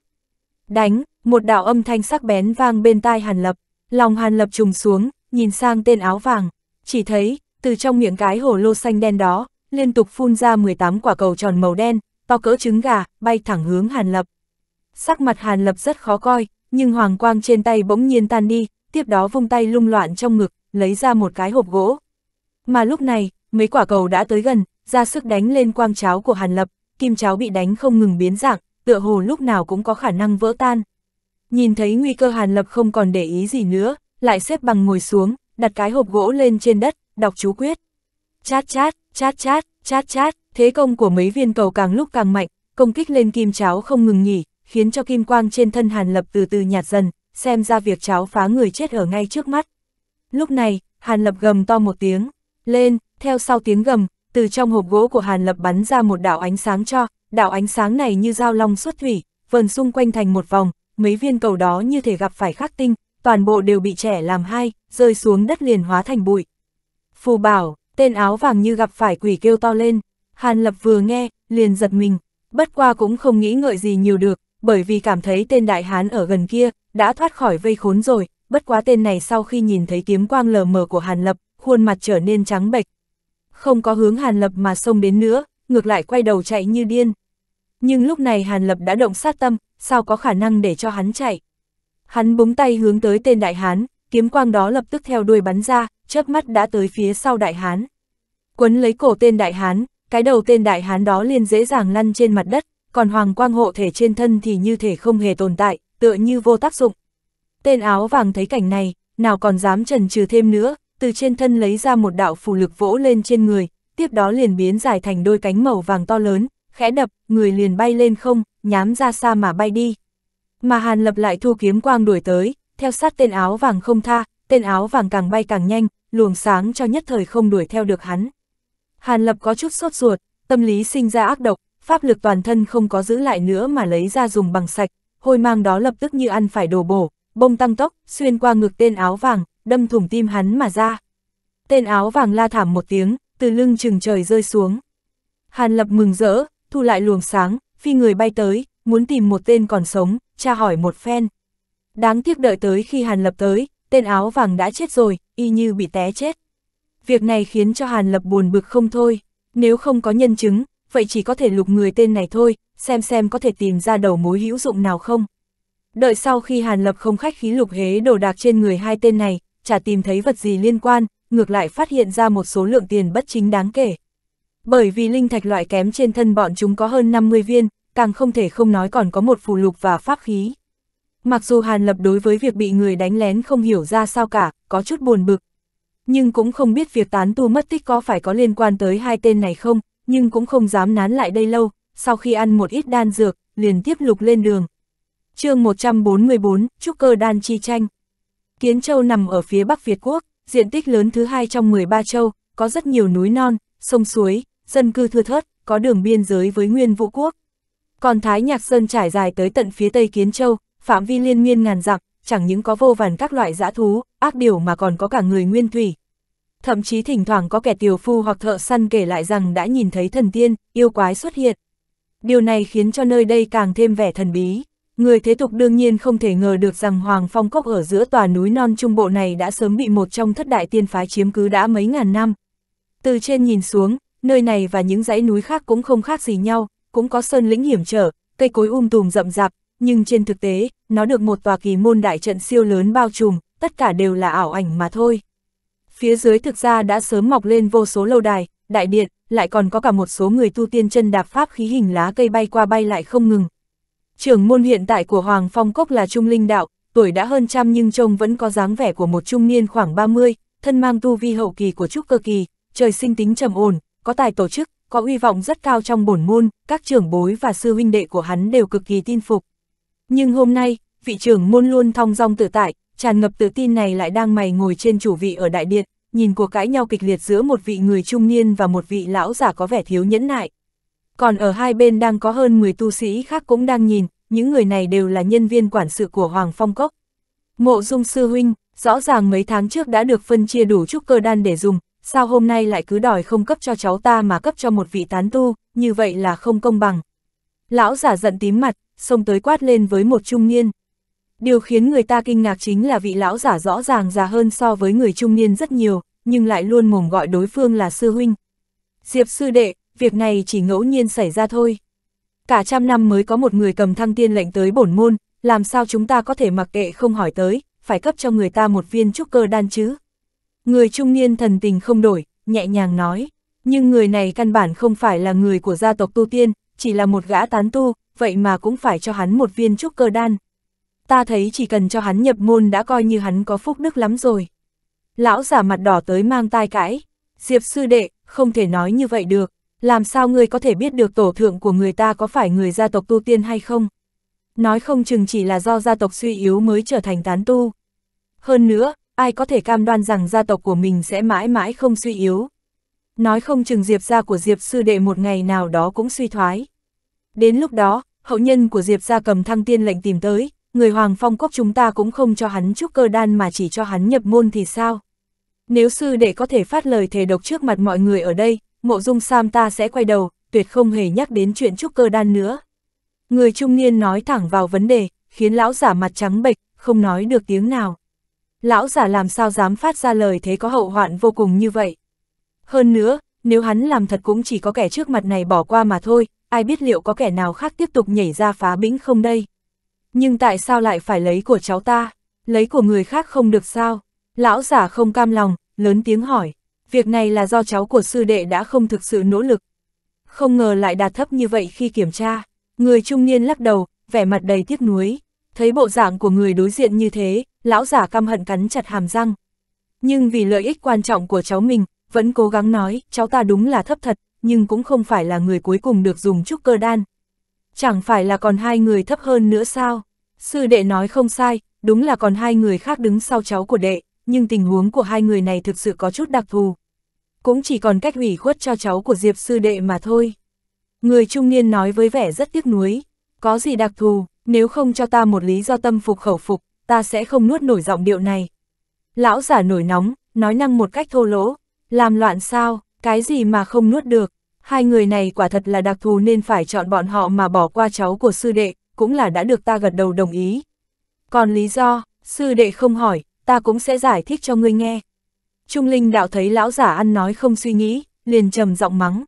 Đánh, một đạo âm thanh sắc bén vang bên tai Hàn Lập, lòng Hàn Lập trùng xuống, nhìn sang tên áo vàng, chỉ thấy, từ trong miệng cái hổ lô xanh đen đó, liên tục phun ra 18 quả cầu tròn màu đen, to cỡ trứng gà, bay thẳng hướng Hàn Lập. Sắc mặt Hàn Lập rất khó coi, nhưng hoàng quang trên tay bỗng nhiên tan đi, tiếp đó vung tay lung loạn trong ngực, lấy ra một cái hộp gỗ. Mà lúc này, mấy quả cầu đã tới gần, ra sức đánh lên quang cháo của Hàn Lập, kim cháo bị đánh không ngừng biến dạng, tựa hồ lúc nào cũng có khả năng vỡ tan. Nhìn thấy nguy cơ Hàn Lập không còn để ý gì nữa, lại xếp bằng ngồi xuống, đặt cái hộp gỗ lên trên đất, đọc chú quyết. Chát chát, chát chát, chát chát, thế công của mấy viên cầu càng lúc càng mạnh, công kích lên kim cháo không ngừng nghỉ, khiến cho kim quang trên thân Hàn Lập từ từ nhạt dần, xem ra việc cháo phá người chết ở ngay trước mắt. Lúc này, Hàn Lập gầm to một tiếng, lên, theo sau tiếng gầm, từ trong hộp gỗ của Hàn Lập bắn ra một đạo ánh sáng cho, đạo ánh sáng này như dao long xuất thủy, vần xung quanh thành một vòng, mấy viên cầu đó như thể gặp phải khắc tinh, toàn bộ đều bị trẻ làm hai, rơi xuống đất liền hóa thành bụi. Phù bảo, tên áo vàng như gặp phải quỷ kêu to lên, Hàn Lập vừa nghe, liền giật mình, bất qua cũng không nghĩ ngợi gì nhiều được, bởi vì cảm thấy tên đại hán ở gần kia, đã thoát khỏi vây khốn rồi, bất quá tên này sau khi nhìn thấy kiếm quang lờ mờ của Hàn Lập, khuôn mặt trở nên trắng bệch. Không có hướng Hàn Lập mà xông đến nữa, ngược lại quay đầu chạy như điên. Nhưng lúc này Hàn Lập đã động sát tâm, sao có khả năng để cho hắn chạy. Hắn búng tay hướng tới tên đại hán, kiếm quang đó lập tức theo đuôi bắn ra, chớp mắt đã tới phía sau đại hán. Quấn lấy cổ tên đại hán, cái đầu tên đại hán đó liền dễ dàng lăn trên mặt đất, còn hoàng quang hộ thể trên thân thì như thể không hề tồn tại, tựa như vô tác dụng. Tên áo vàng thấy cảnh này, nào còn dám trần trừ thêm nữa, từ trên thân lấy ra một đạo phù lực vỗ lên trên người, tiếp đó liền biến dài thành đôi cánh màu vàng to lớn, khẽ đập, người liền bay lên không, nhám ra xa mà bay đi. Mà Hàn Lập lại thu kiếm quang đuổi tới, theo sát tên áo vàng không tha, tên áo vàng càng bay càng nhanh, luồng sáng cho nhất thời không đuổi theo được hắn. Hàn Lập có chút sốt ruột, tâm lý sinh ra ác độc, pháp lực toàn thân không có giữ lại nữa mà lấy ra dùng bằng sạch, hôi mang đó lập tức như ăn phải đồ bổ, bông tăng tốc, xuyên qua ngực tên áo vàng, đâm thủng tim hắn mà ra. Tên áo vàng la thảm một tiếng, từ lưng chừng trời rơi xuống. Hàn Lập mừng rỡ, thu lại luồng sáng, phi người bay tới, muốn tìm một tên còn sống, tra hỏi một phen. Đáng tiếc đợi tới khi Hàn Lập tới, tên áo vàng đã chết rồi, y như bị té chết. Việc này khiến cho Hàn Lập buồn bực không thôi, nếu không có nhân chứng, vậy chỉ có thể lục người tên này thôi, xem xem có thể tìm ra đầu mối hữu dụng nào không. Đợi sau khi Hàn Lập không khách khí lục hế đồ đạc trên người hai tên này, chả tìm thấy vật gì liên quan, ngược lại phát hiện ra một số lượng tiền bất chính đáng kể. Bởi vì linh thạch loại kém trên thân bọn chúng có hơn 50 viên, càng không thể không nói còn có một phù lục và pháp khí. Mặc dù Hàn Lập đối với việc bị người đánh lén không hiểu ra sao cả, có chút buồn bực. Nhưng cũng không biết việc tán tu mất tích có phải có liên quan tới hai tên này không, nhưng cũng không dám nán lại đây lâu, sau khi ăn một ít đan dược, liền tiếp lục lên đường. chương 144, Trúc cơ đan chi tranh. Kiến Châu nằm ở phía Bắc Việt Quốc, diện tích lớn thứ hai trong 13 châu, có rất nhiều núi non, sông suối, dân cư thưa thớt, có đường biên giới với Nguyên Vũ Quốc. Còn Thái Nhạc Sơn trải dài tới tận phía Tây Kiến Châu, phạm vi liên nguyên ngàn dặm, chẳng những có vô vàn các loại dã thú, ác điều mà còn có cả người nguyên thủy, thậm chí thỉnh thoảng có kẻ tiểu phu hoặc thợ săn kể lại rằng đã nhìn thấy thần tiên, yêu quái xuất hiện. Điều này khiến cho nơi đây càng thêm vẻ thần bí. Người thế tục đương nhiên không thể ngờ được rằng Hoàng Phong Cốc ở giữa tòa núi non trung bộ này đã sớm bị một trong thất đại tiên phái chiếm cứ đã mấy ngàn năm. Từ trên nhìn xuống, nơi này và những dãy núi khác cũng không khác gì nhau, cũng có sơn lĩnh hiểm trở, cây cối um tùm rậm rạp, nhưng trên thực tế, nó được một tòa kỳ môn đại trận siêu lớn bao trùm, tất cả đều là ảo ảnh mà thôi phía dưới thực ra đã sớm mọc lên vô số lâu đài, đại điện, lại còn có cả một số người tu tiên chân đạp pháp khí hình lá cây bay qua bay lại không ngừng. Trưởng môn hiện tại của Hoàng Phong Cốc là Trung Linh Đạo, tuổi đã hơn trăm nhưng trông vẫn có dáng vẻ của một trung niên khoảng 30, thân mang tu vi hậu kỳ của trúc cơ kỳ, trời sinh tính trầm ổn, có tài tổ chức, có uy vọng rất cao trong bổn môn, các trưởng bối và sư huynh đệ của hắn đều cực kỳ tin phục. Nhưng hôm nay, vị trưởng môn luôn thong dong tự tại, tràn ngập tự tin này lại đang mày ngồi trên chủ vị ở đại điện, nhìn cuộc cãi nhau kịch liệt giữa một vị người trung niên và một vị lão giả có vẻ thiếu nhẫn nại. Còn ở hai bên đang có hơn 10 tu sĩ khác cũng đang nhìn, những người này đều là nhân viên quản sự của Hoàng Phong Cốc. Mộ dung sư huynh, rõ ràng mấy tháng trước đã được phân chia đủ chút cơ đan để dùng, sao hôm nay lại cứ đòi không cấp cho cháu ta mà cấp cho một vị tán tu, như vậy là không công bằng. Lão giả giận tím mặt, xông tới quát lên với một trung niên, Điều khiến người ta kinh ngạc chính là vị lão giả rõ ràng già hơn so với người trung niên rất nhiều, nhưng lại luôn mồm gọi đối phương là sư huynh. Diệp sư đệ, việc này chỉ ngẫu nhiên xảy ra thôi. Cả trăm năm mới có một người cầm thăng tiên lệnh tới bổn môn, làm sao chúng ta có thể mặc kệ không hỏi tới, phải cấp cho người ta một viên trúc cơ đan chứ. Người trung niên thần tình không đổi, nhẹ nhàng nói, nhưng người này căn bản không phải là người của gia tộc tu tiên, chỉ là một gã tán tu, vậy mà cũng phải cho hắn một viên trúc cơ đan ta thấy chỉ cần cho hắn nhập môn đã coi như hắn có phúc đức lắm rồi. Lão giả mặt đỏ tới mang tai cãi, Diệp sư đệ, không thể nói như vậy được, làm sao ngươi có thể biết được tổ thượng của người ta có phải người gia tộc tu tiên hay không? Nói không chừng chỉ là do gia tộc suy yếu mới trở thành tán tu. Hơn nữa, ai có thể cam đoan rằng gia tộc của mình sẽ mãi mãi không suy yếu. Nói không chừng Diệp gia của Diệp sư đệ một ngày nào đó cũng suy thoái. Đến lúc đó, hậu nhân của Diệp gia cầm thăng tiên lệnh tìm tới, người Hoàng Phong Cốc chúng ta cũng không cho hắn trúc cơ đan mà chỉ cho hắn nhập môn thì sao? Nếu sư đệ có thể phát lời thề độc trước mặt mọi người ở đây, mộ dung Sam ta sẽ quay đầu, tuyệt không hề nhắc đến chuyện trúc cơ đan nữa. Người trung niên nói thẳng vào vấn đề, khiến lão giả mặt trắng bệch, không nói được tiếng nào. Lão giả làm sao dám phát ra lời thế có hậu hoạn vô cùng như vậy. Hơn nữa, nếu hắn làm thật cũng chỉ có kẻ trước mặt này bỏ qua mà thôi, ai biết liệu có kẻ nào khác tiếp tục nhảy ra phá bĩnh không đây nhưng tại sao lại phải lấy của cháu ta, lấy của người khác không được sao? Lão giả không cam lòng, lớn tiếng hỏi, việc này là do cháu của sư đệ đã không thực sự nỗ lực. Không ngờ lại đạt thấp như vậy khi kiểm tra, người trung niên lắc đầu, vẻ mặt đầy tiếc nuối. Thấy bộ dạng của người đối diện như thế, lão giả căm hận cắn chặt hàm răng. Nhưng vì lợi ích quan trọng của cháu mình, vẫn cố gắng nói, cháu ta đúng là thấp thật, nhưng cũng không phải là người cuối cùng được dùng trúc cơ đan, chẳng phải là còn hai người thấp hơn nữa sao? Sư đệ nói không sai, đúng là còn hai người khác đứng sau cháu của đệ, nhưng tình huống của hai người này thực sự có chút đặc thù. Cũng chỉ còn cách ủy khuất cho cháu của Diệp sư đệ mà thôi. Người trung niên nói với vẻ rất tiếc nuối, có gì đặc thù, nếu không cho ta một lý do tâm phục khẩu phục, ta sẽ không nuốt nổi giọng điệu này. Lão giả nổi nóng, nói năng một cách thô lỗ, làm loạn sao, cái gì mà không nuốt được, hai người này quả thật là đặc thù nên phải chọn bọn họ mà bỏ qua cháu của sư đệ, cũng là đã được ta gật đầu đồng ý. Còn lý do, sư đệ không hỏi, ta cũng sẽ giải thích cho ngươi nghe. Trung Linh Đạo thấy lão giả ăn nói không suy nghĩ, liền trầm giọng mắng.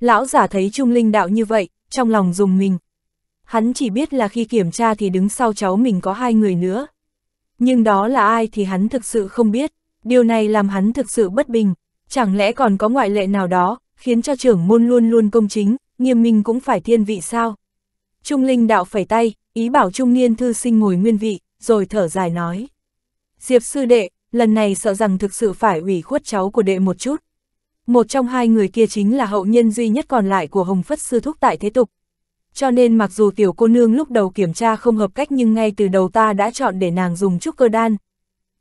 Lão giả thấy Trung Linh Đạo như vậy, trong lòng dùng mình. Hắn chỉ biết là khi kiểm tra thì đứng sau cháu mình có hai người nữa. Nhưng đó là ai thì hắn thực sự không biết, điều này làm hắn thực sự bất bình, chẳng lẽ còn có ngoại lệ nào đó, khiến cho trưởng môn luôn luôn công chính, nghiêm minh cũng phải thiên vị sao. Trung linh đạo phẩy tay, ý bảo trung niên thư sinh ngồi nguyên vị, rồi thở dài nói. Diệp sư đệ, lần này sợ rằng thực sự phải ủy khuất cháu của đệ một chút. Một trong hai người kia chính là hậu nhân duy nhất còn lại của Hồng Phất Sư Thúc tại thế tục. Cho nên mặc dù tiểu cô nương lúc đầu kiểm tra không hợp cách nhưng ngay từ đầu ta đã chọn để nàng dùng trúc cơ đan.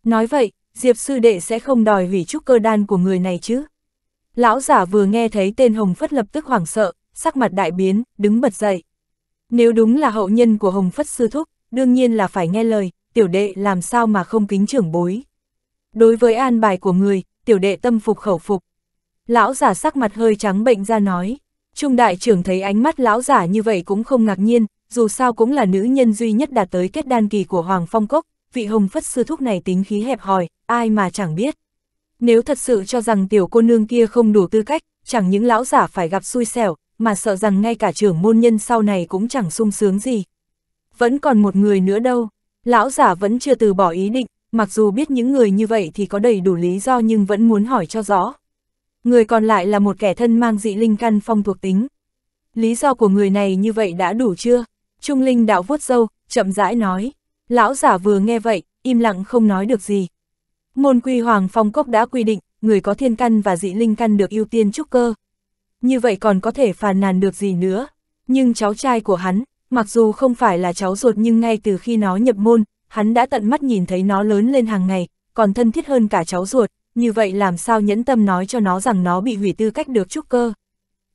Nói vậy, Diệp sư đệ sẽ không đòi hủy trúc cơ đan của người này chứ? Lão giả vừa nghe thấy tên Hồng Phất lập tức hoảng sợ, sắc mặt đại biến, đứng bật dậy. Nếu đúng là hậu nhân của Hồng Phất sư thúc, đương nhiên là phải nghe lời, tiểu đệ làm sao mà không kính trưởng bối. Đối với an bài của người, tiểu đệ tâm phục khẩu phục. Lão giả sắc mặt hơi trắng bệnh ra nói, trung đại trưởng thấy ánh mắt lão giả như vậy cũng không ngạc nhiên, dù sao cũng là nữ nhân duy nhất đạt tới kết đan kỳ của Hoàng Phong Cốc, vị Hồng Phất sư thúc này tính khí hẹp hòi, ai mà chẳng biết. Nếu thật sự cho rằng tiểu cô nương kia không đủ tư cách, chẳng những lão giả phải gặp xui xẻo, mà sợ rằng ngay cả trưởng môn nhân sau này cũng chẳng sung sướng gì. Vẫn còn một người nữa đâu, lão giả vẫn chưa từ bỏ ý định, mặc dù biết những người như vậy thì có đầy đủ lý do nhưng vẫn muốn hỏi cho rõ. Người còn lại là một kẻ thân mang dị linh căn phong thuộc tính. Lý do của người này như vậy đã đủ chưa? Trung linh đạo vuốt râu chậm rãi nói. Lão giả vừa nghe vậy, im lặng không nói được gì, Môn quy Hoàng Phong Cốc đã quy định, người có thiên căn và dị linh căn được ưu tiên trúc cơ. Như vậy còn có thể phàn nàn được gì nữa. Nhưng cháu trai của hắn, mặc dù không phải là cháu ruột nhưng ngay từ khi nó nhập môn, hắn đã tận mắt nhìn thấy nó lớn lên hàng ngày, còn thân thiết hơn cả cháu ruột, như vậy làm sao nhẫn tâm nói cho nó rằng nó bị hủy tư cách được trúc cơ.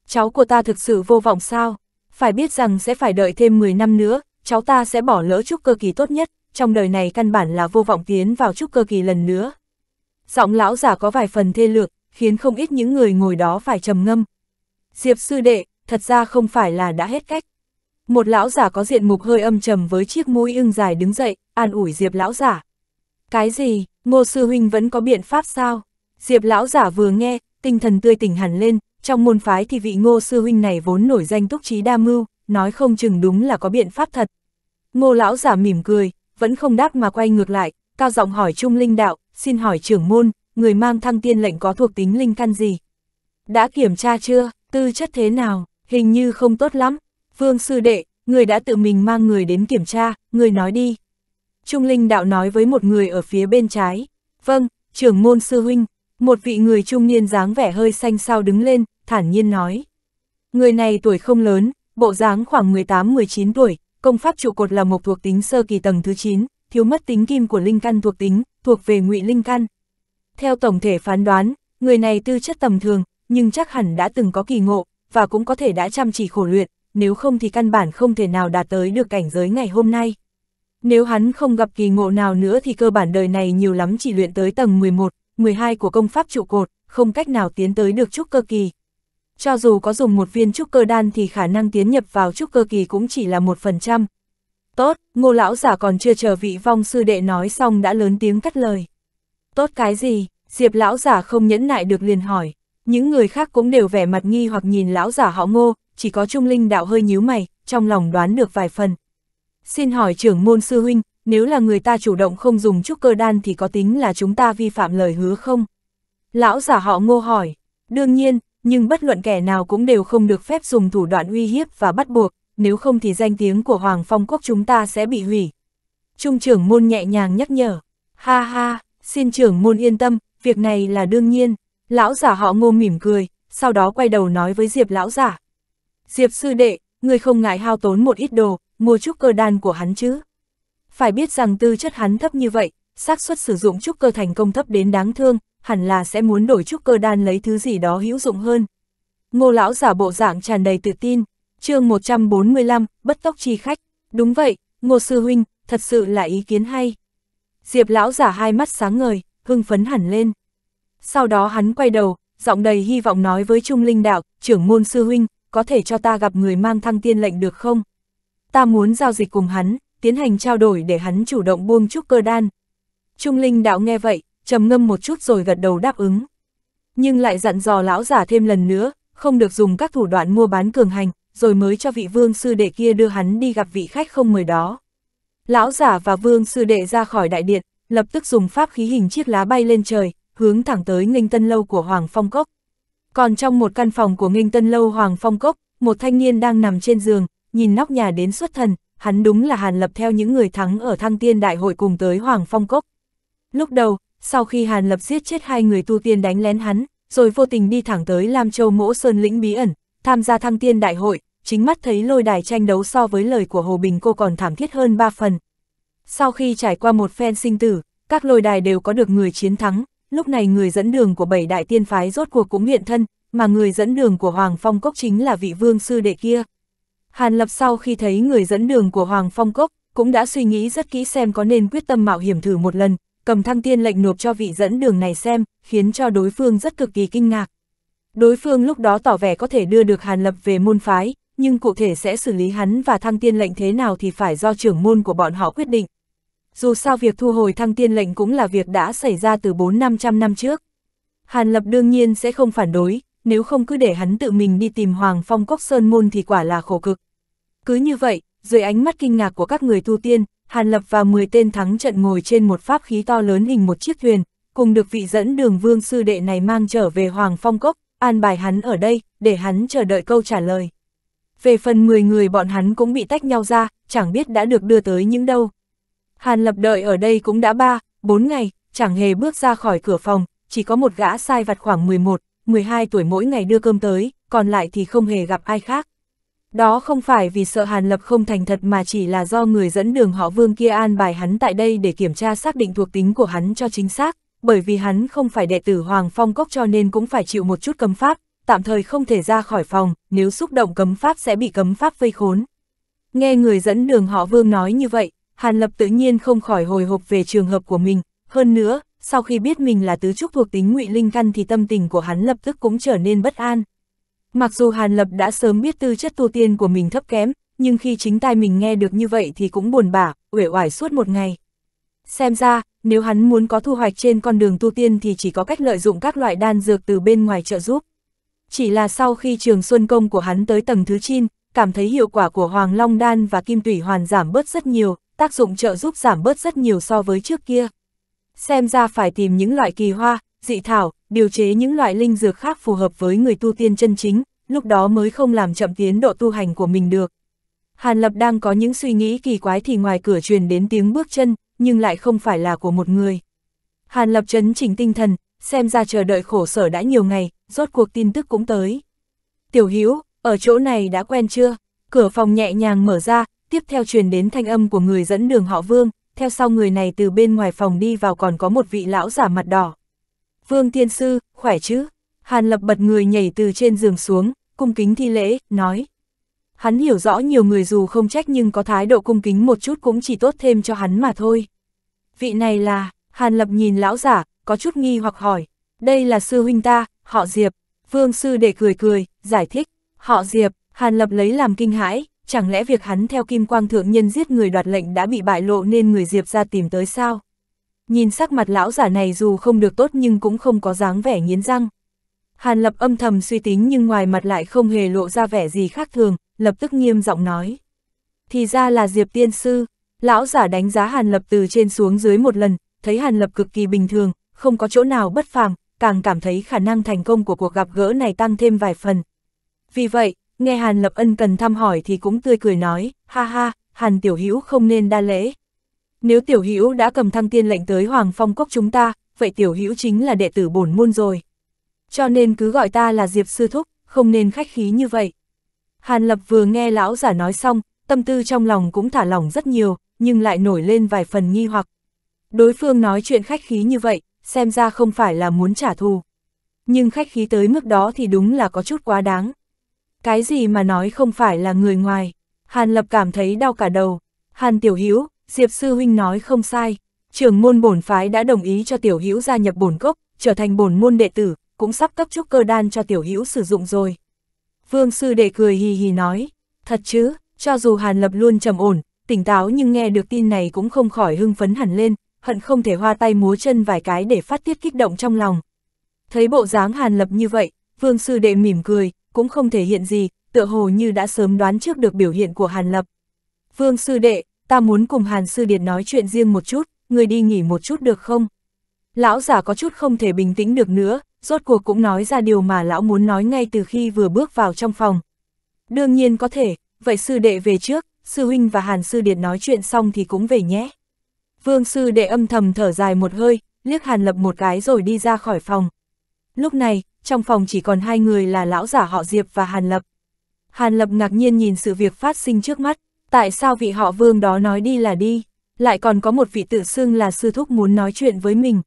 Cháu của ta thực sự vô vọng sao? Phải biết rằng sẽ phải đợi thêm 10 năm nữa, cháu ta sẽ bỏ lỡ trúc cơ kỳ tốt nhất trong đời này căn bản là vô vọng tiến vào trúc cơ kỳ lần nữa. Giọng lão giả có vài phần thê lược, khiến không ít những người ngồi đó phải trầm ngâm. Diệp sư đệ, thật ra không phải là đã hết cách. Một lão giả có diện mục hơi âm trầm với chiếc mũi ưng dài đứng dậy, an ủi Diệp lão giả. Cái gì, ngô sư huynh vẫn có biện pháp sao? Diệp lão giả vừa nghe, tinh thần tươi tỉnh hẳn lên, trong môn phái thì vị ngô sư huynh này vốn nổi danh túc trí đa mưu, nói không chừng đúng là có biện pháp thật. Ngô lão giả mỉm cười, vẫn không đáp mà quay ngược lại, cao giọng hỏi Trung Linh Đạo, xin hỏi trưởng môn, người mang thăng tiên lệnh có thuộc tính linh căn gì? Đã kiểm tra chưa, tư chất thế nào, hình như không tốt lắm. Vương sư đệ, người đã tự mình mang người đến kiểm tra, người nói đi. Trung Linh Đạo nói với một người ở phía bên trái. Vâng, trưởng môn sư huynh, một vị người trung niên dáng vẻ hơi xanh sao đứng lên, thản nhiên nói. Người này tuổi không lớn, bộ dáng khoảng 18-19 tuổi, công pháp trụ cột là một thuộc tính sơ kỳ tầng thứ 9, thiếu mất tính kim của linh căn thuộc tính, thuộc về ngụy linh căn. Theo tổng thể phán đoán, người này tư chất tầm thường, nhưng chắc hẳn đã từng có kỳ ngộ, và cũng có thể đã chăm chỉ khổ luyện, nếu không thì căn bản không thể nào đạt tới được cảnh giới ngày hôm nay. Nếu hắn không gặp kỳ ngộ nào nữa thì cơ bản đời này nhiều lắm chỉ luyện tới tầng 11, 12 của công pháp trụ cột, không cách nào tiến tới được trúc cơ kỳ cho dù có dùng một viên trúc cơ đan thì khả năng tiến nhập vào trúc cơ kỳ cũng chỉ là một phần trăm. Tốt, ngô lão giả còn chưa chờ vị vong sư đệ nói xong đã lớn tiếng cắt lời. Tốt cái gì, diệp lão giả không nhẫn nại được liền hỏi, những người khác cũng đều vẻ mặt nghi hoặc nhìn lão giả họ ngô, chỉ có trung linh đạo hơi nhíu mày, trong lòng đoán được vài phần. Xin hỏi trưởng môn sư huynh, nếu là người ta chủ động không dùng trúc cơ đan thì có tính là chúng ta vi phạm lời hứa không? Lão giả họ ngô hỏi, đương nhiên, nhưng bất luận kẻ nào cũng đều không được phép dùng thủ đoạn uy hiếp và bắt buộc, nếu không thì danh tiếng của Hoàng Phong Quốc chúng ta sẽ bị hủy. Trung trưởng môn nhẹ nhàng nhắc nhở, ha ha, xin trưởng môn yên tâm, việc này là đương nhiên, lão giả họ ngô mỉm cười, sau đó quay đầu nói với Diệp lão giả. Diệp sư đệ, người không ngại hao tốn một ít đồ, mua chút cơ đan của hắn chứ. Phải biết rằng tư chất hắn thấp như vậy, xác suất sử dụng trúc cơ thành công thấp đến đáng thương, hẳn là sẽ muốn đổi trúc cơ đan lấy thứ gì đó hữu dụng hơn. Ngô lão giả bộ dạng tràn đầy tự tin, chương 145, bất tốc chi khách, đúng vậy, ngô sư huynh, thật sự là ý kiến hay. Diệp lão giả hai mắt sáng ngời, hưng phấn hẳn lên. Sau đó hắn quay đầu, giọng đầy hy vọng nói với Trung Linh Đạo, trưởng môn sư huynh, có thể cho ta gặp người mang thăng tiên lệnh được không? Ta muốn giao dịch cùng hắn, tiến hành trao đổi để hắn chủ động buông trúc cơ đan. Trung Linh Đạo nghe vậy, trầm ngâm một chút rồi gật đầu đáp ứng. Nhưng lại dặn dò lão giả thêm lần nữa, không được dùng các thủ đoạn mua bán cường hành, rồi mới cho vị vương sư đệ kia đưa hắn đi gặp vị khách không mời đó. Lão giả và vương sư đệ ra khỏi đại điện, lập tức dùng pháp khí hình chiếc lá bay lên trời, hướng thẳng tới nghênh tân lâu của Hoàng Phong Cốc. Còn trong một căn phòng của nghênh tân lâu Hoàng Phong Cốc, một thanh niên đang nằm trên giường, nhìn nóc nhà đến xuất thần, hắn đúng là hàn lập theo những người thắng ở thăng tiên đại hội cùng tới Hoàng Phong Cốc. Lúc đầu, sau khi Hàn Lập giết chết hai người tu tiên đánh lén hắn, rồi vô tình đi thẳng tới Lam Châu mỗ sơn lĩnh bí ẩn, tham gia thăng tiên đại hội, chính mắt thấy lôi đài tranh đấu so với lời của Hồ Bình cô còn thảm thiết hơn ba phần. Sau khi trải qua một phen sinh tử, các lôi đài đều có được người chiến thắng, lúc này người dẫn đường của bảy đại tiên phái rốt cuộc cũng hiện thân, mà người dẫn đường của Hoàng Phong Cốc chính là vị vương sư đệ kia. Hàn Lập sau khi thấy người dẫn đường của Hoàng Phong Cốc, cũng đã suy nghĩ rất kỹ xem có nên quyết tâm mạo hiểm thử một lần, cầm thăng tiên lệnh nộp cho vị dẫn đường này xem, khiến cho đối phương rất cực kỳ kinh ngạc. Đối phương lúc đó tỏ vẻ có thể đưa được Hàn Lập về môn phái, nhưng cụ thể sẽ xử lý hắn và thăng tiên lệnh thế nào thì phải do trưởng môn của bọn họ quyết định. Dù sao việc thu hồi thăng tiên lệnh cũng là việc đã xảy ra từ 4-500 năm trước. Hàn Lập đương nhiên sẽ không phản đối, nếu không cứ để hắn tự mình đi tìm Hoàng Phong Cốc Sơn Môn thì quả là khổ cực. Cứ như vậy, dưới ánh mắt kinh ngạc của các người tu tiên, Hàn Lập và 10 tên thắng trận ngồi trên một pháp khí to lớn hình một chiếc thuyền, cùng được vị dẫn đường vương sư đệ này mang trở về Hoàng Phong Cốc, an bài hắn ở đây, để hắn chờ đợi câu trả lời. Về phần 10 người bọn hắn cũng bị tách nhau ra, chẳng biết đã được đưa tới những đâu. Hàn Lập đợi ở đây cũng đã 3, 4 ngày, chẳng hề bước ra khỏi cửa phòng, chỉ có một gã sai vặt khoảng 11, 12 tuổi mỗi ngày đưa cơm tới, còn lại thì không hề gặp ai khác. Đó không phải vì sợ Hàn Lập không thành thật mà chỉ là do người dẫn đường họ Vương kia an bài hắn tại đây để kiểm tra xác định thuộc tính của hắn cho chính xác, bởi vì hắn không phải đệ tử Hoàng Phong Cốc cho nên cũng phải chịu một chút cấm pháp, tạm thời không thể ra khỏi phòng, nếu xúc động cấm pháp sẽ bị cấm pháp vây khốn. Nghe người dẫn đường họ Vương nói như vậy, Hàn Lập tự nhiên không khỏi hồi hộp về trường hợp của mình, hơn nữa, sau khi biết mình là tứ trúc thuộc tính ngụy linh căn thì tâm tình của hắn lập tức cũng trở nên bất an. Mặc dù Hàn Lập đã sớm biết tư chất tu tiên của mình thấp kém, nhưng khi chính tai mình nghe được như vậy thì cũng buồn bã, uể oải suốt một ngày. Xem ra, nếu hắn muốn có thu hoạch trên con đường tu tiên thì chỉ có cách lợi dụng các loại đan dược từ bên ngoài trợ giúp. Chỉ là sau khi trường xuân công của hắn tới tầng thứ 9, cảm thấy hiệu quả của Hoàng Long Đan và Kim Tủy Hoàn giảm bớt rất nhiều, tác dụng trợ giúp giảm bớt rất nhiều so với trước kia. Xem ra phải tìm những loại kỳ hoa, dị thảo, điều chế những loại linh dược khác phù hợp với người tu tiên chân chính, lúc đó mới không làm chậm tiến độ tu hành của mình được. Hàn Lập đang có những suy nghĩ kỳ quái thì ngoài cửa truyền đến tiếng bước chân, nhưng lại không phải là của một người. Hàn Lập chấn chỉnh tinh thần, xem ra chờ đợi khổ sở đã nhiều ngày, rốt cuộc tin tức cũng tới. Tiểu Hữu ở chỗ này đã quen chưa? Cửa phòng nhẹ nhàng mở ra, tiếp theo truyền đến thanh âm của người dẫn đường họ Vương, theo sau người này từ bên ngoài phòng đi vào còn có một vị lão giả mặt đỏ. Vương Thiên Sư, khỏe chứ? Hàn Lập bật người nhảy từ trên giường xuống, cung kính thi lễ, nói. Hắn hiểu rõ nhiều người dù không trách nhưng có thái độ cung kính một chút cũng chỉ tốt thêm cho hắn mà thôi. Vị này là, Hàn Lập nhìn lão giả, có chút nghi hoặc hỏi, đây là sư huynh ta, họ Diệp. Vương sư để cười cười, giải thích, họ Diệp, Hàn Lập lấy làm kinh hãi, chẳng lẽ việc hắn theo Kim Quang Thượng Nhân giết người đoạt lệnh đã bị bại lộ nên người Diệp ra tìm tới sao? nhìn sắc mặt lão giả này dù không được tốt nhưng cũng không có dáng vẻ nghiến răng. Hàn lập âm thầm suy tính nhưng ngoài mặt lại không hề lộ ra vẻ gì khác thường, lập tức nghiêm giọng nói. Thì ra là Diệp Tiên Sư, lão giả đánh giá Hàn lập từ trên xuống dưới một lần, thấy Hàn lập cực kỳ bình thường, không có chỗ nào bất phàm, càng cảm thấy khả năng thành công của cuộc gặp gỡ này tăng thêm vài phần. Vì vậy, nghe Hàn lập ân cần thăm hỏi thì cũng tươi cười nói, ha ha, Hàn tiểu hữu không nên đa lễ, nếu tiểu hữu đã cầm thăng tiên lệnh tới Hoàng Phong Cốc chúng ta, vậy tiểu hữu chính là đệ tử bổn môn rồi. Cho nên cứ gọi ta là Diệp Sư Thúc, không nên khách khí như vậy. Hàn Lập vừa nghe lão giả nói xong, tâm tư trong lòng cũng thả lỏng rất nhiều, nhưng lại nổi lên vài phần nghi hoặc. Đối phương nói chuyện khách khí như vậy, xem ra không phải là muốn trả thù. Nhưng khách khí tới mức đó thì đúng là có chút quá đáng. Cái gì mà nói không phải là người ngoài, Hàn Lập cảm thấy đau cả đầu. Hàn Tiểu hữu Diệp Sư Huynh nói không sai, trưởng môn bổn phái đã đồng ý cho tiểu hữu gia nhập bổn cốc, trở thành bổn môn đệ tử, cũng sắp cấp trúc cơ đan cho tiểu hữu sử dụng rồi. Vương Sư Đệ cười hì hì nói, thật chứ, cho dù Hàn Lập luôn trầm ổn, tỉnh táo nhưng nghe được tin này cũng không khỏi hưng phấn hẳn lên, hận không thể hoa tay múa chân vài cái để phát tiết kích động trong lòng. Thấy bộ dáng Hàn Lập như vậy, Vương Sư Đệ mỉm cười, cũng không thể hiện gì, tựa hồ như đã sớm đoán trước được biểu hiện của Hàn Lập. Vương Sư Đệ, ta muốn cùng Hàn Sư Điệt nói chuyện riêng một chút, người đi nghỉ một chút được không? Lão giả có chút không thể bình tĩnh được nữa, rốt cuộc cũng nói ra điều mà lão muốn nói ngay từ khi vừa bước vào trong phòng. Đương nhiên có thể, vậy sư đệ về trước, sư huynh và Hàn Sư Điệt nói chuyện xong thì cũng về nhé. Vương sư đệ âm thầm thở dài một hơi, liếc Hàn Lập một cái rồi đi ra khỏi phòng. Lúc này, trong phòng chỉ còn hai người là lão giả họ Diệp và Hàn Lập. Hàn Lập ngạc nhiên nhìn sự việc phát sinh trước mắt, tại sao vị họ vương đó nói đi là đi, lại còn có một vị tự xưng là sư thúc muốn nói chuyện với mình.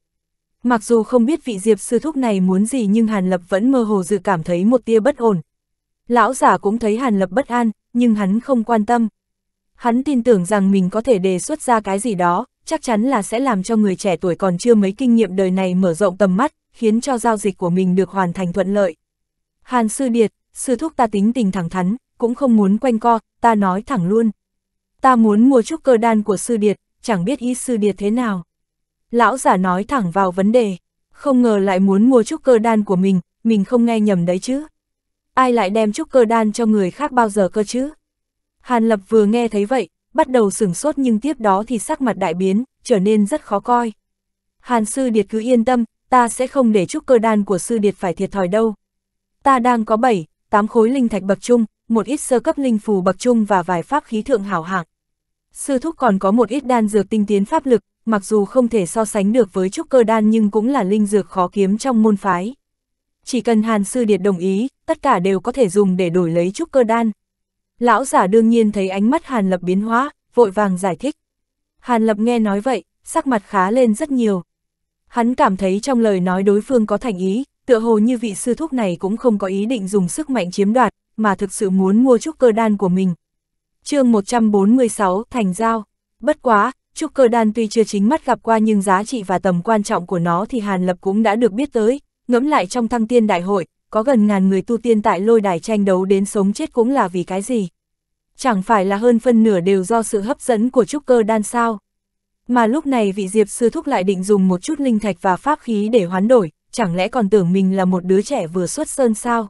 Mặc dù không biết vị diệp sư thúc này muốn gì nhưng Hàn Lập vẫn mơ hồ dự cảm thấy một tia bất ổn. Lão giả cũng thấy Hàn Lập bất an, nhưng hắn không quan tâm. Hắn tin tưởng rằng mình có thể đề xuất ra cái gì đó, chắc chắn là sẽ làm cho người trẻ tuổi còn chưa mấy kinh nghiệm đời này mở rộng tầm mắt, khiến cho giao dịch của mình được hoàn thành thuận lợi. Hàn Sư Điệt, sư thúc ta tính tình thẳng thắn, cũng không muốn quanh co, ta nói thẳng luôn. Ta muốn mua chút cơ đan của sư điệt, chẳng biết ý sư điệt thế nào. Lão giả nói thẳng vào vấn đề, không ngờ lại muốn mua chút cơ đan của mình, mình không nghe nhầm đấy chứ. Ai lại đem chút cơ đan cho người khác bao giờ cơ chứ? Hàn Lập vừa nghe thấy vậy, bắt đầu sửng sốt nhưng tiếp đó thì sắc mặt đại biến, trở nên rất khó coi. Hàn sư điệt cứ yên tâm, ta sẽ không để chút cơ đan của sư điệt phải thiệt thòi đâu. Ta đang có 7, 8 khối linh thạch bậc trung, một ít sơ cấp linh phù bậc trung và vài pháp khí thượng hảo hạng. Sư thúc còn có một ít đan dược tinh tiến pháp lực, mặc dù không thể so sánh được với trúc cơ đan nhưng cũng là linh dược khó kiếm trong môn phái. Chỉ cần Hàn Sư Điệt đồng ý, tất cả đều có thể dùng để đổi lấy trúc cơ đan. Lão giả đương nhiên thấy ánh mắt Hàn Lập biến hóa, vội vàng giải thích. Hàn Lập nghe nói vậy, sắc mặt khá lên rất nhiều. Hắn cảm thấy trong lời nói đối phương có thành ý, tựa hồ như vị sư thúc này cũng không có ý định dùng sức mạnh chiếm đoạt, mà thực sự muốn mua trúc cơ đan của mình. chương 146, Thành Giao. Bất quá, trúc cơ đan tuy chưa chính mắt gặp qua nhưng giá trị và tầm quan trọng của nó thì Hàn Lập cũng đã được biết tới, ngẫm lại trong thăng tiên đại hội, có gần ngàn người tu tiên tại lôi đài tranh đấu đến sống chết cũng là vì cái gì. Chẳng phải là hơn phân nửa đều do sự hấp dẫn của trúc cơ đan sao. Mà lúc này vị Diệp Sư Thúc lại định dùng một chút linh thạch và pháp khí để hoán đổi, chẳng lẽ còn tưởng mình là một đứa trẻ vừa xuất sơn sao?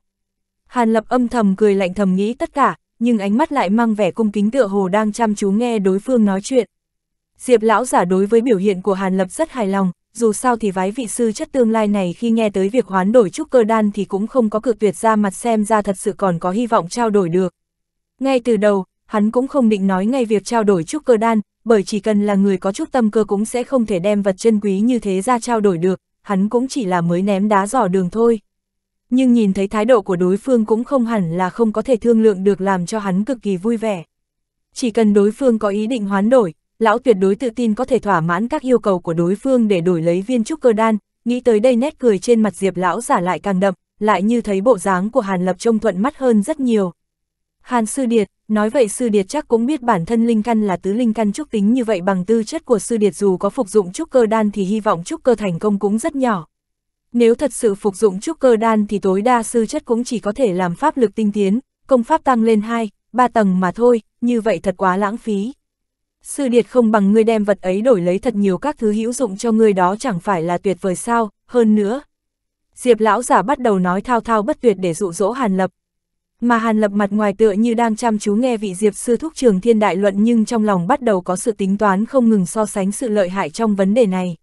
Hàn Lập âm thầm cười lạnh thầm nghĩ tất cả, nhưng ánh mắt lại mang vẻ cung kính tựa hồ đang chăm chú nghe đối phương nói chuyện. Diệp lão giả đối với biểu hiện của Hàn Lập rất hài lòng, dù sao thì vái vị sư chất tương lai này khi nghe tới việc hoán đổi trúc cơ đan thì cũng không có cực tuyệt ra mặt xem ra thật sự còn có hy vọng trao đổi được. Ngay từ đầu, hắn cũng không định nói ngay việc trao đổi trúc cơ đan, bởi chỉ cần là người có chút tâm cơ cũng sẽ không thể đem vật chân quý như thế ra trao đổi được, hắn cũng chỉ là mới ném đá giỏ đường thôi nhưng nhìn thấy thái độ của đối phương cũng không hẳn là không có thể thương lượng được làm cho hắn cực kỳ vui vẻ. Chỉ cần đối phương có ý định hoán đổi, lão tuyệt đối tự tin có thể thỏa mãn các yêu cầu của đối phương để đổi lấy viên trúc cơ đan, nghĩ tới đây nét cười trên mặt Diệp lão giả lại càng đậm, lại như thấy bộ dáng của Hàn Lập trông thuận mắt hơn rất nhiều. Hàn Sư Điệt, nói vậy Sư Điệt chắc cũng biết bản thân Linh Căn là tứ Linh Căn trúc tính như vậy bằng tư chất của Sư Điệt dù có phục dụng trúc cơ đan thì hy vọng trúc cơ thành công cũng rất nhỏ. Nếu thật sự phục dụng trúc cơ đan thì tối đa sư chất cũng chỉ có thể làm pháp lực tinh tiến, công pháp tăng lên 2, 3 tầng mà thôi, như vậy thật quá lãng phí. Sư điệt không bằng ngươi đem vật ấy đổi lấy thật nhiều các thứ hữu dụng cho ngươi đó chẳng phải là tuyệt vời sao, hơn nữa. Diệp lão giả bắt đầu nói thao thao bất tuyệt để dụ dỗ Hàn Lập. Mà Hàn Lập mặt ngoài tựa như đang chăm chú nghe vị Diệp sư thúc trường thiên đại luận nhưng trong lòng bắt đầu có sự tính toán không ngừng so sánh sự lợi hại trong vấn đề này.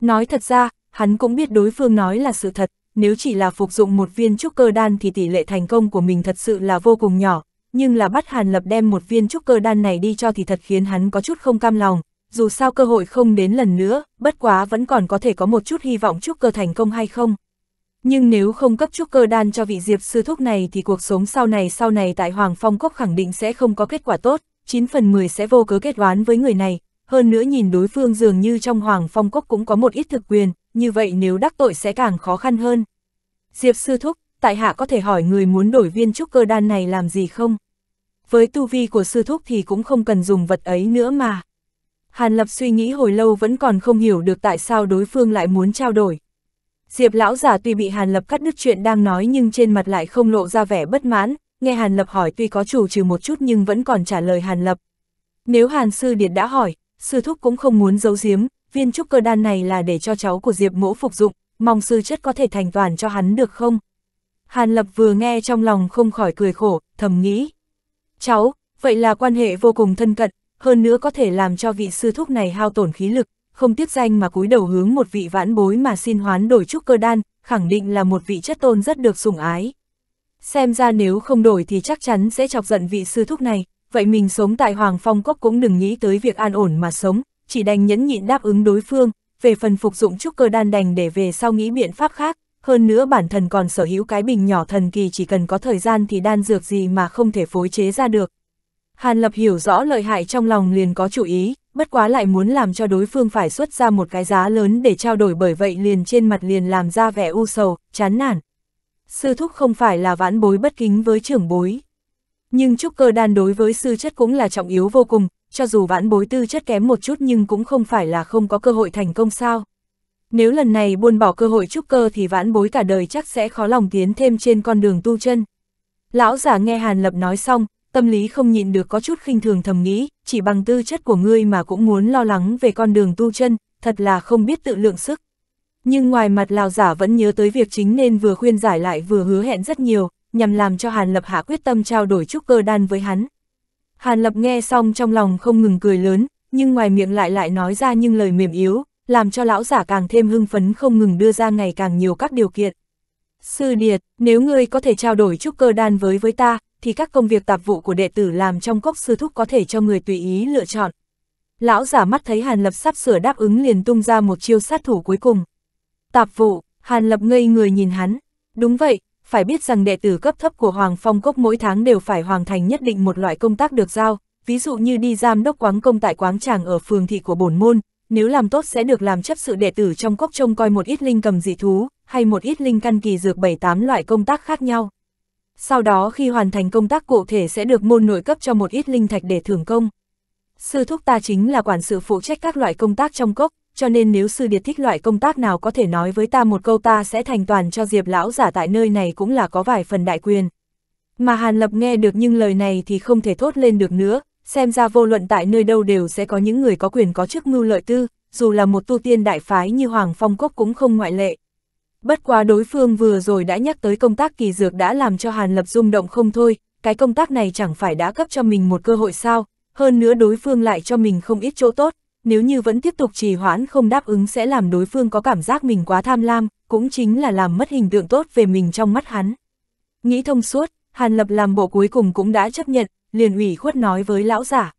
Nói thật ra, hắn cũng biết đối phương nói là sự thật, nếu chỉ là phục dụng một viên trúc cơ đan thì tỷ lệ thành công của mình thật sự là vô cùng nhỏ, nhưng là bắt Hàn Lập đem một viên trúc cơ đan này đi cho thì thật khiến hắn có chút không cam lòng, dù sao cơ hội không đến lần nữa, bất quá vẫn còn có thể có một chút hy vọng trúc cơ thành công hay không. Nhưng nếu không cấp trúc cơ đan cho vị diệp sư thúc này thì cuộc sống sau này sau này tại Hoàng Phong Cốc khẳng định sẽ không có kết quả tốt, 9 phần 10 sẽ vô cớ kết đoán với người này, hơn nữa nhìn đối phương dường như trong Hoàng Phong Cốc cũng có một ít thực quyền, như vậy nếu đắc tội sẽ càng khó khăn hơn. Diệp sư thúc, tại hạ có thể hỏi người muốn đổi viên trúc cơ đan này làm gì không? Với tu vi của sư thúc thì cũng không cần dùng vật ấy nữa mà. Hàn Lập suy nghĩ hồi lâu vẫn còn không hiểu được tại sao đối phương lại muốn trao đổi. Diệp lão giả tuy bị Hàn Lập cắt đứt chuyện đang nói nhưng trên mặt lại không lộ ra vẻ bất mãn, nghe Hàn Lập hỏi tuy có chủ trừ một chút nhưng vẫn còn trả lời Hàn Lập. Nếu Hàn Sư Điệt đã hỏi, sư thúc cũng không muốn giấu giếm, viên trúc cơ đan này là để cho cháu của Diệp mỗ phục dụng, mong sư chất có thể thành toàn cho hắn được không? Hàn Lập vừa nghe trong lòng không khỏi cười khổ, thầm nghĩ. Cháu, vậy là quan hệ vô cùng thân cận, hơn nữa có thể làm cho vị sư thúc này hao tổn khí lực, không tiếc danh mà cúi đầu hướng một vị vãn bối mà xin hoán đổi trúc cơ đan, khẳng định là một vị chất tôn rất được sủng ái. Xem ra nếu không đổi thì chắc chắn sẽ chọc giận vị sư thúc này, vậy mình sống tại Hoàng Phong Cốc cũng đừng nghĩ tới việc an ổn mà sống, chỉ đành nhẫn nhịn đáp ứng đối phương, về phần phục dụng trúc cơ đan đành để về sau nghĩ biện pháp khác, hơn nữa bản thân còn sở hữu cái bình nhỏ thần kỳ chỉ cần có thời gian thì đan dược gì mà không thể phối chế ra được. Hàn Lập hiểu rõ lợi hại trong lòng liền có chủ ý, bất quá lại muốn làm cho đối phương phải xuất ra một cái giá lớn để trao đổi bởi vậy liền trên mặt liền làm ra vẻ u sầu, chán nản. Sư thúc không phải là vãn bối bất kính với trưởng bối. Nhưng trúc cơ đan đối với sư chất cũng là trọng yếu vô cùng, cho dù vãn bối tư chất kém một chút nhưng cũng không phải là không có cơ hội thành công sao. Nếu lần này buôn bỏ cơ hội trúc cơ thì vãn bối cả đời chắc sẽ khó lòng tiến thêm trên con đường tu chân. Lão giả nghe Hàn Lập nói xong, tâm lý không nhịn được có chút khinh thường thầm nghĩ, chỉ bằng tư chất của ngươi mà cũng muốn lo lắng về con đường tu chân, thật là không biết tự lượng sức. Nhưng ngoài mặt lão giả vẫn nhớ tới việc chính nên vừa khuyên giải lại vừa hứa hẹn rất nhiều, nhằm làm cho Hàn Lập hạ quyết tâm trao đổi trúc cơ đan với hắn. Hàn Lập nghe xong trong lòng không ngừng cười lớn, nhưng ngoài miệng lại lại nói ra những lời mềm yếu, làm cho lão giả càng thêm hưng phấn không ngừng đưa ra ngày càng nhiều các điều kiện. Sư Điệt, nếu ngươi có thể trao đổi chút cơ đan với với ta, thì các công việc tạp vụ của đệ tử làm trong cốc sư thúc có thể cho người tùy ý lựa chọn. Lão giả mắt thấy Hàn Lập sắp sửa đáp ứng liền tung ra một chiêu sát thủ cuối cùng. Tạp vụ, Hàn Lập ngây người nhìn hắn. Đúng vậy, phải biết rằng đệ tử cấp thấp của Hoàng Phong Cốc mỗi tháng đều phải hoàn thành nhất định một loại công tác được giao, ví dụ như đi giam đốc quáng công tại quáng tràng ở phường thị của bổn môn, nếu làm tốt sẽ được làm chấp sự đệ tử trong cốc trông coi một ít linh cầm dị thú, hay một ít linh căn kỳ dược 7-8 loại công tác khác nhau. Sau đó khi hoàn thành công tác cụ thể sẽ được môn nội cấp cho một ít linh thạch để thưởng công. Sư thúc ta chính là quản sự phụ trách các loại công tác trong cốc, cho nên nếu sư điệt thích loại công tác nào có thể nói với ta một câu ta sẽ thành toàn cho Diệp lão giả tại nơi này cũng là có vài phần đại quyền. Mà Hàn Lập nghe được nhưng lời này thì không thể thốt lên được nữa, xem ra vô luận tại nơi đâu đều sẽ có những người có quyền có chức mưu lợi tư, dù là một tu tiên đại phái như Hoàng Phong quốc cũng không ngoại lệ. Bất quá đối phương vừa rồi đã nhắc tới công tác kỳ dược đã làm cho Hàn Lập rung động không thôi, cái công tác này chẳng phải đã cấp cho mình một cơ hội sao, hơn nữa đối phương lại cho mình không ít chỗ tốt, nếu như vẫn tiếp tục trì hoãn không đáp ứng sẽ làm đối phương có cảm giác mình quá tham lam, cũng chính là làm mất hình tượng tốt về mình trong mắt hắn. Nghĩ thông suốt, Hàn Lập làm bộ cuối cùng cũng đã chấp nhận, liền ủy khuất nói với lão giả.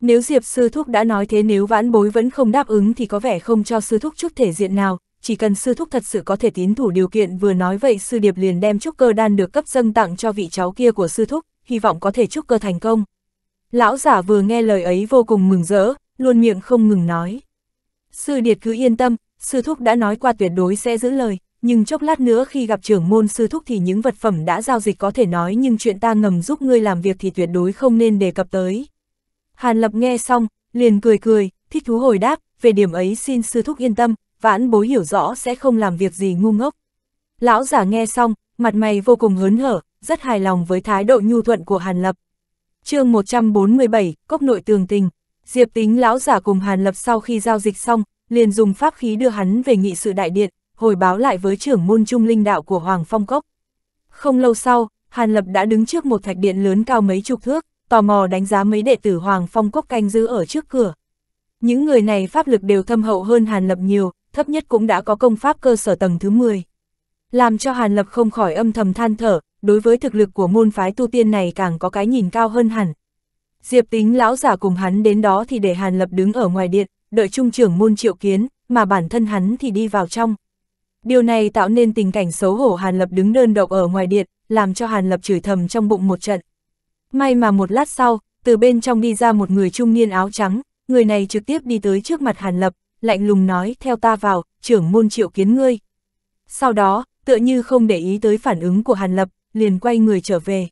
Nếu Diệp Sư Thúc đã nói thế nếu vãn bối vẫn không đáp ứng thì có vẻ không cho Sư Thúc chút thể diện nào, chỉ cần Sư Thúc thật sự có thể tín thủ điều kiện vừa nói vậy Sư Điệp liền đem chúc cơ đan được cấp dâng tặng cho vị cháu kia của Sư Thúc, hy vọng có thể chúc cơ thành công. Lão giả vừa nghe lời ấy vô cùng mừng rỡ, luôn miệng không ngừng nói. Sư Điệt cứ yên tâm, sư thúc đã nói qua tuyệt đối sẽ giữ lời, nhưng chốc lát nữa khi gặp trưởng môn sư thúc thì những vật phẩm đã giao dịch có thể nói nhưng chuyện ta ngầm giúp ngươi làm việc thì tuyệt đối không nên đề cập tới. Hàn Lập nghe xong, liền cười cười, thích thú hồi đáp, về điểm ấy xin sư thúc yên tâm, vãn bối hiểu rõ sẽ không làm việc gì ngu ngốc. Lão giả nghe xong, mặt mày vô cùng hớn hở, rất hài lòng với thái độ nhu thuận của Hàn Lập. chương 147, Cốc Nội Tường Tình Diệp tính lão giả cùng Hàn Lập sau khi giao dịch xong, liền dùng pháp khí đưa hắn về nghị sự đại điện, hồi báo lại với trưởng môn trung linh đạo của Hoàng Phong Cốc. Không lâu sau, Hàn Lập đã đứng trước một thạch điện lớn cao mấy chục thước, tò mò đánh giá mấy đệ tử Hoàng Phong Cốc canh giữ ở trước cửa. Những người này pháp lực đều thâm hậu hơn Hàn Lập nhiều, thấp nhất cũng đã có công pháp cơ sở tầng thứ 10. Làm cho Hàn Lập không khỏi âm thầm than thở, đối với thực lực của môn phái tu tiên này càng có cái nhìn cao hơn hẳn, Diệp tính lão giả cùng hắn đến đó thì để Hàn Lập đứng ở ngoài điện, đợi trung trưởng môn triệu kiến, mà bản thân hắn thì đi vào trong. Điều này tạo nên tình cảnh xấu hổ Hàn Lập đứng đơn độc ở ngoài điện, làm cho Hàn Lập chửi thầm trong bụng một trận. May mà một lát sau, từ bên trong đi ra một người trung niên áo trắng, người này trực tiếp đi tới trước mặt Hàn Lập, lạnh lùng nói theo ta vào, trưởng môn triệu kiến ngươi. Sau đó, tựa như không để ý tới phản ứng của Hàn Lập, liền quay người trở về.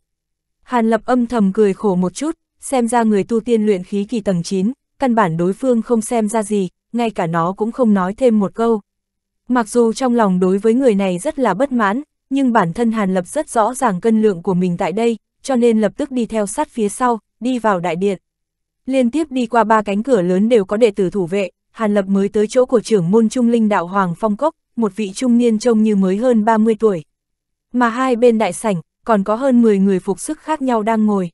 Hàn Lập âm thầm cười khổ một chút, xem ra người tu tiên luyện khí kỳ tầng 9, căn bản đối phương không xem ra gì, ngay cả nó cũng không nói thêm một câu. Mặc dù trong lòng đối với người này rất là bất mãn, nhưng bản thân Hàn Lập rất rõ ràng cân lượng của mình tại đây, cho nên lập tức đi theo sát phía sau, đi vào đại điện. Liên tiếp đi qua ba cánh cửa lớn đều có đệ tử thủ vệ, Hàn Lập mới tới chỗ của trưởng môn trung linh đạo Hoàng Phong Cốc, một vị trung niên trông như mới hơn 30 tuổi. Mà hai bên đại sảnh, còn có hơn 10 người phục sức khác nhau đang ngồi.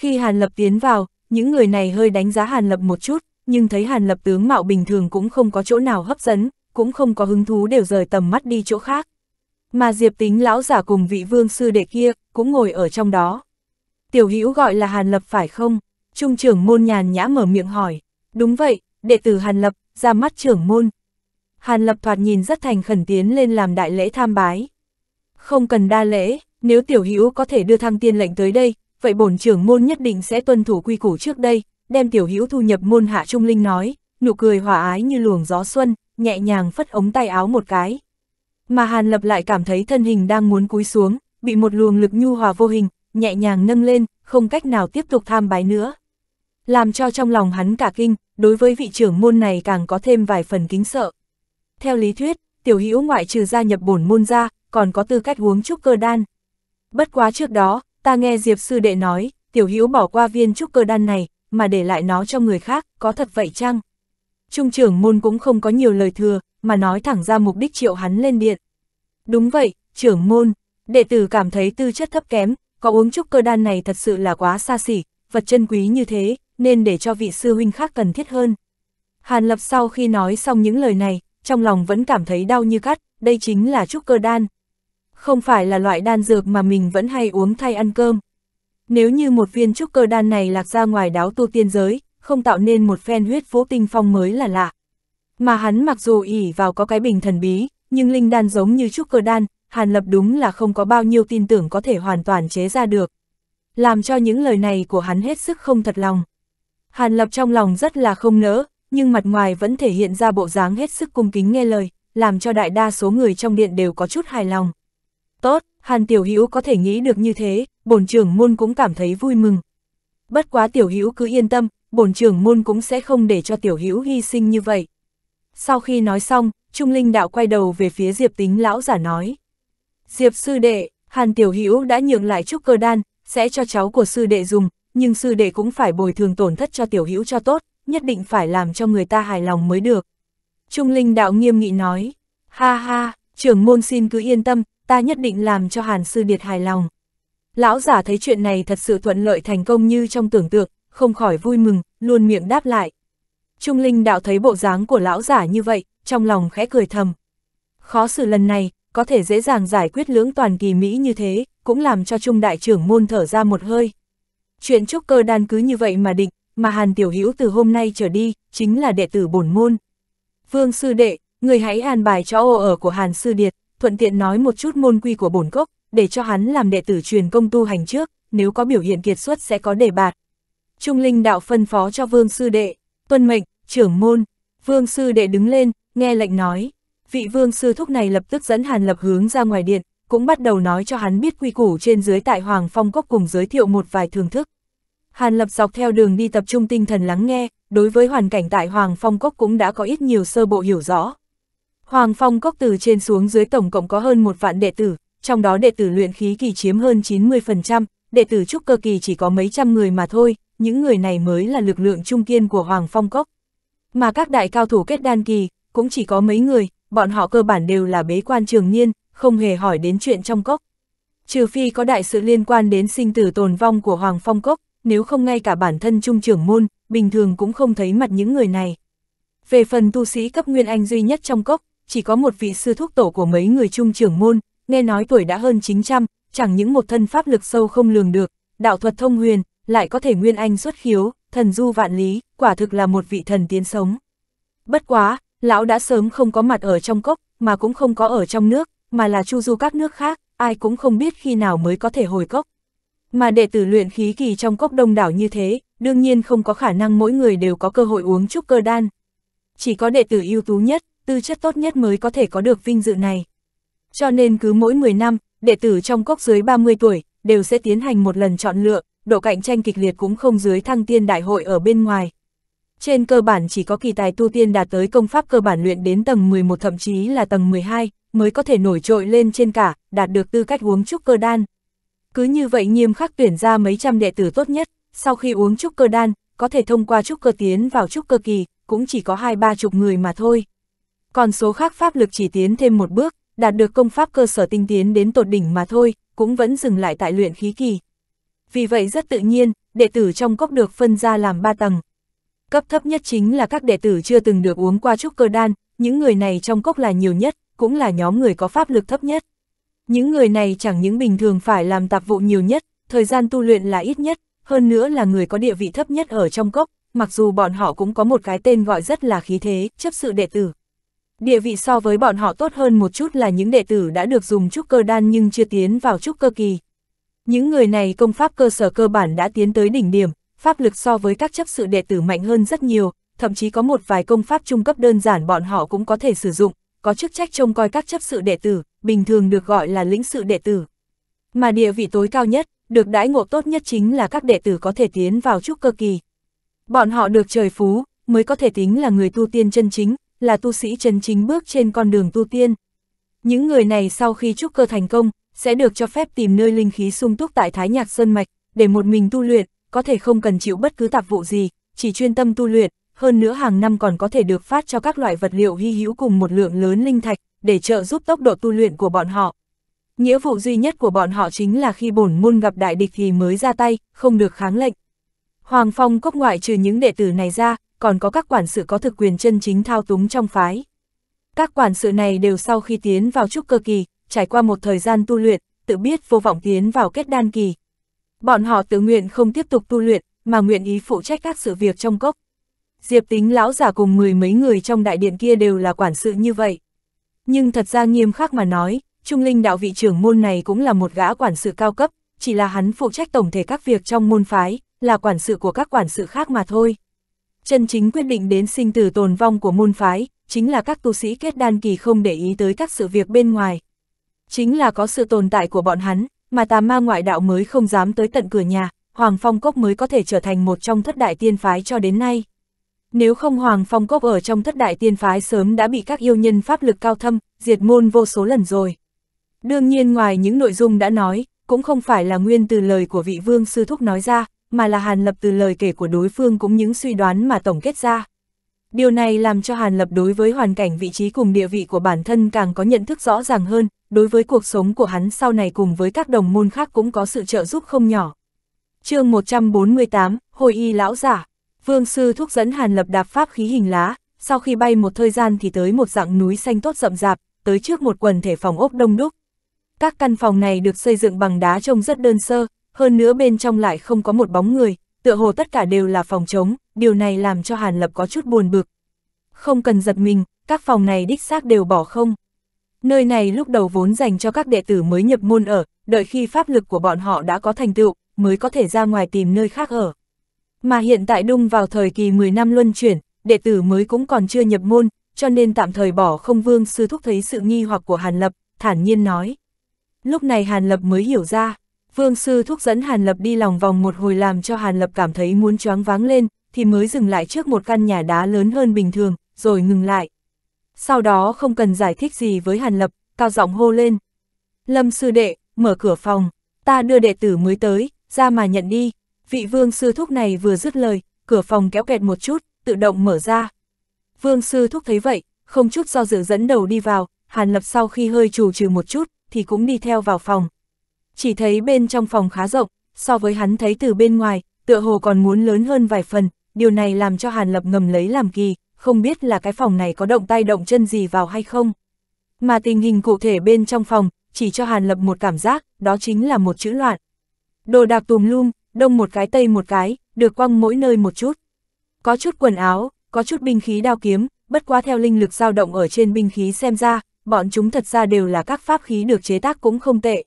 Khi Hàn Lập tiến vào, những người này hơi đánh giá Hàn Lập một chút, nhưng thấy Hàn Lập tướng mạo bình thường cũng không có chỗ nào hấp dẫn, cũng không có hứng thú đều rời tầm mắt đi chỗ khác. Mà Diệp Tính lão giả cùng vị vương sư đệ kia, cũng ngồi ở trong đó. Tiểu Hữu gọi là Hàn Lập phải không? Trung trưởng môn nhàn nhã mở miệng hỏi. Đúng vậy, đệ tử Hàn Lập, ra mắt trưởng môn. Hàn Lập thoạt nhìn rất thành khẩn tiến lên làm đại lễ tham bái. Không cần đa lễ, nếu Tiểu Hữu có thể đưa thăng tiên lệnh tới đây, vậy bổn trưởng môn nhất định sẽ tuân thủ quy củ trước đây, đem tiểu hữu thu nhập môn hạ trung linh nói, nụ cười hòa ái như luồng gió xuân, nhẹ nhàng phất ống tay áo một cái. Mà Hàn Lập lại cảm thấy thân hình đang muốn cúi xuống, bị một luồng lực nhu hòa vô hình, nhẹ nhàng nâng lên, không cách nào tiếp tục tham bái nữa. Làm cho trong lòng hắn cả kinh, đối với vị trưởng môn này càng có thêm vài phần kính sợ. Theo lý thuyết, tiểu hữu ngoại trừ gia nhập bổn môn ra, còn có tư cách uống trúc cơ đan. Bất quá trước đó, ta nghe Diệp sư đệ nói, tiểu hữu bỏ qua viên trúc cơ đan này, mà để lại nó cho người khác, có thật vậy chăng? Trung trưởng môn cũng không có nhiều lời thừa, mà nói thẳng ra mục đích triệu hắn lên điện. Đúng vậy, trưởng môn, đệ tử cảm thấy tư chất thấp kém, có uống trúc cơ đan này thật sự là quá xa xỉ, vật chân quý như thế, nên để cho vị sư huynh khác cần thiết hơn. Hàn Lập sau khi nói xong những lời này, trong lòng vẫn cảm thấy đau như cắt, đây chính là trúc cơ đan, không phải là loại đan dược mà mình vẫn hay uống thay ăn cơm. Nếu như một viên trúc cơ đan này lạc ra ngoài đáo tu tiên giới, không tạo nên một phen huyết vũ tinh phong mới là lạ. Mà hắn mặc dù ỉ vào có cái bình thần bí, nhưng linh đan giống như trúc cơ đan, Hàn Lập đúng là không có bao nhiêu tin tưởng có thể hoàn toàn chế ra được. Làm cho những lời này của hắn hết sức không thật lòng. Hàn Lập trong lòng rất là không nỡ, nhưng mặt ngoài vẫn thể hiện ra bộ dáng hết sức cung kính nghe lời, làm cho đại đa số người trong điện đều có chút hài lòng. Tốt, Hàn Tiểu Hữu có thể nghĩ được như thế, bổn trưởng môn cũng cảm thấy vui mừng. Bất quá Tiểu Hữu cứ yên tâm, bổn trưởng môn cũng sẽ không để cho Tiểu Hữu hy sinh như vậy. Sau khi nói xong, Trung Linh đạo quay đầu về phía Diệp Tính lão giả nói: "Diệp sư đệ, Hàn Tiểu Hữu đã nhượng lại chút cơ đan, sẽ cho cháu của sư đệ dùng, nhưng sư đệ cũng phải bồi thường tổn thất cho Tiểu Hữu cho tốt, nhất định phải làm cho người ta hài lòng mới được." Trung Linh đạo nghiêm nghị nói: "Ha ha, trưởng môn xin cứ yên tâm, ta nhất định làm cho Hàn Sư Điệt hài lòng. Lão giả thấy chuyện này thật sự thuận lợi thành công như trong tưởng tượng, không khỏi vui mừng, luôn miệng đáp lại. Trung Linh đạo thấy bộ dáng của lão giả như vậy, trong lòng khẽ cười thầm. Khó xử lần này, có thể dễ dàng giải quyết lưỡng toàn kỳ Mỹ như thế, cũng làm cho Trung Đại trưởng môn thở ra một hơi. Chuyện trúc cơ đan cứ như vậy mà định, mà Hàn Tiểu Hữu từ hôm nay trở đi, chính là đệ tử bổn môn. Vương Sư Đệ, người hãy an bài cho ô ở của Hàn Sư Điệt, thuận tiện nói một chút môn quy của bổn cốc, để cho hắn làm đệ tử truyền công tu hành trước, nếu có biểu hiện kiệt xuất sẽ có đề bạt. Trung linh đạo phân phó cho vương sư đệ, tuân mệnh, trưởng môn, vương sư đệ đứng lên, nghe lệnh nói. Vị vương sư thúc này lập tức dẫn Hàn Lập hướng ra ngoài điện, cũng bắt đầu nói cho hắn biết quy củ trên dưới tại Hoàng Phong Cốc cùng giới thiệu một vài thưởng thức. Hàn Lập dọc theo đường đi tập trung tinh thần lắng nghe, đối với hoàn cảnh tại Hoàng Phong Cốc cũng đã có ít nhiều sơ bộ hiểu rõ, Hoàng Phong Cốc từ trên xuống dưới tổng cộng có hơn một vạn đệ tử, trong đó đệ tử luyện khí kỳ chiếm hơn 90%, đệ tử trúc cơ kỳ chỉ có mấy trăm người mà thôi, những người này mới là lực lượng trung kiên của Hoàng Phong Cốc. Mà các đại cao thủ kết đan kỳ, cũng chỉ có mấy người, bọn họ cơ bản đều là bế quan trường niên, không hề hỏi đến chuyện trong cốc. Trừ phi có đại sự liên quan đến sinh tử tồn vong của Hoàng Phong Cốc, nếu không ngay cả bản thân trung trưởng môn, bình thường cũng không thấy mặt những người này. Về phần tu sĩ cấp Nguyên Anh duy nhất trong cốc, chỉ có một vị sư thúc tổ của mấy người trung trưởng môn, nghe nói tuổi đã hơn 900, chẳng những một thân pháp lực sâu không lường được, đạo thuật thông huyền, lại có thể nguyên anh xuất khiếu, thần du vạn lý, quả thực là một vị thần tiến sống. Bất quá, lão đã sớm không có mặt ở trong cốc, mà cũng không có ở trong nước, mà là chu du các nước khác, ai cũng không biết khi nào mới có thể hồi cốc. Mà đệ tử luyện khí kỳ trong cốc đông đảo như thế, đương nhiên không có khả năng mỗi người đều có cơ hội uống chút cơ đan. Chỉ có đệ tử ưu tú nhất, tư chất tốt nhất mới có thể có được vinh dự này. Cho nên cứ mỗi 10 năm, đệ tử trong cốc dưới 30 tuổi đều sẽ tiến hành một lần chọn lựa, độ cạnh tranh kịch liệt cũng không dưới thăng tiên đại hội ở bên ngoài. Trên cơ bản chỉ có kỳ tài tu tiên đạt tới công pháp cơ bản luyện đến tầng 11 thậm chí là tầng 12 mới có thể nổi trội lên trên cả, đạt được tư cách uống trúc cơ đan. Cứ như vậy nghiêm khắc tuyển ra mấy trăm đệ tử tốt nhất, sau khi uống trúc cơ đan, có thể thông qua trúc cơ tiến vào trúc cơ kỳ, cũng chỉ có hai ba chục người mà thôi còn số khác pháp lực chỉ tiến thêm một bước, đạt được công pháp cơ sở tinh tiến đến tột đỉnh mà thôi, cũng vẫn dừng lại tại luyện khí kỳ. Vì vậy rất tự nhiên, đệ tử trong cốc được phân ra làm ba tầng. Cấp thấp nhất chính là các đệ tử chưa từng được uống qua trúc cơ đan, những người này trong cốc là nhiều nhất, cũng là nhóm người có pháp lực thấp nhất. Những người này chẳng những bình thường phải làm tạp vụ nhiều nhất, thời gian tu luyện là ít nhất, hơn nữa là người có địa vị thấp nhất ở trong cốc, mặc dù bọn họ cũng có một cái tên gọi rất là khí thế, chấp sự đệ tử. Địa vị so với bọn họ tốt hơn một chút là những đệ tử đã được dùng trúc cơ đan nhưng chưa tiến vào trúc cơ kỳ. Những người này công pháp cơ sở cơ bản đã tiến tới đỉnh điểm, pháp lực so với các chấp sự đệ tử mạnh hơn rất nhiều, thậm chí có một vài công pháp trung cấp đơn giản bọn họ cũng có thể sử dụng, có chức trách trông coi các chấp sự đệ tử, bình thường được gọi là lĩnh sự đệ tử. Mà địa vị tối cao nhất, được đãi ngộ tốt nhất chính là các đệ tử có thể tiến vào trúc cơ kỳ. Bọn họ được trời phú, mới có thể tính là người tu tiên chân chính, là tu sĩ chân chính bước trên con đường tu tiên. Những người này sau khi trúc cơ thành công, sẽ được cho phép tìm nơi linh khí sung túc tại Thái Nhạc Sơn Mạch, để một mình tu luyện, có thể không cần chịu bất cứ tạp vụ gì, chỉ chuyên tâm tu luyện, hơn nữa hàng năm còn có thể được phát cho các loại vật liệu hy hữu cùng một lượng lớn linh thạch, để trợ giúp tốc độ tu luyện của bọn họ. Nghĩa vụ duy nhất của bọn họ chính là khi bổn môn gặp đại địch thì mới ra tay, không được kháng lệnh. Hoàng Phong cốc ngoại trừ những đệ tử này ra, còn có các quản sự có thực quyền chân chính thao túng trong phái. Các quản sự này đều sau khi tiến vào trúc cơ kỳ, trải qua một thời gian tu luyện, tự biết vô vọng tiến vào kết đan kỳ. Bọn họ tự nguyện không tiếp tục tu luyện, mà nguyện ý phụ trách các sự việc trong cốc. Diệp tính lão giả cùng mười mấy người trong đại điện kia đều là quản sự như vậy. Nhưng thật ra nghiêm khắc mà nói, Trung Linh đạo vị trưởng môn này cũng là một gã quản sự cao cấp, chỉ là hắn phụ trách tổng thể các việc trong môn phái, là quản sự của các quản sự khác mà thôi. Chân chính quyết định đến sinh tử tồn vong của môn phái, chính là các tu sĩ kết đan kỳ không để ý tới các sự việc bên ngoài. Chính là có sự tồn tại của bọn hắn, mà tà ma ngoại đạo mới không dám tới tận cửa nhà, Hoàng Phong Cốc mới có thể trở thành một trong thất đại tiên phái cho đến nay. Nếu không Hoàng Phong Cốc ở trong thất đại tiên phái sớm đã bị các yêu nhân pháp lực cao thâm, diệt môn vô số lần rồi. Đương nhiên ngoài những nội dung đã nói, cũng không phải là nguyên từ lời của vị vương sư thúc nói ra, mà là Hàn Lập từ lời kể của đối phương cũng những suy đoán mà tổng kết ra. Điều này làm cho Hàn Lập đối với hoàn cảnh vị trí cùng địa vị của bản thân càng có nhận thức rõ ràng hơn, đối với cuộc sống của hắn sau này cùng với các đồng môn khác cũng có sự trợ giúp không nhỏ. chương 148, Hồi y lão giả, Vương Sư thúc dẫn Hàn Lập đạp pháp khí hình lá, sau khi bay một thời gian thì tới một dạng núi xanh tốt rậm rạp, tới trước một quần thể phòng ốc đông đúc. Các căn phòng này được xây dựng bằng đá trông rất đơn sơ, hơn nữa bên trong lại không có một bóng người, tựa hồ tất cả đều là phòng trống, điều này làm cho Hàn Lập có chút buồn bực. Không cần giật mình, các phòng này đích xác đều bỏ không. Nơi này lúc đầu vốn dành cho các đệ tử mới nhập môn ở, đợi khi pháp lực của bọn họ đã có thành tựu, mới có thể ra ngoài tìm nơi khác ở. Mà hiện tại đung vào thời kỳ 10 năm luân chuyển, đệ tử mới cũng còn chưa nhập môn, cho nên tạm thời bỏ không vương sư thúc thấy sự nghi hoặc của Hàn Lập, thản nhiên nói. Lúc này Hàn Lập mới hiểu ra, Vương Sư thúc dẫn Hàn Lập đi lòng vòng một hồi làm cho Hàn Lập cảm thấy muốn choáng váng lên, thì mới dừng lại trước một căn nhà đá lớn hơn bình thường, rồi ngừng lại. Sau đó không cần giải thích gì với Hàn Lập, cao giọng hô lên. Lâm Sư Đệ, mở cửa phòng, ta đưa đệ tử mới tới, ra mà nhận đi. Vị Vương Sư thúc này vừa dứt lời, cửa phòng kéo kẹt một chút, tự động mở ra. Vương Sư thúc thấy vậy, không chút do dự dẫn đầu đi vào, Hàn Lập sau khi hơi trù trừ một chút, thì cũng đi theo vào phòng chỉ thấy bên trong phòng khá rộng, so với hắn thấy từ bên ngoài, tựa hồ còn muốn lớn hơn vài phần, điều này làm cho Hàn Lập ngầm lấy làm kỳ, không biết là cái phòng này có động tay động chân gì vào hay không. Mà tình hình cụ thể bên trong phòng, chỉ cho Hàn Lập một cảm giác, đó chính là một chữ loạn. Đồ đạc tùm lum, đông một cái tây một cái, được quăng mỗi nơi một chút. Có chút quần áo, có chút binh khí đao kiếm, bất quá theo linh lực dao động ở trên binh khí xem ra, bọn chúng thật ra đều là các pháp khí được chế tác cũng không tệ,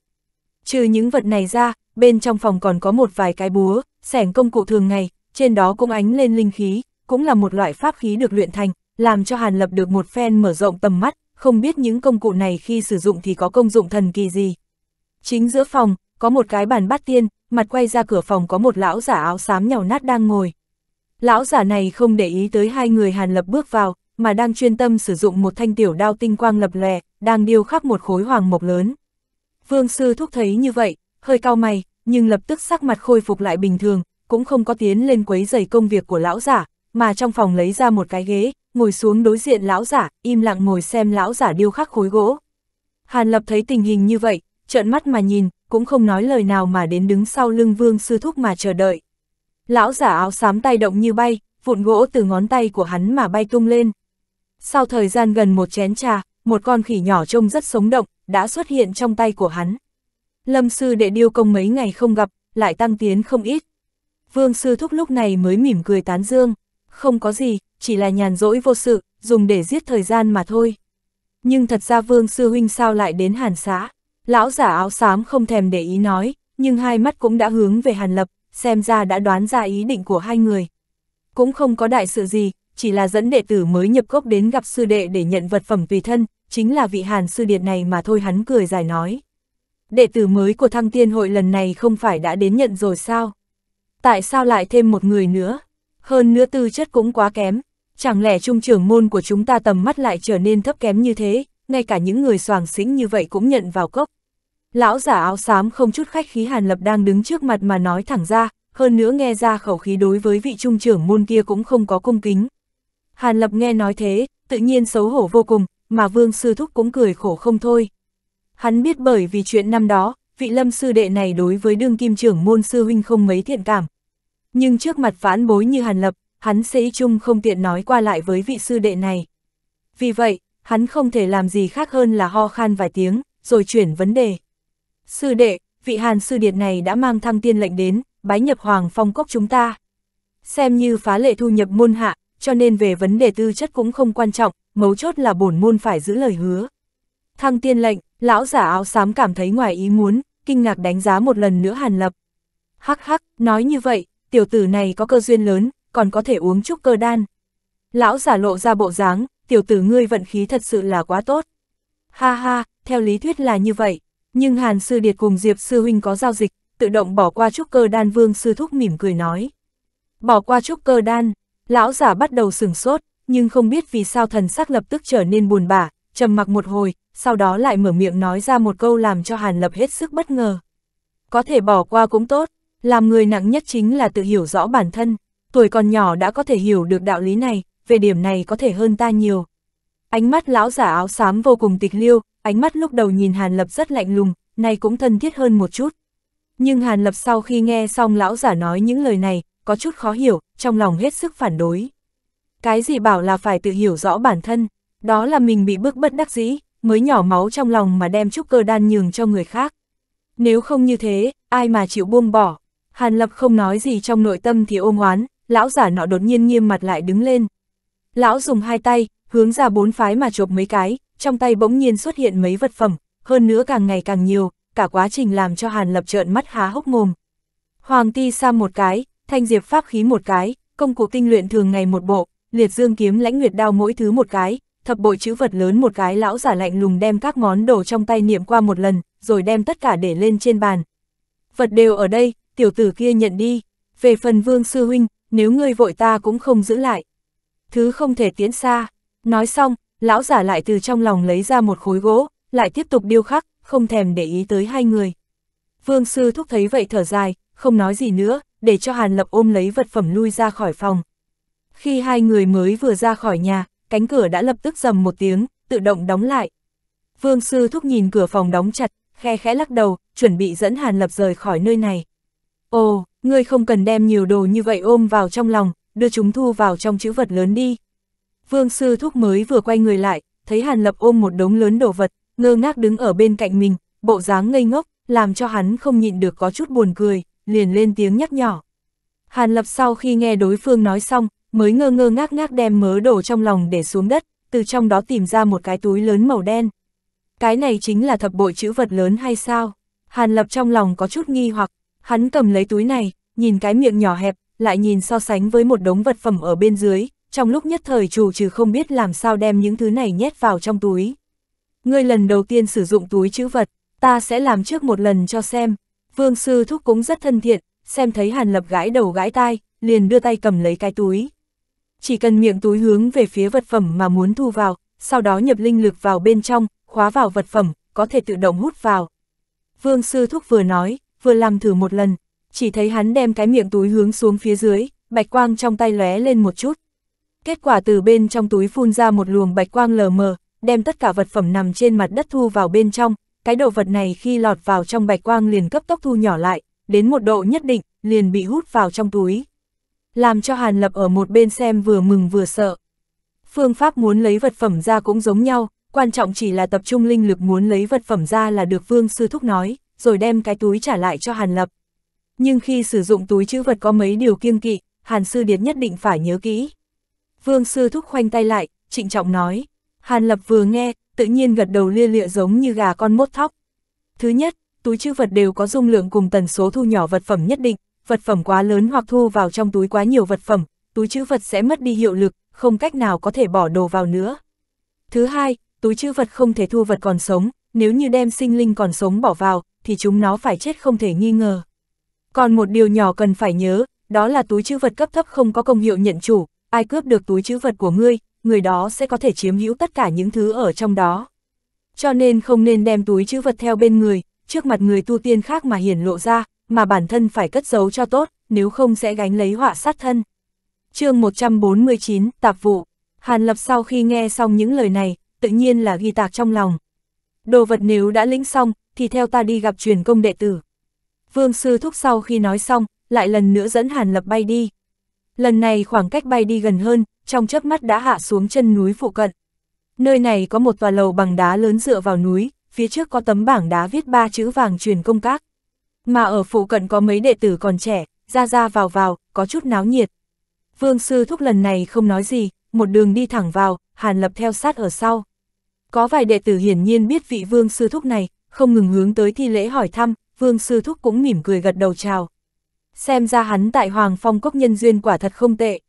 Trừ những vật này ra, bên trong phòng còn có một vài cái búa, sẻng công cụ thường ngày, trên đó cũng ánh lên linh khí, cũng là một loại pháp khí được luyện thành, làm cho Hàn Lập được một phen mở rộng tầm mắt, không biết những công cụ này khi sử dụng thì có công dụng thần kỳ gì. Chính giữa phòng, có một cái bàn bát tiên, mặt quay ra cửa phòng có một lão giả áo xám nhàu nát đang ngồi. Lão giả này không để ý tới hai người Hàn Lập bước vào, mà đang chuyên tâm sử dụng một thanh tiểu đao tinh quang lập lè, đang điêu khắc một khối hoàng mộc lớn. Vương sư thúc thấy như vậy, hơi cao mày, nhưng lập tức sắc mặt khôi phục lại bình thường, cũng không có tiến lên quấy giày công việc của lão giả, mà trong phòng lấy ra một cái ghế, ngồi xuống đối diện lão giả, im lặng ngồi xem lão giả điêu khắc khối gỗ. Hàn Lập thấy tình hình như vậy, trợn mắt mà nhìn, cũng không nói lời nào mà đến đứng sau lưng Vương sư thúc mà chờ đợi. Lão giả áo xám tay động như bay, vụn gỗ từ ngón tay của hắn mà bay tung lên. Sau thời gian gần một chén trà, một con khỉ nhỏ trông rất sống động, đã xuất hiện trong tay của hắn. Lâm sư đệ điêu công mấy ngày không gặp, lại tăng tiến không ít. Vương sư thúc lúc này mới mỉm cười tán dương, không có gì, chỉ là nhàn rỗi vô sự, dùng để giết thời gian mà thôi. Nhưng thật ra vương sư huynh sao lại đến hàn xã, lão giả áo xám không thèm để ý nói, nhưng hai mắt cũng đã hướng về hàn lập, xem ra đã đoán ra ý định của hai người. Cũng không có đại sự gì, chỉ là dẫn đệ tử mới nhập gốc đến gặp sư đệ để nhận vật phẩm tùy thân, chính là vị hàn sư điệt này mà thôi hắn cười dài nói. Đệ tử mới của thăng tiên hội lần này không phải đã đến nhận rồi sao? Tại sao lại thêm một người nữa? Hơn nữa tư chất cũng quá kém, chẳng lẽ trung trưởng môn của chúng ta tầm mắt lại trở nên thấp kém như thế, ngay cả những người soàng xính như vậy cũng nhận vào cốc. Lão giả áo xám không chút khách khí Hàn Lập đang đứng trước mặt mà nói thẳng ra, hơn nữa nghe ra khẩu khí đối với vị trung trưởng môn kia cũng không có cung kính. Hàn Lập nghe nói thế, tự nhiên xấu hổ vô cùng, mà Vương Sư Thúc cũng cười khổ không thôi. Hắn biết bởi vì chuyện năm đó, vị lâm sư đệ này đối với đương kim trưởng môn sư huynh không mấy thiện cảm. Nhưng trước mặt phán bối như Hàn Lập, hắn sĩ chung không tiện nói qua lại với vị sư đệ này. Vì vậy, hắn không thể làm gì khác hơn là ho khan vài tiếng, rồi chuyển vấn đề. Sư đệ, vị Hàn sư điệt này đã mang thăng tiên lệnh đến, bái nhập hoàng phong cốc chúng ta. Xem như phá lệ thu nhập môn hạ, cho nên về vấn đề tư chất cũng không quan trọng, mấu chốt là bổn môn phải giữ lời hứa. Thăng tiên lệnh, lão giả áo xám cảm thấy ngoài ý muốn, kinh ngạc đánh giá một lần nữa Hàn Lập. Hắc hắc, nói như vậy, tiểu tử này có cơ duyên lớn, còn có thể uống chút cơ đan. Lão giả lộ ra bộ dáng, tiểu tử ngươi vận khí thật sự là quá tốt. Ha ha, theo lý thuyết là như vậy, nhưng Hàn Sư Điệt cùng Diệp Sư Huynh có giao dịch, tự động bỏ qua chút cơ đan vương sư thúc mỉm cười nói. Bỏ qua chút cơ đan, lão giả bắt đầu sửng sốt, nhưng không biết vì sao thần sắc lập tức trở nên buồn bã, trầm mặc một hồi, sau đó lại mở miệng nói ra một câu làm cho Hàn Lập hết sức bất ngờ. Có thể bỏ qua cũng tốt, làm người nặng nhất chính là tự hiểu rõ bản thân, tuổi còn nhỏ đã có thể hiểu được đạo lý này, về điểm này có thể hơn ta nhiều. Ánh mắt lão giả áo xám vô cùng tịch liêu, ánh mắt lúc đầu nhìn Hàn Lập rất lạnh lùng, nay cũng thân thiết hơn một chút. Nhưng Hàn Lập sau khi nghe xong lão giả nói những lời này, có chút khó hiểu, trong lòng hết sức phản đối. Cái gì bảo là phải tự hiểu rõ bản thân, đó là mình bị bức bất đắc dĩ, mới nhỏ máu trong lòng mà đem trúc cơ đan nhường cho người khác. Nếu không như thế, ai mà chịu buông bỏ. Hàn Lập không nói gì trong nội tâm thì ôm oán, lão giả nọ đột nhiên nghiêm mặt lại đứng lên. Lão dùng hai tay, hướng ra bốn phái mà chộp mấy cái, trong tay bỗng nhiên xuất hiện mấy vật phẩm, hơn nữa càng ngày càng nhiều, cả quá trình làm cho Hàn Lập trợn mắt há hốc mồm. Hoàng ti sa một cái, thanh diệp pháp khí một cái, công cụ tinh luyện thường ngày một bộ, liệt dương kiếm lãnh nguyệt đao mỗi thứ một cái, thập bội chữ vật lớn một cái lão giả lạnh lùng đem các món đồ trong tay niệm qua một lần, rồi đem tất cả để lên trên bàn. Vật đều ở đây, tiểu tử kia nhận đi, về phần vương sư huynh, nếu ngươi vội ta cũng không giữ lại. Thứ không thể tiến xa, nói xong, lão giả lại từ trong lòng lấy ra một khối gỗ, lại tiếp tục điêu khắc, không thèm để ý tới hai người. Vương sư thúc thấy vậy thở dài, không nói gì nữa, để cho Hàn Lập ôm lấy vật phẩm lui ra khỏi phòng. Khi hai người mới vừa ra khỏi nhà, cánh cửa đã lập tức rầm một tiếng, tự động đóng lại. Vương Sư Thúc nhìn cửa phòng đóng chặt, khe khẽ lắc đầu, chuẩn bị dẫn Hàn Lập rời khỏi nơi này. Ồ, ngươi không cần đem nhiều đồ như vậy ôm vào trong lòng, đưa chúng thu vào trong chữ vật lớn đi. Vương Sư Thúc mới vừa quay người lại, thấy Hàn Lập ôm một đống lớn đồ vật, ngơ ngác đứng ở bên cạnh mình, bộ dáng ngây ngốc, làm cho hắn không nhịn được có chút buồn cười, liền lên tiếng nhắc nhỏ. Hàn Lập sau khi nghe đối phương nói xong, mới ngơ ngơ ngác ngác đem mớ đồ trong lòng để xuống đất, từ trong đó tìm ra một cái túi lớn màu đen. Cái này chính là thập bội chữ vật lớn hay sao? Hàn Lập trong lòng có chút nghi hoặc, hắn cầm lấy túi này, nhìn cái miệng nhỏ hẹp, lại nhìn so sánh với một đống vật phẩm ở bên dưới, trong lúc nhất thời chủ trừ không biết làm sao đem những thứ này nhét vào trong túi. Ngươi lần đầu tiên sử dụng túi chữ vật, ta sẽ làm trước một lần cho xem. Vương sư thúc cũng rất thân thiện, xem thấy Hàn Lập gãi đầu gãi tai, liền đưa tay cầm lấy cái túi chỉ cần miệng túi hướng về phía vật phẩm mà muốn thu vào, sau đó nhập linh lực vào bên trong, khóa vào vật phẩm, có thể tự động hút vào. Vương Sư Thúc vừa nói, vừa làm thử một lần, chỉ thấy hắn đem cái miệng túi hướng xuống phía dưới, bạch quang trong tay lóe lên một chút. Kết quả từ bên trong túi phun ra một luồng bạch quang lờ mờ, đem tất cả vật phẩm nằm trên mặt đất thu vào bên trong, cái đồ vật này khi lọt vào trong bạch quang liền cấp tốc thu nhỏ lại, đến một độ nhất định, liền bị hút vào trong túi làm cho Hàn Lập ở một bên xem vừa mừng vừa sợ. Phương pháp muốn lấy vật phẩm ra cũng giống nhau, quan trọng chỉ là tập trung linh lực muốn lấy vật phẩm ra là được Vương Sư Thúc nói, rồi đem cái túi trả lại cho Hàn Lập. Nhưng khi sử dụng túi chữ vật có mấy điều kiêng kỵ, Hàn Sư Điệt nhất định phải nhớ kỹ. Vương Sư Thúc khoanh tay lại, trịnh trọng nói. Hàn Lập vừa nghe, tự nhiên gật đầu lia lịa giống như gà con mốt thóc. Thứ nhất, túi chữ vật đều có dung lượng cùng tần số thu nhỏ vật phẩm nhất định, vật phẩm quá lớn hoặc thu vào trong túi quá nhiều vật phẩm, túi chữ vật sẽ mất đi hiệu lực, không cách nào có thể bỏ đồ vào nữa. Thứ hai, túi chữ vật không thể thu vật còn sống, nếu như đem sinh linh còn sống bỏ vào, thì chúng nó phải chết không thể nghi ngờ. Còn một điều nhỏ cần phải nhớ, đó là túi chữ vật cấp thấp không có công hiệu nhận chủ, ai cướp được túi chữ vật của ngươi, người đó sẽ có thể chiếm hữu tất cả những thứ ở trong đó. Cho nên không nên đem túi chữ vật theo bên người, trước mặt người tu tiên khác mà hiển lộ ra, mà bản thân phải cất giấu cho tốt, nếu không sẽ gánh lấy họa sát thân. chương 149, Tạp vụ. Hàn Lập sau khi nghe xong những lời này, tự nhiên là ghi tạc trong lòng. Đồ vật nếu đã lĩnh xong, thì theo ta đi gặp truyền công đệ tử. Vương Sư Thúc sau khi nói xong, lại lần nữa dẫn Hàn Lập bay đi. Lần này khoảng cách bay đi gần hơn, trong chớp mắt đã hạ xuống chân núi phụ cận. Nơi này có một tòa lầu bằng đá lớn dựa vào núi, phía trước có tấm bảng đá viết ba chữ vàng truyền công các mà ở phụ cận có mấy đệ tử còn trẻ, ra ra vào vào, có chút náo nhiệt. Vương sư thúc lần này không nói gì, một đường đi thẳng vào, Hàn Lập theo sát ở sau. Có vài đệ tử hiển nhiên biết vị vương sư thúc này, không ngừng hướng tới thi lễ hỏi thăm, vương sư thúc cũng mỉm cười gật đầu chào. Xem ra hắn tại Hoàng Phong Cốc nhân duyên quả thật không tệ.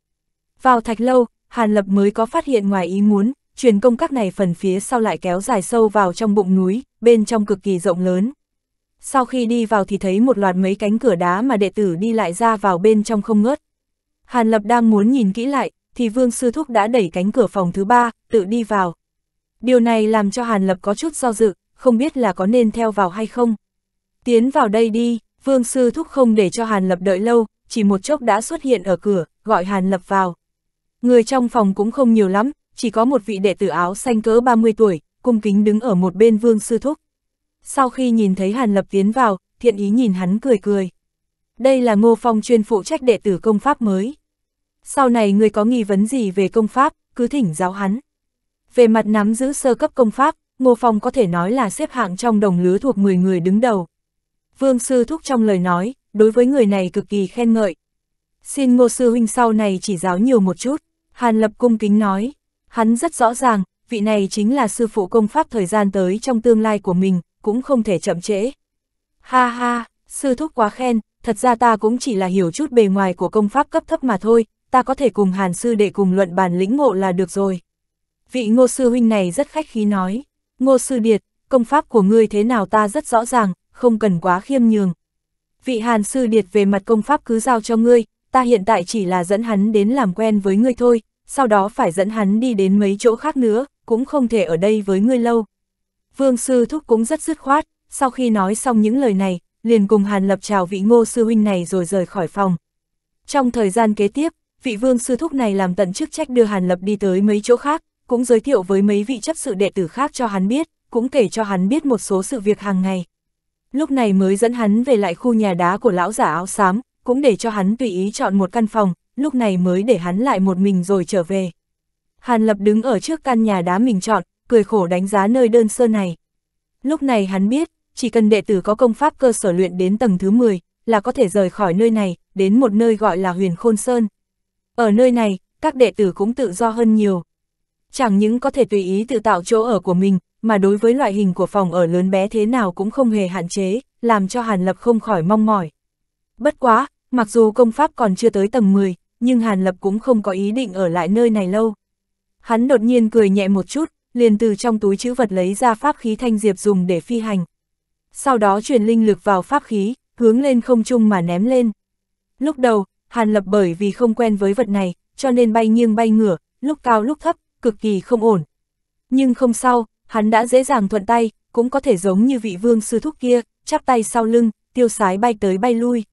Vào thạch lâu, Hàn Lập mới có phát hiện ngoài ý muốn, truyền công các này phần phía sau lại kéo dài sâu vào trong bụng núi, bên trong cực kỳ rộng lớn sau khi đi vào thì thấy một loạt mấy cánh cửa đá mà đệ tử đi lại ra vào bên trong không ngớt. Hàn Lập đang muốn nhìn kỹ lại, thì Vương Sư Thúc đã đẩy cánh cửa phòng thứ ba, tự đi vào. Điều này làm cho Hàn Lập có chút do dự, không biết là có nên theo vào hay không. Tiến vào đây đi, Vương Sư Thúc không để cho Hàn Lập đợi lâu, chỉ một chốc đã xuất hiện ở cửa, gọi Hàn Lập vào. Người trong phòng cũng không nhiều lắm, chỉ có một vị đệ tử áo xanh cỡ 30 tuổi, cung kính đứng ở một bên Vương Sư Thúc. Sau khi nhìn thấy Hàn Lập tiến vào, thiện ý nhìn hắn cười cười. Đây là Ngô Phong chuyên phụ trách đệ tử công pháp mới. Sau này người có nghi vấn gì về công pháp, cứ thỉnh giáo hắn. Về mặt nắm giữ sơ cấp công pháp, Ngô Phong có thể nói là xếp hạng trong đồng lứa thuộc 10 người đứng đầu. Vương Sư Thúc trong lời nói, đối với người này cực kỳ khen ngợi. Xin Ngô Sư Huynh sau này chỉ giáo nhiều một chút, Hàn Lập cung kính nói. Hắn rất rõ ràng, vị này chính là sư phụ công pháp thời gian tới trong tương lai của mình, cũng không thể chậm trễ. Ha ha, sư thúc quá khen, thật ra ta cũng chỉ là hiểu chút bề ngoài của công pháp cấp thấp mà thôi, ta có thể cùng hàn sư để cùng luận bàn lĩnh ngộ là được rồi. Vị ngô sư huynh này rất khách khí nói, ngô sư điệt, công pháp của ngươi thế nào ta rất rõ ràng, không cần quá khiêm nhường. Vị hàn sư điệt về mặt công pháp cứ giao cho ngươi, ta hiện tại chỉ là dẫn hắn đến làm quen với ngươi thôi, sau đó phải dẫn hắn đi đến mấy chỗ khác nữa, cũng không thể ở đây với ngươi lâu. Vương Sư Thúc cũng rất dứt khoát, sau khi nói xong những lời này, liền cùng Hàn Lập chào vị ngô sư huynh này rồi rời khỏi phòng. Trong thời gian kế tiếp, vị Vương Sư Thúc này làm tận chức trách đưa Hàn Lập đi tới mấy chỗ khác, cũng giới thiệu với mấy vị chấp sự đệ tử khác cho hắn biết, cũng kể cho hắn biết một số sự việc hàng ngày. Lúc này mới dẫn hắn về lại khu nhà đá của lão giả áo xám, cũng để cho hắn tùy ý chọn một căn phòng, lúc này mới để hắn lại một mình rồi trở về. Hàn Lập đứng ở trước căn nhà đá mình chọn, cười khổ đánh giá nơi đơn sơ này. Lúc này hắn biết, chỉ cần đệ tử có công pháp cơ sở luyện đến tầng thứ 10, là có thể rời khỏi nơi này, đến một nơi gọi là huyền khôn sơn. Ở nơi này, các đệ tử cũng tự do hơn nhiều. Chẳng những có thể tùy ý tự tạo chỗ ở của mình, mà đối với loại hình của phòng ở lớn bé thế nào cũng không hề hạn chế, làm cho Hàn Lập không khỏi mong mỏi. Bất quá, mặc dù công pháp còn chưa tới tầng 10, nhưng Hàn Lập cũng không có ý định ở lại nơi này lâu. Hắn đột nhiên cười nhẹ một chút, liền từ trong túi chữ vật lấy ra pháp khí thanh diệp dùng để phi hành. Sau đó truyền linh lực vào pháp khí, hướng lên không trung mà ném lên. Lúc đầu, Hàn Lập bởi vì không quen với vật này, cho nên bay nghiêng bay ngửa, lúc cao lúc thấp, cực kỳ không ổn. Nhưng không sau, hắn đã dễ dàng thuận tay, cũng có thể giống như vị vương sư thúc kia, chắp tay sau lưng, tiêu sái bay tới bay lui.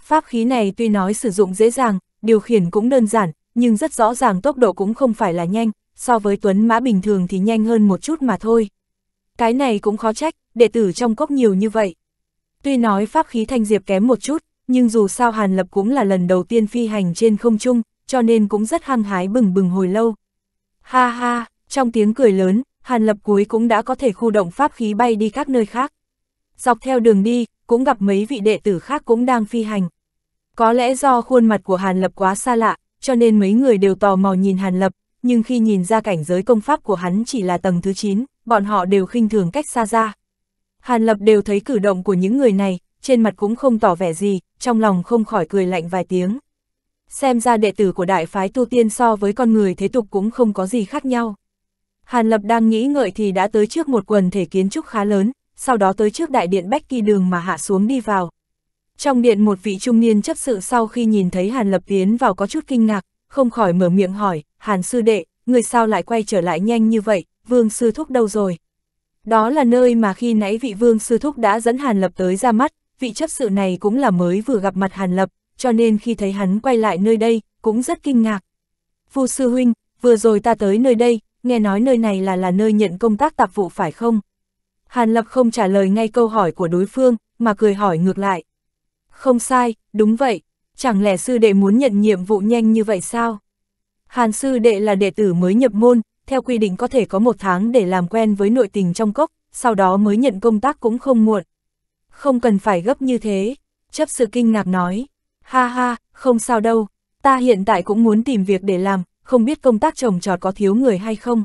Pháp khí này tuy nói sử dụng dễ dàng, điều khiển cũng đơn giản, nhưng rất rõ ràng tốc độ cũng không phải là nhanh, so với tuấn mã bình thường thì nhanh hơn một chút mà thôi. Cái này cũng khó trách, đệ tử trong cốc nhiều như vậy. Tuy nói pháp khí thanh diệp kém một chút, nhưng dù sao Hàn Lập cũng là lần đầu tiên phi hành trên không trung, cho nên cũng rất hăng hái bừng bừng hồi lâu. Ha ha, trong tiếng cười lớn, Hàn Lập cuối cũng đã có thể khu động pháp khí bay đi các nơi khác. Dọc theo đường đi, cũng gặp mấy vị đệ tử khác cũng đang phi hành. Có lẽ do khuôn mặt của Hàn Lập quá xa lạ, cho nên mấy người đều tò mò nhìn Hàn Lập, nhưng khi nhìn ra cảnh giới công pháp của hắn chỉ là tầng thứ 9, bọn họ đều khinh thường cách xa ra. Hàn Lập đều thấy cử động của những người này, trên mặt cũng không tỏ vẻ gì, trong lòng không khỏi cười lạnh vài tiếng. Xem ra đệ tử của đại phái tu tiên so với con người thế tục cũng không có gì khác nhau. Hàn Lập đang nghĩ ngợi thì đã tới trước một quần thể kiến trúc khá lớn, sau đó tới trước đại điện Bách Kỳ Đường mà hạ xuống đi vào. Trong điện một vị trung niên chấp sự sau khi nhìn thấy Hàn Lập tiến vào có chút kinh ngạc, không khỏi mở miệng hỏi, Hàn sư đệ, người sao lại quay trở lại nhanh như vậy, vương sư thúc đâu rồi? Đó là nơi mà khi nãy vị vương sư thúc đã dẫn Hàn Lập tới ra mắt, vị chấp sự này cũng là mới vừa gặp mặt Hàn Lập, cho nên khi thấy hắn quay lại nơi đây, cũng rất kinh ngạc. Vu sư huynh, vừa rồi ta tới nơi đây, nghe nói nơi này là là nơi nhận công tác tạp vụ phải không? Hàn Lập không trả lời ngay câu hỏi của đối phương, mà cười hỏi ngược lại. Không sai, đúng vậy, chẳng lẽ sư đệ muốn nhận nhiệm vụ nhanh như vậy sao? Hàn sư đệ là đệ tử mới nhập môn, theo quy định có thể có một tháng để làm quen với nội tình trong cốc, sau đó mới nhận công tác cũng không muộn. Không cần phải gấp như thế, chấp sự kinh ngạc nói. Ha ha, không sao đâu, ta hiện tại cũng muốn tìm việc để làm, không biết công tác trồng trọt có thiếu người hay không.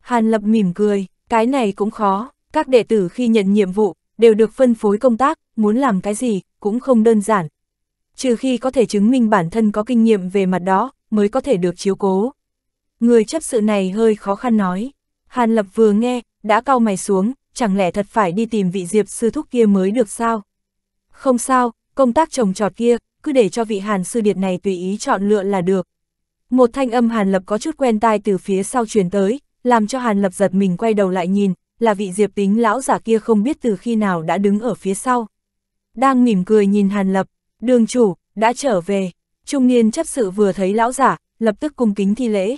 Hàn lập mỉm cười, cái này cũng khó, các đệ tử khi nhận nhiệm vụ, đều được phân phối công tác, muốn làm cái gì, cũng không đơn giản, trừ khi có thể chứng minh bản thân có kinh nghiệm về mặt đó, mới có thể được chiếu cố. Người chấp sự này hơi khó khăn nói. Hàn Lập vừa nghe, đã cau mày xuống, chẳng lẽ thật phải đi tìm vị diệp sư thúc kia mới được sao? Không sao, công tác trồng trọt kia, cứ để cho vị hàn sư điệt này tùy ý chọn lựa là được. Một thanh âm Hàn Lập có chút quen tai từ phía sau truyền tới, làm cho Hàn Lập giật mình quay đầu lại nhìn, là vị diệp tính lão giả kia không biết từ khi nào đã đứng ở phía sau. Đang mỉm cười nhìn Hàn Lập, Đường chủ, đã trở về. Trung niên chấp sự vừa thấy lão giả, lập tức cung kính thi lễ.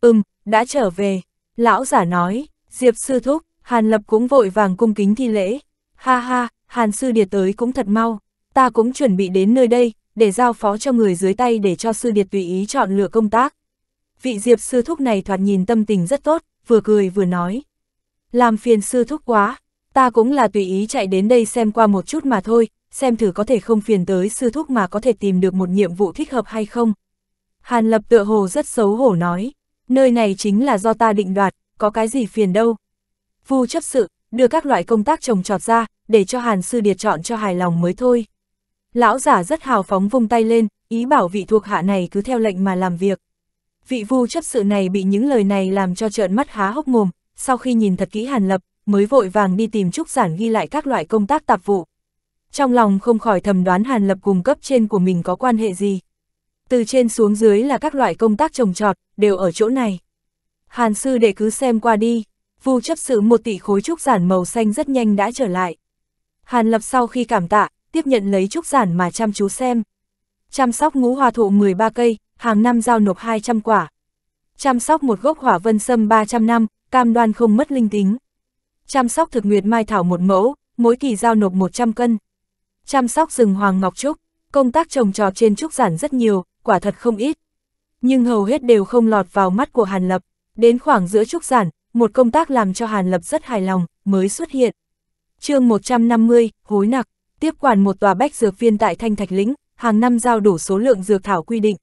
Ừm, đã trở về. Lão giả nói, Diệp sư thúc, Hàn Lập cũng vội vàng cung kính thi lễ. Ha ha, Hàn sư điệt tới cũng thật mau. Ta cũng chuẩn bị đến nơi đây, để giao phó cho người dưới tay để cho sư điệt tùy ý chọn lựa công tác. Vị Diệp sư thúc này thoạt nhìn tâm tình rất tốt, vừa cười vừa nói. Làm phiền sư thúc quá, ta cũng là tùy ý chạy đến đây xem qua một chút mà thôi, xem thử có thể không phiền tới sư thúc mà có thể tìm được một nhiệm vụ thích hợp hay không. Hàn Lập tựa hồ rất xấu hổ nói, nơi này chính là do ta định đoạt, có cái gì phiền đâu. Vu chấp sự, đưa các loại công tác trồng trọt ra, để cho Hàn Sư Điệt chọn cho hài lòng mới thôi. Lão giả rất hào phóng vung tay lên, ý bảo vị thuộc hạ này cứ theo lệnh mà làm việc. Vị vu chấp sự này bị những lời này làm cho trợn mắt há hốc mồm, sau khi nhìn thật kỹ Hàn Lập, mới vội vàng đi tìm Trúc Giản ghi lại các loại công tác tạp vụ trong lòng không khỏi thầm đoán Hàn Lập cùng cấp trên của mình có quan hệ gì. Từ trên xuống dưới là các loại công tác trồng trọt, đều ở chỗ này. Hàn sư để cứ xem qua đi, vu chấp sự một tỷ khối trúc giản màu xanh rất nhanh đã trở lại. Hàn Lập sau khi cảm tạ, tiếp nhận lấy trúc giản mà chăm chú xem. Chăm sóc ngũ hoa thụ 13 cây, hàng năm giao nộp 200 quả. Chăm sóc một gốc hỏa vân sâm 300 năm, cam đoan không mất linh tính. Chăm sóc thực nguyệt mai thảo một mẫu, mỗi kỳ giao nộp 100 cân chăm sóc rừng Hoàng Ngọc Trúc, công tác trồng trọt trên trúc giản rất nhiều, quả thật không ít. Nhưng hầu hết đều không lọt vào mắt của Hàn Lập, đến khoảng giữa trúc giản, một công tác làm cho Hàn Lập rất hài lòng, mới xuất hiện. chương 150, Hối Nặc, tiếp quản một tòa bách dược viên tại Thanh Thạch Lĩnh, hàng năm giao đủ số lượng dược thảo quy định.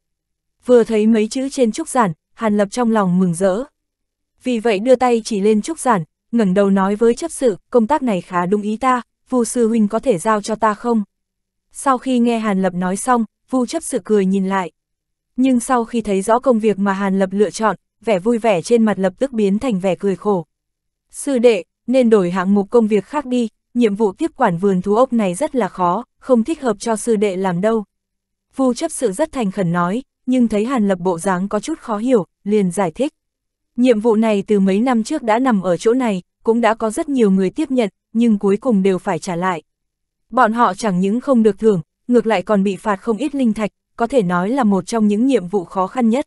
Vừa thấy mấy chữ trên trúc giản, Hàn Lập trong lòng mừng rỡ. Vì vậy đưa tay chỉ lên trúc giản, ngẩng đầu nói với chấp sự, công tác này khá đúng ý ta, Vu sư huynh có thể giao cho ta không? Sau khi nghe Hàn Lập nói xong, Vu chấp sự cười nhìn lại. Nhưng sau khi thấy rõ công việc mà Hàn Lập lựa chọn, vẻ vui vẻ trên mặt lập tức biến thành vẻ cười khổ. Sư đệ, nên đổi hạng mục công việc khác đi, nhiệm vụ tiếp quản vườn thú ốc này rất là khó, không thích hợp cho sư đệ làm đâu. Vu chấp sự rất thành khẩn nói, nhưng thấy Hàn Lập bộ dáng có chút khó hiểu, liền giải thích. Nhiệm vụ này từ mấy năm trước đã nằm ở chỗ này, cũng đã có rất nhiều người tiếp nhận, nhưng cuối cùng đều phải trả lại. Bọn họ chẳng những không được thưởng, ngược lại còn bị phạt không ít linh thạch, có thể nói là một trong những nhiệm vụ khó khăn nhất.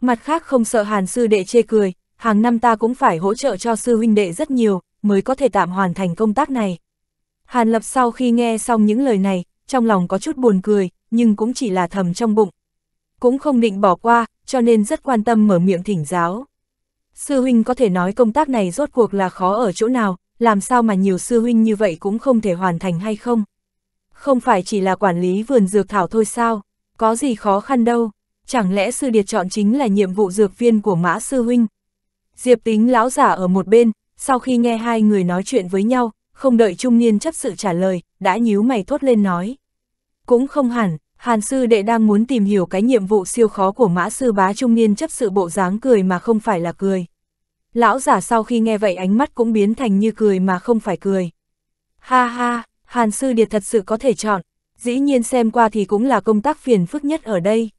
Mặt khác không sợ hàn sư đệ chê cười, hàng năm ta cũng phải hỗ trợ cho sư huynh đệ rất nhiều, mới có thể tạm hoàn thành công tác này. Hàn lập sau khi nghe xong những lời này, trong lòng có chút buồn cười, nhưng cũng chỉ là thầm trong bụng. Cũng không định bỏ qua, cho nên rất quan tâm mở miệng thỉnh giáo. Sư huynh có thể nói công tác này rốt cuộc là khó ở chỗ nào, làm sao mà nhiều sư huynh như vậy cũng không thể hoàn thành hay không? Không phải chỉ là quản lý vườn dược thảo thôi sao, có gì khó khăn đâu, chẳng lẽ sư điệt chọn chính là nhiệm vụ dược viên của mã sư huynh? Diệp tính lão giả ở một bên, sau khi nghe hai người nói chuyện với nhau, không đợi trung niên chấp sự trả lời, đã nhíu mày thốt lên nói. Cũng không hẳn, Hàn sư đệ đang muốn tìm hiểu cái nhiệm vụ siêu khó của mã sư bá trung niên chấp sự bộ dáng cười mà không phải là cười. Lão giả sau khi nghe vậy ánh mắt cũng biến thành như cười mà không phải cười. Ha ha, Hàn sư điệt thật sự có thể chọn, dĩ nhiên xem qua thì cũng là công tác phiền phức nhất ở đây.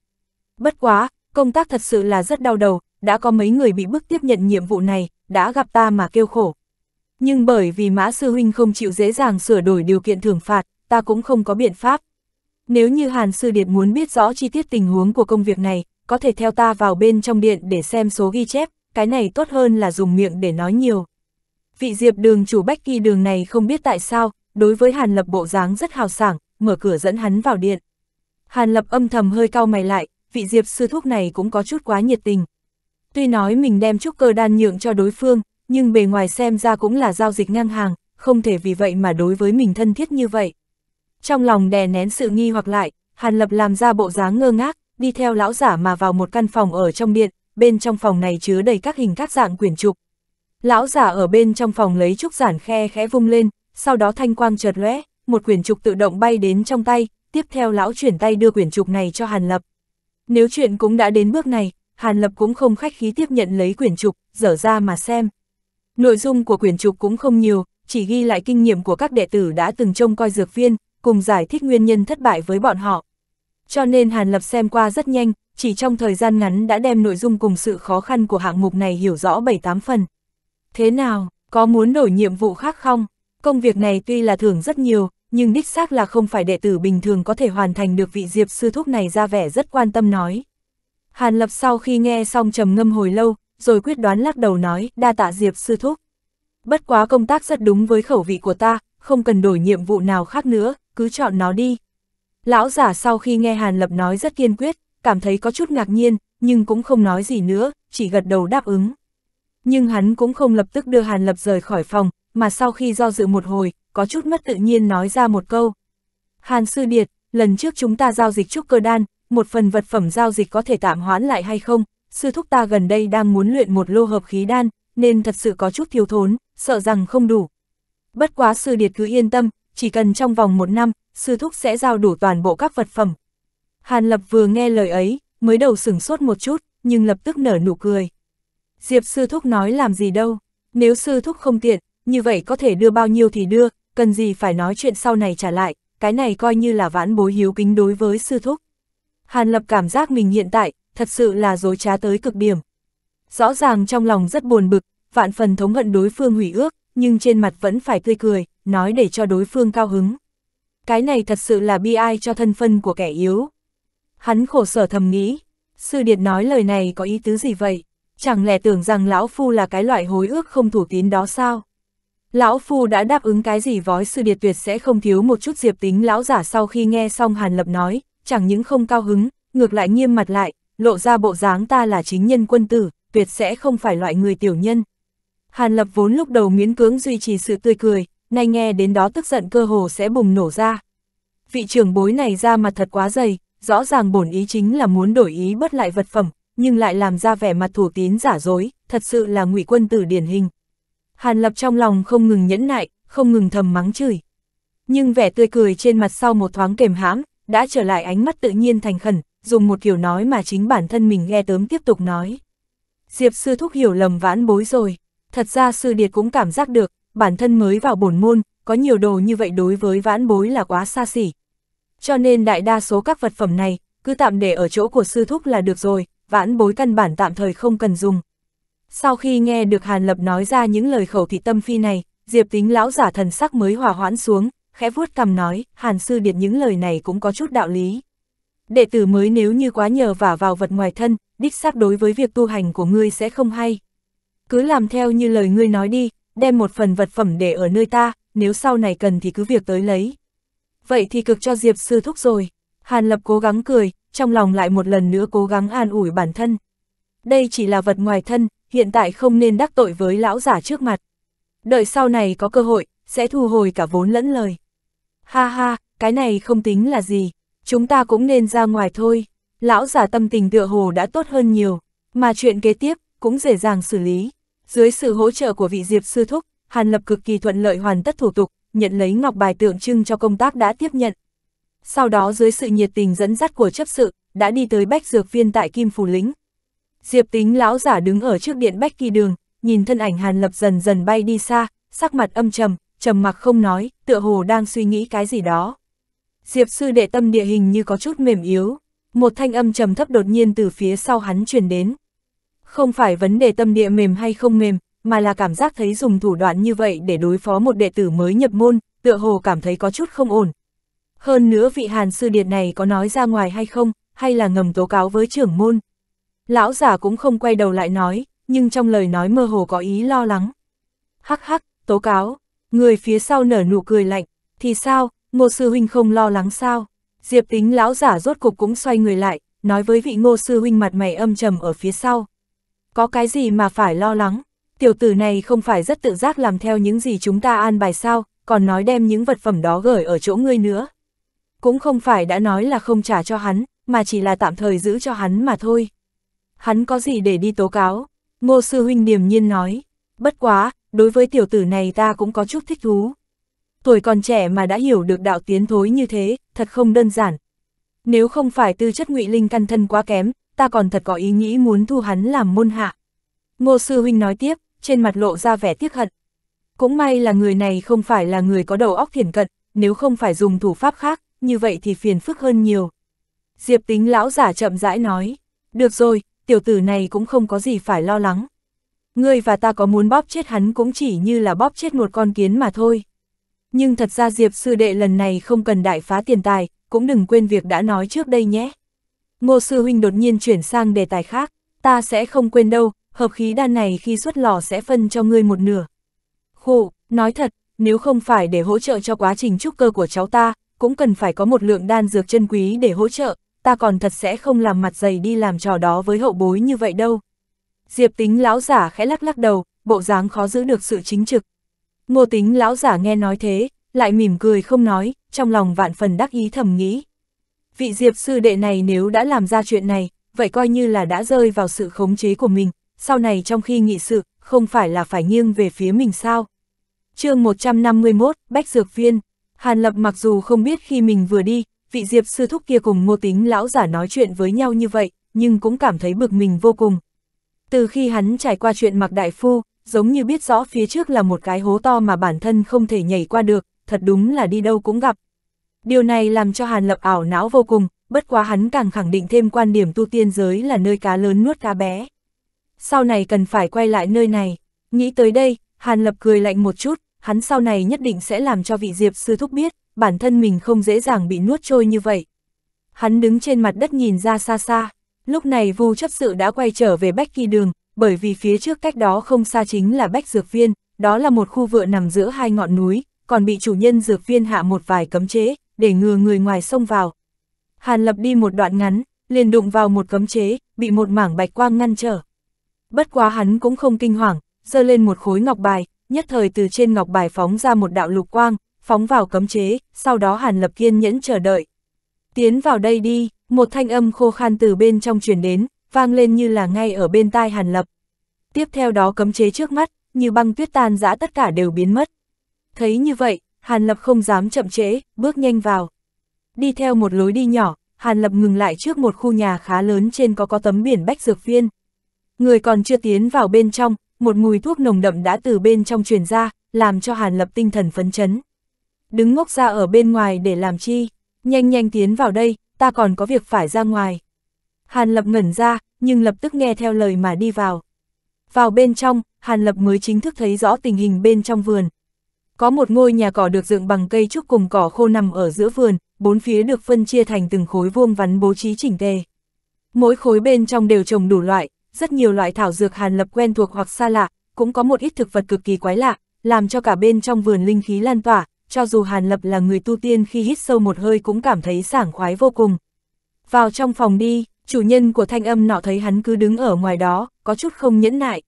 Bất quá, công tác thật sự là rất đau đầu, đã có mấy người bị bức tiếp nhận nhiệm vụ này, đã gặp ta mà kêu khổ. Nhưng bởi vì mã sư huynh không chịu dễ dàng sửa đổi điều kiện thưởng phạt, ta cũng không có biện pháp. Nếu như Hàn Sư Điệt muốn biết rõ chi tiết tình huống của công việc này, có thể theo ta vào bên trong điện để xem số ghi chép, cái này tốt hơn là dùng miệng để nói nhiều. Vị diệp đường chủ bách kỳ đường này không biết tại sao, đối với Hàn Lập bộ dáng rất hào sảng, mở cửa dẫn hắn vào điện. Hàn Lập âm thầm hơi cau mày lại, vị diệp sư thúc này cũng có chút quá nhiệt tình. Tuy nói mình đem chút cơ đan nhượng cho đối phương, nhưng bề ngoài xem ra cũng là giao dịch ngang hàng, không thể vì vậy mà đối với mình thân thiết như vậy trong lòng đè nén sự nghi hoặc lại, Hàn Lập làm ra bộ dáng ngơ ngác, đi theo lão giả mà vào một căn phòng ở trong điện, bên trong phòng này chứa đầy các hình các dạng quyển trục. Lão giả ở bên trong phòng lấy trúc giản khe khẽ vung lên, sau đó thanh quang chợt lóe, một quyển trục tự động bay đến trong tay, tiếp theo lão chuyển tay đưa quyển trục này cho Hàn Lập. Nếu chuyện cũng đã đến bước này, Hàn Lập cũng không khách khí tiếp nhận lấy quyển trục, dở ra mà xem. Nội dung của quyển trục cũng không nhiều, chỉ ghi lại kinh nghiệm của các đệ tử đã từng trông coi dược viên, cùng giải thích nguyên nhân thất bại với bọn họ. Cho nên Hàn Lập xem qua rất nhanh, chỉ trong thời gian ngắn đã đem nội dung cùng sự khó khăn của hạng mục này hiểu rõ 7-8 phần. Thế nào, có muốn đổi nhiệm vụ khác không? Công việc này tuy là thưởng rất nhiều, nhưng đích xác là không phải đệ tử bình thường có thể hoàn thành được vị diệp sư thúc này ra vẻ rất quan tâm nói. Hàn Lập sau khi nghe xong trầm ngâm hồi lâu, rồi quyết đoán lắc đầu nói, đa tạ diệp sư thúc. Bất quá công tác rất đúng với khẩu vị của ta, không cần đổi nhiệm vụ nào khác nữa, cứ chọn nó đi. Lão giả sau khi nghe Hàn Lập nói rất kiên quyết, cảm thấy có chút ngạc nhiên, nhưng cũng không nói gì nữa, chỉ gật đầu đáp ứng. Nhưng hắn cũng không lập tức đưa Hàn Lập rời khỏi phòng, mà sau khi do dự một hồi, có chút mất tự nhiên nói ra một câu. Hàn Sư Điệt, lần trước chúng ta giao dịch trúc cơ đan, một phần vật phẩm giao dịch có thể tạm hoãn lại hay không? Sư thúc ta gần đây đang muốn luyện một lô hợp khí đan, nên thật sự có chút thiếu thốn, sợ rằng không đủ. Bất quá sư điệt cứ yên tâm, chỉ cần trong vòng một năm, sư thúc sẽ giao đủ toàn bộ các vật phẩm. Hàn Lập vừa nghe lời ấy, mới đầu sửng sốt một chút, nhưng lập tức nở nụ cười. Diệp sư thúc nói làm gì đâu, nếu sư thúc không tiện, như vậy có thể đưa bao nhiêu thì đưa, cần gì phải nói chuyện sau này trả lại, cái này coi như là vãn bối hiếu kính đối với sư thúc. Hàn Lập cảm giác mình hiện tại, thật sự là dối trá tới cực điểm. Rõ ràng trong lòng rất buồn bực, vạn phần thống hận đối phương hủy ước, nhưng trên mặt vẫn phải tươi cười nói để cho đối phương cao hứng. Cái này thật sự là bi ai cho thân phân của kẻ yếu. Hắn khổ sở thầm nghĩ, sư điệt nói lời này có ý tứ gì vậy? Chẳng lẽ tưởng rằng lão phu là cái loại hối ước không thủ tín đó sao? Lão Phu đã đáp ứng cái gì vói sư điệt tuyệt sẽ không thiếu một chút diệp tính lão giả sau khi nghe xong Hàn Lập nói, chẳng những không cao hứng, ngược lại nghiêm mặt lại, lộ ra bộ dáng ta là chính nhân quân tử, tuyệt sẽ không phải loại người tiểu nhân. Hàn Lập vốn lúc đầu miễn cưỡng duy trì sự tươi cười, nay nghe đến đó tức giận cơ hồ sẽ bùng nổ ra. Vị trưởng bối này ra mặt thật quá dày, rõ ràng bổn ý chính là muốn đổi ý bất lại vật phẩm, nhưng lại làm ra vẻ mặt thủ tín giả dối, thật sự là ngụy quân tử điển hình. Hàn Lập trong lòng không ngừng nhẫn nại, không ngừng thầm mắng chửi. Nhưng vẻ tươi cười trên mặt sau một thoáng kềm hãm, đã trở lại ánh mắt tự nhiên thành khẩn, dùng một kiểu nói mà chính bản thân mình nghe tớm tiếp tục nói. Diệp sư thúc hiểu lầm vãn bối rồi, thật ra sư điệt cũng cảm giác được, bản thân mới vào bổn môn, có nhiều đồ như vậy đối với vãn bối là quá xa xỉ. Cho nên đại đa số các vật phẩm này, cứ tạm để ở chỗ của sư thúc là được rồi, vãn bối căn bản tạm thời không cần dùng. Sau khi nghe được Hàn Lập nói ra những lời khẩu thị tâm phi này, Diệp tính lão giả thần sắc mới hòa hoãn xuống, khẽ vuốt cầm nói, Hàn sư điệt những lời này cũng có chút đạo lý. Đệ tử mới nếu như quá nhờ vả vào vật ngoài thân, đích xác đối với việc tu hành của ngươi sẽ không hay. Cứ làm theo như lời ngươi nói đi, đem một phần vật phẩm để ở nơi ta, nếu sau này cần thì cứ việc tới lấy. Vậy thì cực cho Diệp sư thúc rồi. Hàn Lập cố gắng cười, trong lòng lại một lần nữa cố gắng an ủi bản thân. Đây chỉ là vật ngoài thân, hiện tại không nên đắc tội với lão giả trước mặt. Đợi sau này có cơ hội, sẽ thu hồi cả vốn lẫn lời. Ha ha, cái này không tính là gì, chúng ta cũng nên ra ngoài thôi. Lão giả tâm tình tựa hồ đã tốt hơn nhiều, mà chuyện kế tiếp cũng dễ dàng xử lý. Dưới sự hỗ trợ của vị Diệp Sư Thúc, Hàn Lập cực kỳ thuận lợi hoàn tất thủ tục, nhận lấy ngọc bài tượng trưng cho công tác đã tiếp nhận. Sau đó dưới sự nhiệt tình dẫn dắt của chấp sự, đã đi tới Bách Dược Viên tại Kim phủ Lĩnh. Diệp Tính lão giả đứng ở trước điện Bách Kỳ Đường, nhìn thân ảnh Hàn Lập dần dần bay đi xa, sắc mặt âm trầm, trầm mặc không nói, tựa hồ đang suy nghĩ cái gì đó. Diệp sư đệ tâm địa hình như có chút mềm yếu, một thanh âm trầm thấp đột nhiên từ phía sau hắn truyền đến. Không phải vấn đề tâm địa mềm hay không mềm, mà là cảm giác thấy dùng thủ đoạn như vậy để đối phó một đệ tử mới nhập môn, tựa hồ cảm thấy có chút không ổn. Hơn nữa vị hàn sư điệt này có nói ra ngoài hay không, hay là ngầm tố cáo với trưởng môn. Lão giả cũng không quay đầu lại nói, nhưng trong lời nói mơ hồ có ý lo lắng. Hắc hắc, tố cáo, người phía sau nở nụ cười lạnh, thì sao, ngô sư huynh không lo lắng sao? Diệp tính lão giả rốt cục cũng xoay người lại, nói với vị ngô sư huynh mặt mày âm trầm ở phía sau. Có cái gì mà phải lo lắng, tiểu tử này không phải rất tự giác làm theo những gì chúng ta an bài sao, còn nói đem những vật phẩm đó gửi ở chỗ ngươi nữa. Cũng không phải đã nói là không trả cho hắn, mà chỉ là tạm thời giữ cho hắn mà thôi. Hắn có gì để đi tố cáo? Ngô Sư Huynh điềm nhiên nói. Bất quá, đối với tiểu tử này ta cũng có chút thích thú. Tuổi còn trẻ mà đã hiểu được đạo tiến thối như thế, thật không đơn giản. Nếu không phải tư chất ngụy linh căn thân quá kém, ta còn thật có ý nghĩ muốn thu hắn làm môn hạ. Ngô Sư Huynh nói tiếp, trên mặt lộ ra vẻ tiếc hận. Cũng may là người này không phải là người có đầu óc thiển cận, nếu không phải dùng thủ pháp khác, như vậy thì phiền phức hơn nhiều. Diệp tính lão giả chậm rãi nói, được rồi, tiểu tử này cũng không có gì phải lo lắng. Ngươi và ta có muốn bóp chết hắn cũng chỉ như là bóp chết một con kiến mà thôi. Nhưng thật ra Diệp sư đệ lần này không cần đại phá tiền tài, cũng đừng quên việc đã nói trước đây nhé. Ngô Sư Huynh đột nhiên chuyển sang đề tài khác, ta sẽ không quên đâu, hợp khí đan này khi xuất lò sẽ phân cho ngươi một nửa. Khổ, nói thật, nếu không phải để hỗ trợ cho quá trình trúc cơ của cháu ta, cũng cần phải có một lượng đan dược chân quý để hỗ trợ, ta còn thật sẽ không làm mặt dày đi làm trò đó với hậu bối như vậy đâu. Diệp tính lão giả khẽ lắc lắc đầu, bộ dáng khó giữ được sự chính trực. Ngô tính lão giả nghe nói thế, lại mỉm cười không nói, trong lòng vạn phần đắc ý thầm nghĩ, vị diệp sư đệ này nếu đã làm ra chuyện này, vậy coi như là đã rơi vào sự khống chế của mình, sau này trong khi nghị sự, không phải là phải nghiêng về phía mình sao. chương 151, Bách Dược Viên, Hàn Lập mặc dù không biết khi mình vừa đi, vị diệp sư thúc kia cùng ngô tính lão giả nói chuyện với nhau như vậy, nhưng cũng cảm thấy bực mình vô cùng. Từ khi hắn trải qua chuyện mặc đại phu, giống như biết rõ phía trước là một cái hố to mà bản thân không thể nhảy qua được, thật đúng là đi đâu cũng gặp, Điều này làm cho Hàn Lập ảo não vô cùng, bất quá hắn càng khẳng định thêm quan điểm tu tiên giới là nơi cá lớn nuốt cá bé. Sau này cần phải quay lại nơi này. Nghĩ tới đây, Hàn Lập cười lạnh một chút, hắn sau này nhất định sẽ làm cho vị Diệp sư thúc biết, bản thân mình không dễ dàng bị nuốt trôi như vậy. Hắn đứng trên mặt đất nhìn ra xa xa, lúc này Vu chấp sự đã quay trở về Bách Kỳ Đường, bởi vì phía trước cách đó không xa chính là Bách Dược Viên, đó là một khu vựa nằm giữa hai ngọn núi, còn bị chủ nhân Dược Viên hạ một vài cấm chế, để ngừa người ngoài xông vào. Hàn Lập đi một đoạn ngắn, liền đụng vào một cấm chế, bị một mảng bạch quang ngăn trở. Bất quá hắn cũng không kinh hoàng, giơ lên một khối ngọc bài, nhất thời từ trên ngọc bài phóng ra một đạo lục quang, phóng vào cấm chế, sau đó Hàn Lập kiên nhẫn chờ đợi. Tiến vào đây đi, một thanh âm khô khan từ bên trong truyền đến, vang lên như là ngay ở bên tai Hàn Lập. Tiếp theo đó cấm chế trước mắt, như băng tuyết tan dã tất cả đều biến mất. Thấy như vậy, Hàn Lập không dám chậm trễ, bước nhanh vào. Đi theo một lối đi nhỏ, Hàn Lập ngừng lại trước một khu nhà khá lớn trên có có tấm biển bách dược viên. Người còn chưa tiến vào bên trong, một mùi thuốc nồng đậm đã từ bên trong truyền ra, làm cho Hàn Lập tinh thần phấn chấn. Đứng ngốc ra ở bên ngoài để làm chi, nhanh nhanh tiến vào đây, ta còn có việc phải ra ngoài. Hàn Lập ngẩn ra, nhưng lập tức nghe theo lời mà đi vào. Vào bên trong, Hàn Lập mới chính thức thấy rõ tình hình bên trong vườn, có một ngôi nhà cỏ được dựng bằng cây trúc cùng cỏ khô nằm ở giữa vườn, bốn phía được phân chia thành từng khối vuông vắn bố trí chỉnh tề. Mỗi khối bên trong đều trồng đủ loại, rất nhiều loại thảo dược hàn lập quen thuộc hoặc xa lạ, cũng có một ít thực vật cực kỳ quái lạ, làm cho cả bên trong vườn linh khí lan tỏa, cho dù hàn lập là người tu tiên khi hít sâu một hơi cũng cảm thấy sảng khoái vô cùng. Vào trong phòng đi, chủ nhân của thanh âm nọ thấy hắn cứ đứng ở ngoài đó, có chút không nhẫn nại.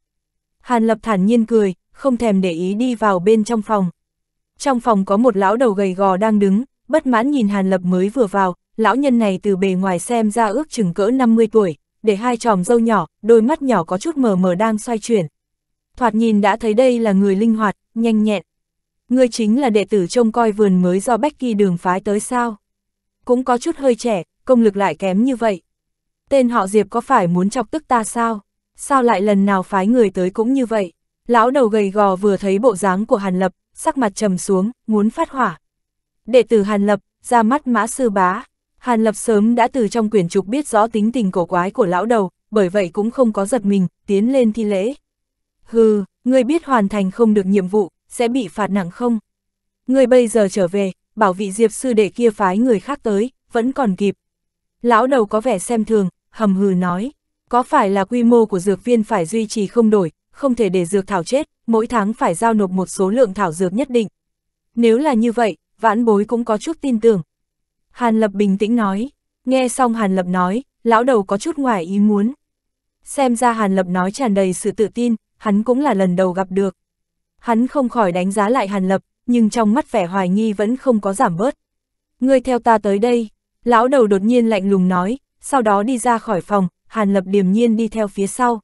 Hàn lập thản nhiên cười, không thèm để ý đi vào bên trong phòng. Trong phòng có một lão đầu gầy gò đang đứng, bất mãn nhìn Hàn Lập mới vừa vào, lão nhân này từ bề ngoài xem ra ước chừng cỡ 50 tuổi, để hai tròm dâu nhỏ, đôi mắt nhỏ có chút mờ mờ đang xoay chuyển. Thoạt nhìn đã thấy đây là người linh hoạt, nhanh nhẹn. Ngươi chính là đệ tử trông coi vườn mới do Bách Becky đường phái tới sao. Cũng có chút hơi trẻ, công lực lại kém như vậy. Tên họ Diệp có phải muốn chọc tức ta sao? Sao lại lần nào phái người tới cũng như vậy? Lão đầu gầy gò vừa thấy bộ dáng của Hàn Lập, sắc mặt trầm xuống, muốn phát hỏa. Đệ tử Hàn Lập, ra mắt mã sư bá. Hàn Lập sớm đã từ trong quyển trục biết rõ tính tình cổ quái của lão đầu, bởi vậy cũng không có giật mình, tiến lên thi lễ. Hừ, ngươi biết hoàn thành không được nhiệm vụ, sẽ bị phạt nặng không? Ngươi bây giờ trở về, bảo vị diệp sư đệ kia phái người khác tới, vẫn còn kịp. Lão đầu có vẻ xem thường, hầm hừ nói, có phải là quy mô của dược viên phải duy trì không đổi, không thể để dược thảo chết, mỗi tháng phải giao nộp một số lượng thảo dược nhất định. Nếu là như vậy, vãn bối cũng có chút tin tưởng. Hàn Lập bình tĩnh nói, nghe xong Hàn Lập nói, lão đầu có chút ngoài ý muốn. Xem ra Hàn Lập nói tràn đầy sự tự tin, hắn cũng là lần đầu gặp được. Hắn không khỏi đánh giá lại Hàn Lập, nhưng trong mắt vẻ hoài nghi vẫn không có giảm bớt. Ngươi theo ta tới đây, lão đầu đột nhiên lạnh lùng nói, sau đó đi ra khỏi phòng, Hàn Lập điềm nhiên đi theo phía sau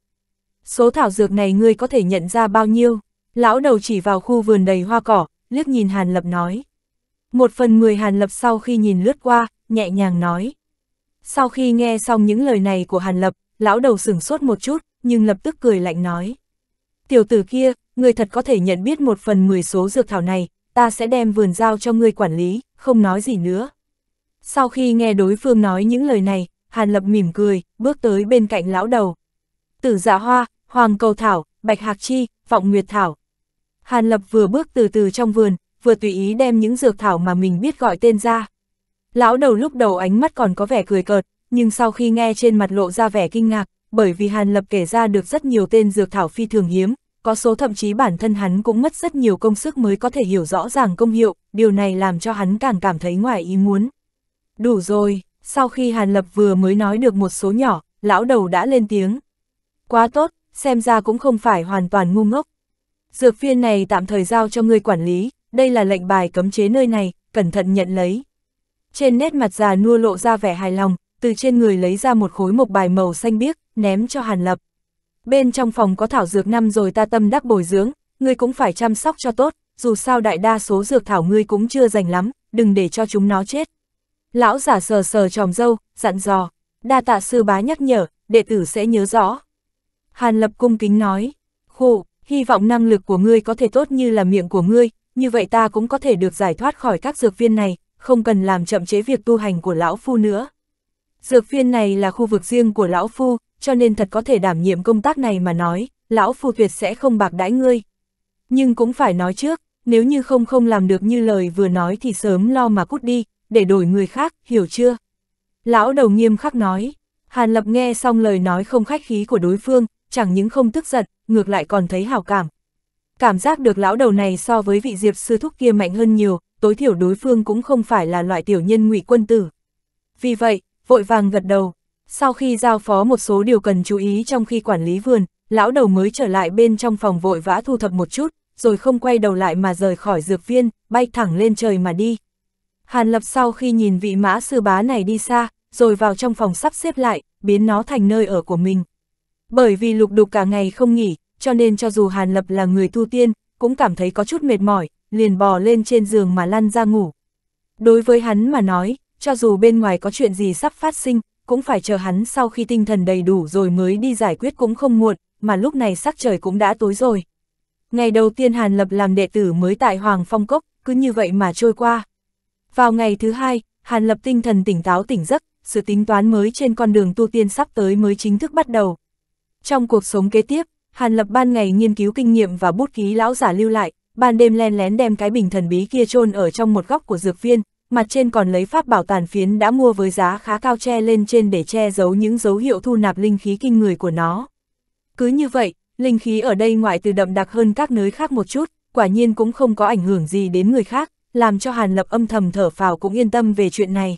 số thảo dược này ngươi có thể nhận ra bao nhiêu? Lão đầu chỉ vào khu vườn đầy hoa cỏ, liếc nhìn Hàn Lập nói. Một phần mười Hàn Lập sau khi nhìn lướt qua, nhẹ nhàng nói. Sau khi nghe xong những lời này của Hàn Lập, lão đầu sửng sốt một chút, nhưng lập tức cười lạnh nói. Tiểu tử kia, người thật có thể nhận biết một phần mười số dược thảo này, ta sẽ đem vườn giao cho ngươi quản lý, không nói gì nữa. Sau khi nghe đối phương nói những lời này, Hàn Lập mỉm cười, bước tới bên cạnh lão đầu. Tử dạ hoa, Hoàng Cầu Thảo, Bạch Hạc Chi, Vọng Nguyệt Thảo. Hàn Lập vừa bước từ từ trong vườn, vừa tùy ý đem những dược thảo mà mình biết gọi tên ra. Lão đầu lúc đầu ánh mắt còn có vẻ cười cợt, nhưng sau khi nghe trên mặt lộ ra vẻ kinh ngạc, bởi vì Hàn Lập kể ra được rất nhiều tên dược thảo phi thường hiếm, có số thậm chí bản thân hắn cũng mất rất nhiều công sức mới có thể hiểu rõ ràng công hiệu, điều này làm cho hắn càng cảm thấy ngoài ý muốn. Đủ rồi, sau khi Hàn Lập vừa mới nói được một số nhỏ, lão đầu đã lên tiếng. Quá tốt, xem ra cũng không phải hoàn toàn ngu ngốc. Dược viên này tạm thời giao cho ngươi quản lý, đây là lệnh bài cấm chế nơi này, cẩn thận nhận lấy. Trên nét mặt già nua lộ ra vẻ hài lòng, từ trên người lấy ra một khối mộc bài màu xanh biếc, ném cho Hàn Lập. Bên trong phòng có thảo dược năm rồi ta tâm đắc bồi dưỡng, ngươi cũng phải chăm sóc cho tốt, dù sao đại đa số dược thảo ngươi cũng chưa dành lắm, đừng để cho chúng nó chết. Lão giả sờ sờ tròm dâu, dặn dò, đa tạ sư bá nhắc nhở, đệ tử sẽ nhớ rõ. Hàn Lập cung kính nói, khổ, hy vọng năng lực của ngươi có thể tốt như là miệng của ngươi, như vậy ta cũng có thể được giải thoát khỏi các dược viên này, không cần làm chậm chế việc tu hành của lão phu nữa. Dược viên này là khu vực riêng của lão phu, cho nên thật có thể đảm nhiệm công tác này mà nói, lão phu tuyệt sẽ không bạc đãi ngươi. Nhưng cũng phải nói trước, nếu như không không làm được như lời vừa nói thì sớm lo mà cút đi, để đổi người khác, hiểu chưa? Lão đầu nghiêm khắc nói, Hàn Lập nghe xong lời nói không khách khí của đối phương, chẳng những không tức giận, ngược lại còn thấy hào cảm. Cảm giác được lão đầu này so với vị diệp sư thúc kia mạnh hơn nhiều, tối thiểu đối phương cũng không phải là loại tiểu nhân ngụy quân tử. Vì vậy, vội vàng gật đầu. Sau khi giao phó một số điều cần chú ý trong khi quản lý vườn, lão đầu mới trở lại bên trong phòng vội vã thu thập một chút, rồi không quay đầu lại mà rời khỏi dược viên, bay thẳng lên trời mà đi. Hàn Lập sau khi nhìn vị mã sư bá này đi xa, rồi vào trong phòng sắp xếp lại, biến nó thành nơi ở của mình. Bởi vì lục đục cả ngày không nghỉ, cho nên cho dù Hàn Lập là người tu tiên, cũng cảm thấy có chút mệt mỏi, liền bò lên trên giường mà lăn ra ngủ. Đối với hắn mà nói, cho dù bên ngoài có chuyện gì sắp phát sinh, cũng phải chờ hắn sau khi tinh thần đầy đủ rồi mới đi giải quyết cũng không muộn, mà lúc này sắc trời cũng đã tối rồi. Ngày đầu tiên Hàn Lập làm đệ tử mới tại Hoàng Phong Cốc, cứ như vậy mà trôi qua. Vào ngày thứ hai, Hàn Lập tinh thần tỉnh táo tỉnh giấc, sự tính toán mới trên con đường tu tiên sắp tới mới chính thức bắt đầu. Trong cuộc sống kế tiếp, Hàn Lập ban ngày nghiên cứu kinh nghiệm và bút ký lão giả lưu lại, ban đêm len lén đem cái bình thần bí kia chôn ở trong một góc của dược viên, mặt trên còn lấy pháp bảo tàn phiến đã mua với giá khá cao che lên trên để che giấu những dấu hiệu thu nạp linh khí kinh người của nó. Cứ như vậy, linh khí ở đây ngoại từ đậm đặc hơn các nơi khác một chút, quả nhiên cũng không có ảnh hưởng gì đến người khác, làm cho Hàn Lập âm thầm thở phào cũng yên tâm về chuyện này.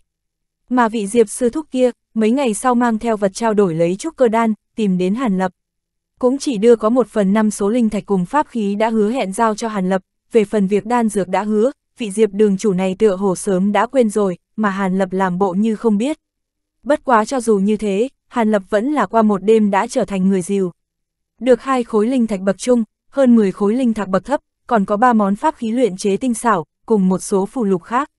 Mà vị diệp sư thúc kia, mấy ngày sau mang theo vật trao đổi lấy trúc cơ đan, tìm đến Hàn Lập. Cũng chỉ đưa có một phần năm số linh thạch cùng pháp khí đã hứa hẹn giao cho Hàn Lập, về phần việc đan dược đã hứa, vị diệp đường chủ này tựa hồ sớm đã quên rồi, mà Hàn Lập làm bộ như không biết. Bất quá cho dù như thế, Hàn Lập vẫn là qua một đêm đã trở thành người diều. Được hai khối linh thạch bậc trung, hơn 10 khối linh thạch bậc thấp, còn có ba món pháp khí luyện chế tinh xảo, cùng một số phù lục khác.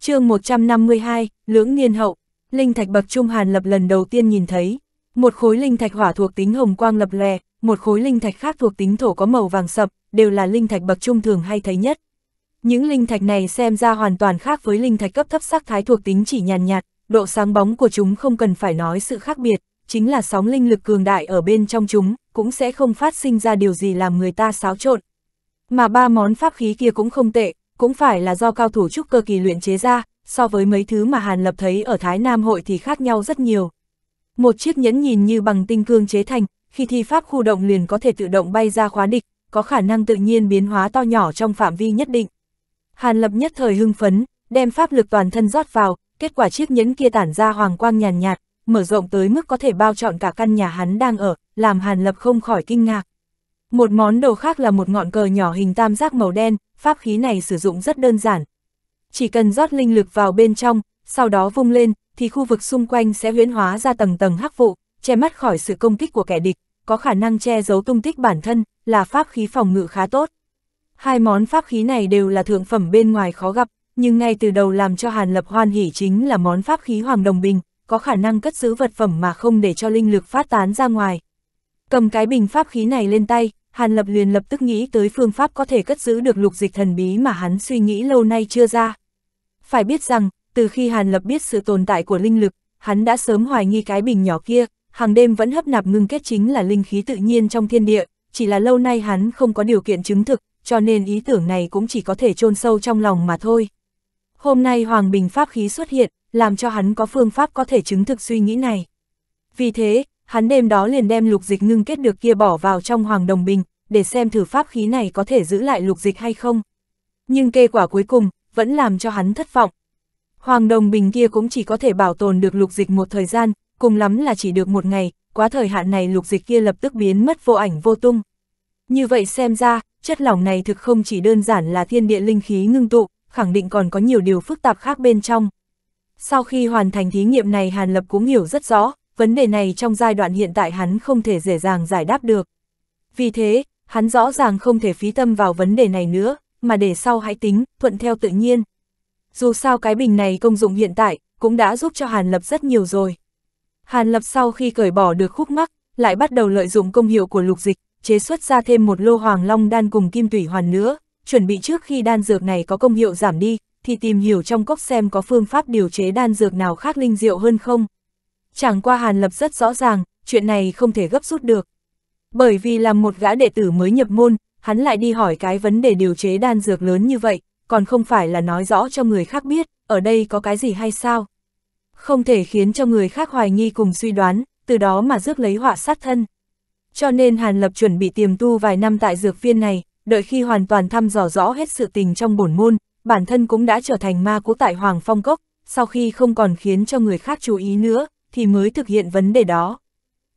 chương 152, Lưỡng Niên Hậu, linh thạch bậc trung Hàn Lập lần đầu tiên nhìn thấy. Một khối linh thạch hỏa thuộc tính hồng quang lập lè, một khối linh thạch khác thuộc tính thổ có màu vàng sậm, đều là linh thạch bậc trung thường hay thấy nhất. Những linh thạch này xem ra hoàn toàn khác với linh thạch cấp thấp sắc thái thuộc tính chỉ nhàn nhạt, độ sáng bóng của chúng không cần phải nói sự khác biệt, chính là sóng linh lực cường đại ở bên trong chúng, cũng sẽ không phát sinh ra điều gì làm người ta xáo trộn. Mà ba món pháp khí kia cũng không tệ, cũng phải là do cao thủ trúc cơ kỳ luyện chế ra, so với mấy thứ mà Hàn Lập thấy ở Thái Nam hội thì khác nhau rất nhiều. Một chiếc nhẫn nhìn như bằng tinh cương chế thành, khi thi pháp khu động liền có thể tự động bay ra khóa địch, có khả năng tự nhiên biến hóa to nhỏ trong phạm vi nhất định. Hàn Lập nhất thời hưng phấn, đem pháp lực toàn thân rót vào, kết quả chiếc nhẫn kia tản ra hoàng quang nhàn nhạt, nhạt, mở rộng tới mức có thể bao trọn cả căn nhà hắn đang ở, làm Hàn Lập không khỏi kinh ngạc. Một món đồ khác là một ngọn cờ nhỏ hình tam giác màu đen, pháp khí này sử dụng rất đơn giản. Chỉ cần rót linh lực vào bên trong, sau đó vung lên, thì khu vực xung quanh sẽ huyễn hóa ra tầng tầng hắc vụ, che mắt khỏi sự công kích của kẻ địch, có khả năng che giấu tung tích bản thân, là pháp khí phòng ngự khá tốt. Hai món pháp khí này đều là thượng phẩm bên ngoài khó gặp, nhưng ngay từ đầu làm cho Hàn Lập hoan hỉ chính là món pháp khí Hoàng Đồng Bình, có khả năng cất giữ vật phẩm mà không để cho linh lực phát tán ra ngoài. Cầm cái bình pháp khí này lên tay, Hàn Lập liền lập tức nghĩ tới phương pháp có thể cất giữ được lục dịch thần bí mà hắn suy nghĩ lâu nay chưa ra. Phải biết rằng, từ khi Hàn Lập biết sự tồn tại của linh lực, hắn đã sớm hoài nghi cái bình nhỏ kia, hàng đêm vẫn hấp nạp ngưng kết chính là linh khí tự nhiên trong thiên địa, chỉ là lâu nay hắn không có điều kiện chứng thực, cho nên ý tưởng này cũng chỉ có thể chôn sâu trong lòng mà thôi. Hôm nay Hoàng Bình Pháp khí xuất hiện, làm cho hắn có phương pháp có thể chứng thực suy nghĩ này. Vì thế, hắn đêm đó liền đem lục dịch ngưng kết được kia bỏ vào trong Hoàng Đồng Bình, để xem thử pháp khí này có thể giữ lại lục dịch hay không. Nhưng kết quả cuối cùng, vẫn làm cho hắn thất vọng, Hoàng đồng bình kia cũng chỉ có thể bảo tồn được lục dịch một thời gian, cùng lắm là chỉ được một ngày, quá thời hạn này lục dịch kia lập tức biến mất vô ảnh vô tung. Như vậy xem ra, chất lỏng này thực không chỉ đơn giản là thiên địa linh khí ngưng tụ, khẳng định còn có nhiều điều phức tạp khác bên trong. Sau khi hoàn thành thí nghiệm này Hàn Lập cũng hiểu rất rõ, vấn đề này trong giai đoạn hiện tại hắn không thể dễ dàng giải đáp được. Vì thế, hắn rõ ràng không thể phí tâm vào vấn đề này nữa, mà để sau hãy tính, thuận theo tự nhiên dù sao cái bình này công dụng hiện tại, cũng đã giúp cho Hàn Lập rất nhiều rồi. Hàn Lập sau khi cởi bỏ được khúc mắc, lại bắt đầu lợi dụng công hiệu của lục dịch, chế xuất ra thêm một lô hoàng long đan cùng kim tủy hoàn nữa, chuẩn bị trước khi đan dược này có công hiệu giảm đi, thì tìm hiểu trong cốc xem có phương pháp điều chế đan dược nào khác linh diệu hơn không. Chẳng qua Hàn Lập rất rõ ràng, chuyện này không thể gấp rút được. Bởi vì làm một gã đệ tử mới nhập môn, hắn lại đi hỏi cái vấn đề điều chế đan dược lớn như vậy, còn không phải là nói rõ cho người khác biết, ở đây có cái gì hay sao. Không thể khiến cho người khác hoài nghi cùng suy đoán, từ đó mà rước lấy họa sát thân. Cho nên Hàn Lập chuẩn bị tiềm tu vài năm tại dược viên này, đợi khi hoàn toàn thăm dò rõ hết sự tình trong bổn môn, bản thân cũng đã trở thành ma cú tại Hoàng Phong Cốc, sau khi không còn khiến cho người khác chú ý nữa, thì mới thực hiện vấn đề đó.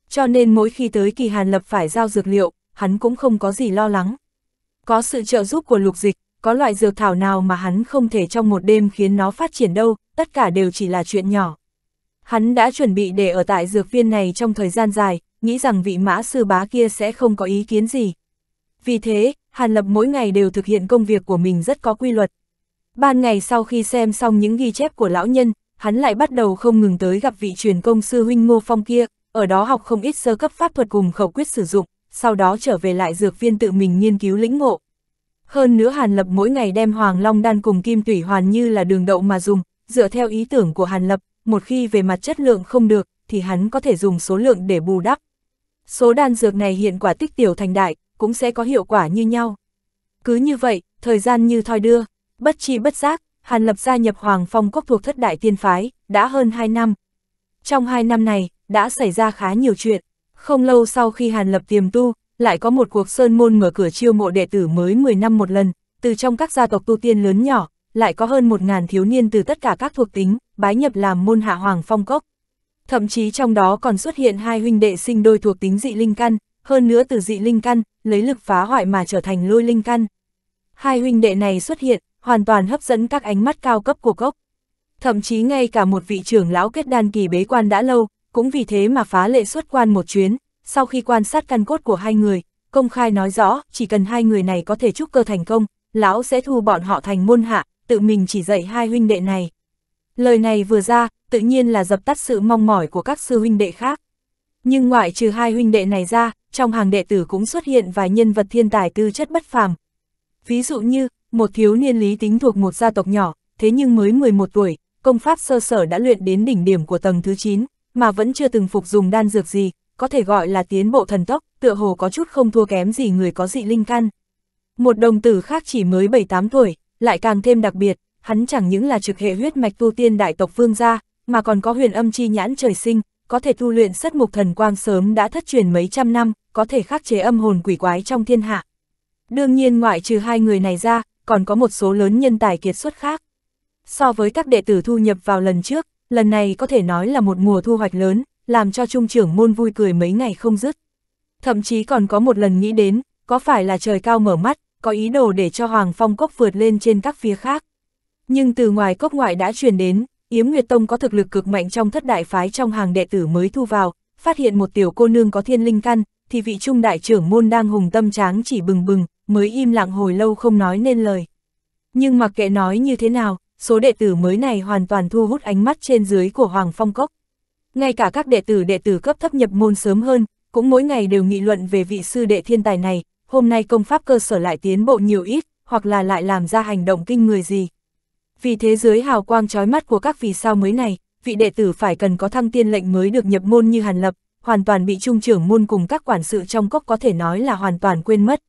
Cho nên mỗi khi tới kỳ Hàn Lập phải giao dược liệu, hắn cũng không có gì lo lắng. Có sự trợ giúp của lục dịch, có loại dược thảo nào mà hắn không thể trong một đêm khiến nó phát triển đâu, tất cả đều chỉ là chuyện nhỏ. Hắn đã chuẩn bị để ở tại dược viên này trong thời gian dài, nghĩ rằng vị mã sư bá kia sẽ không có ý kiến gì. Vì thế, Hàn Lập mỗi ngày đều thực hiện công việc của mình rất có quy luật. Ban ngày sau khi xem xong những ghi chép của lão nhân, hắn lại bắt đầu không ngừng tới gặp vị truyền công sư huynh Ngô Phong kia, ở đó học không ít sơ cấp pháp thuật cùng khẩu quyết sử dụng, sau đó trở về lại dược viên tự mình nghiên cứu lĩnh ngộ, hơn nữa Hàn Lập mỗi ngày đem Hoàng Long đan cùng Kim Tủy Hoàn như là đường đậu mà dùng, dựa theo ý tưởng của Hàn Lập, một khi về mặt chất lượng không được, thì hắn có thể dùng số lượng để bù đắp. Số đan dược này hiện quả tích tiểu thành đại, cũng sẽ có hiệu quả như nhau. Cứ như vậy, thời gian như thoi đưa, bất chi bất giác, Hàn Lập gia nhập Hoàng Phong Quốc thuộc thất đại tiên phái, đã hơn 2 năm. Trong 2 năm này, đã xảy ra khá nhiều chuyện. Không lâu sau khi Hàn Lập tiềm tu, lại có một cuộc sơn môn mở cửa chiêu mộ đệ tử mới 10 năm một lần, từ trong các gia tộc tu tiên lớn nhỏ, lại có hơn 1.000 thiếu niên từ tất cả các thuộc tính, bái nhập làm môn hạ hoàng phong cốc. Thậm chí trong đó còn xuất hiện hai huynh đệ sinh đôi thuộc tính dị linh căn, hơn nữa từ dị linh căn, lấy lực phá hoại mà trở thành lôi linh căn. Hai huynh đệ này xuất hiện, hoàn toàn hấp dẫn các ánh mắt cao cấp của cốc. Thậm chí ngay cả một vị trưởng lão kết đan kỳ bế quan đã lâu, cũng vì thế mà phá lệ xuất quan một chuyến, sau khi quan sát căn cốt của hai người, công khai nói rõ, chỉ cần hai người này có thể trúc cơ thành công, lão sẽ thu bọn họ thành môn hạ, tự mình chỉ dạy hai huynh đệ này. Lời này vừa ra, tự nhiên là dập tắt sự mong mỏi của các sư huynh đệ khác. Nhưng ngoại trừ hai huynh đệ này ra, trong hàng đệ tử cũng xuất hiện vài nhân vật thiên tài tư chất bất phàm. Ví dụ như, một thiếu niên lý tính thuộc một gia tộc nhỏ, thế nhưng mới 11 tuổi, công pháp sơ sở đã luyện đến đỉnh điểm của tầng thứ 9, mà vẫn chưa từng phục dùng đan dược gì, có thể gọi là tiến bộ thần tốc, tựa hồ có chút không thua kém gì người có dị linh căn. Một đồng tử khác chỉ mới 7-8 tuổi, lại càng thêm đặc biệt, hắn chẳng những là trực hệ huyết mạch tu tiên đại tộc phương gia, mà còn có huyền âm chi nhãn trời sinh, có thể tu luyện sất mục thần quang sớm đã thất truyền mấy trăm năm, có thể khắc chế âm hồn quỷ quái trong thiên hạ. Đương nhiên ngoại trừ hai người này ra, còn có một số lớn nhân tài kiệt xuất khác. So với các đệ tử thu nhập vào lần trước, lần này có thể nói là một mùa thu hoạch lớn, làm cho trung trưởng môn vui cười mấy ngày không dứt. Thậm chí còn có một lần nghĩ đến, có phải là trời cao mở mắt, có ý đồ để cho Hoàng Phong Cốc vượt lên trên các phía khác. Nhưng từ ngoài cốc ngoại đã truyền đến, Yếm Nguyệt Tông có thực lực cực mạnh trong thất đại phái trong hàng đệ tử mới thu vào, phát hiện một tiểu cô nương có thiên linh căn, thì vị trung đại trưởng môn đang hùng tâm tráng chỉ bừng bừng, mới im lặng hồi lâu không nói nên lời. Nhưng mặc kệ nói như thế nào, số đệ tử mới này hoàn toàn thu hút ánh mắt trên dưới của Hoàng Phong Cốc ngay cả các đệ tử đệ tử cấp thấp nhập môn sớm hơn, cũng mỗi ngày đều nghị luận về vị sư đệ thiên tài này, hôm nay công pháp cơ sở lại tiến bộ nhiều ít, hoặc là lại làm ra hành động kinh người gì. Vì thế dưới hào quang trói mắt của các vì sao mới này, vị đệ tử phải cần có thăng tiên lệnh mới được nhập môn như Hàn Lập, hoàn toàn bị trung trưởng môn cùng các quản sự trong cốc có thể nói là hoàn toàn quên mất.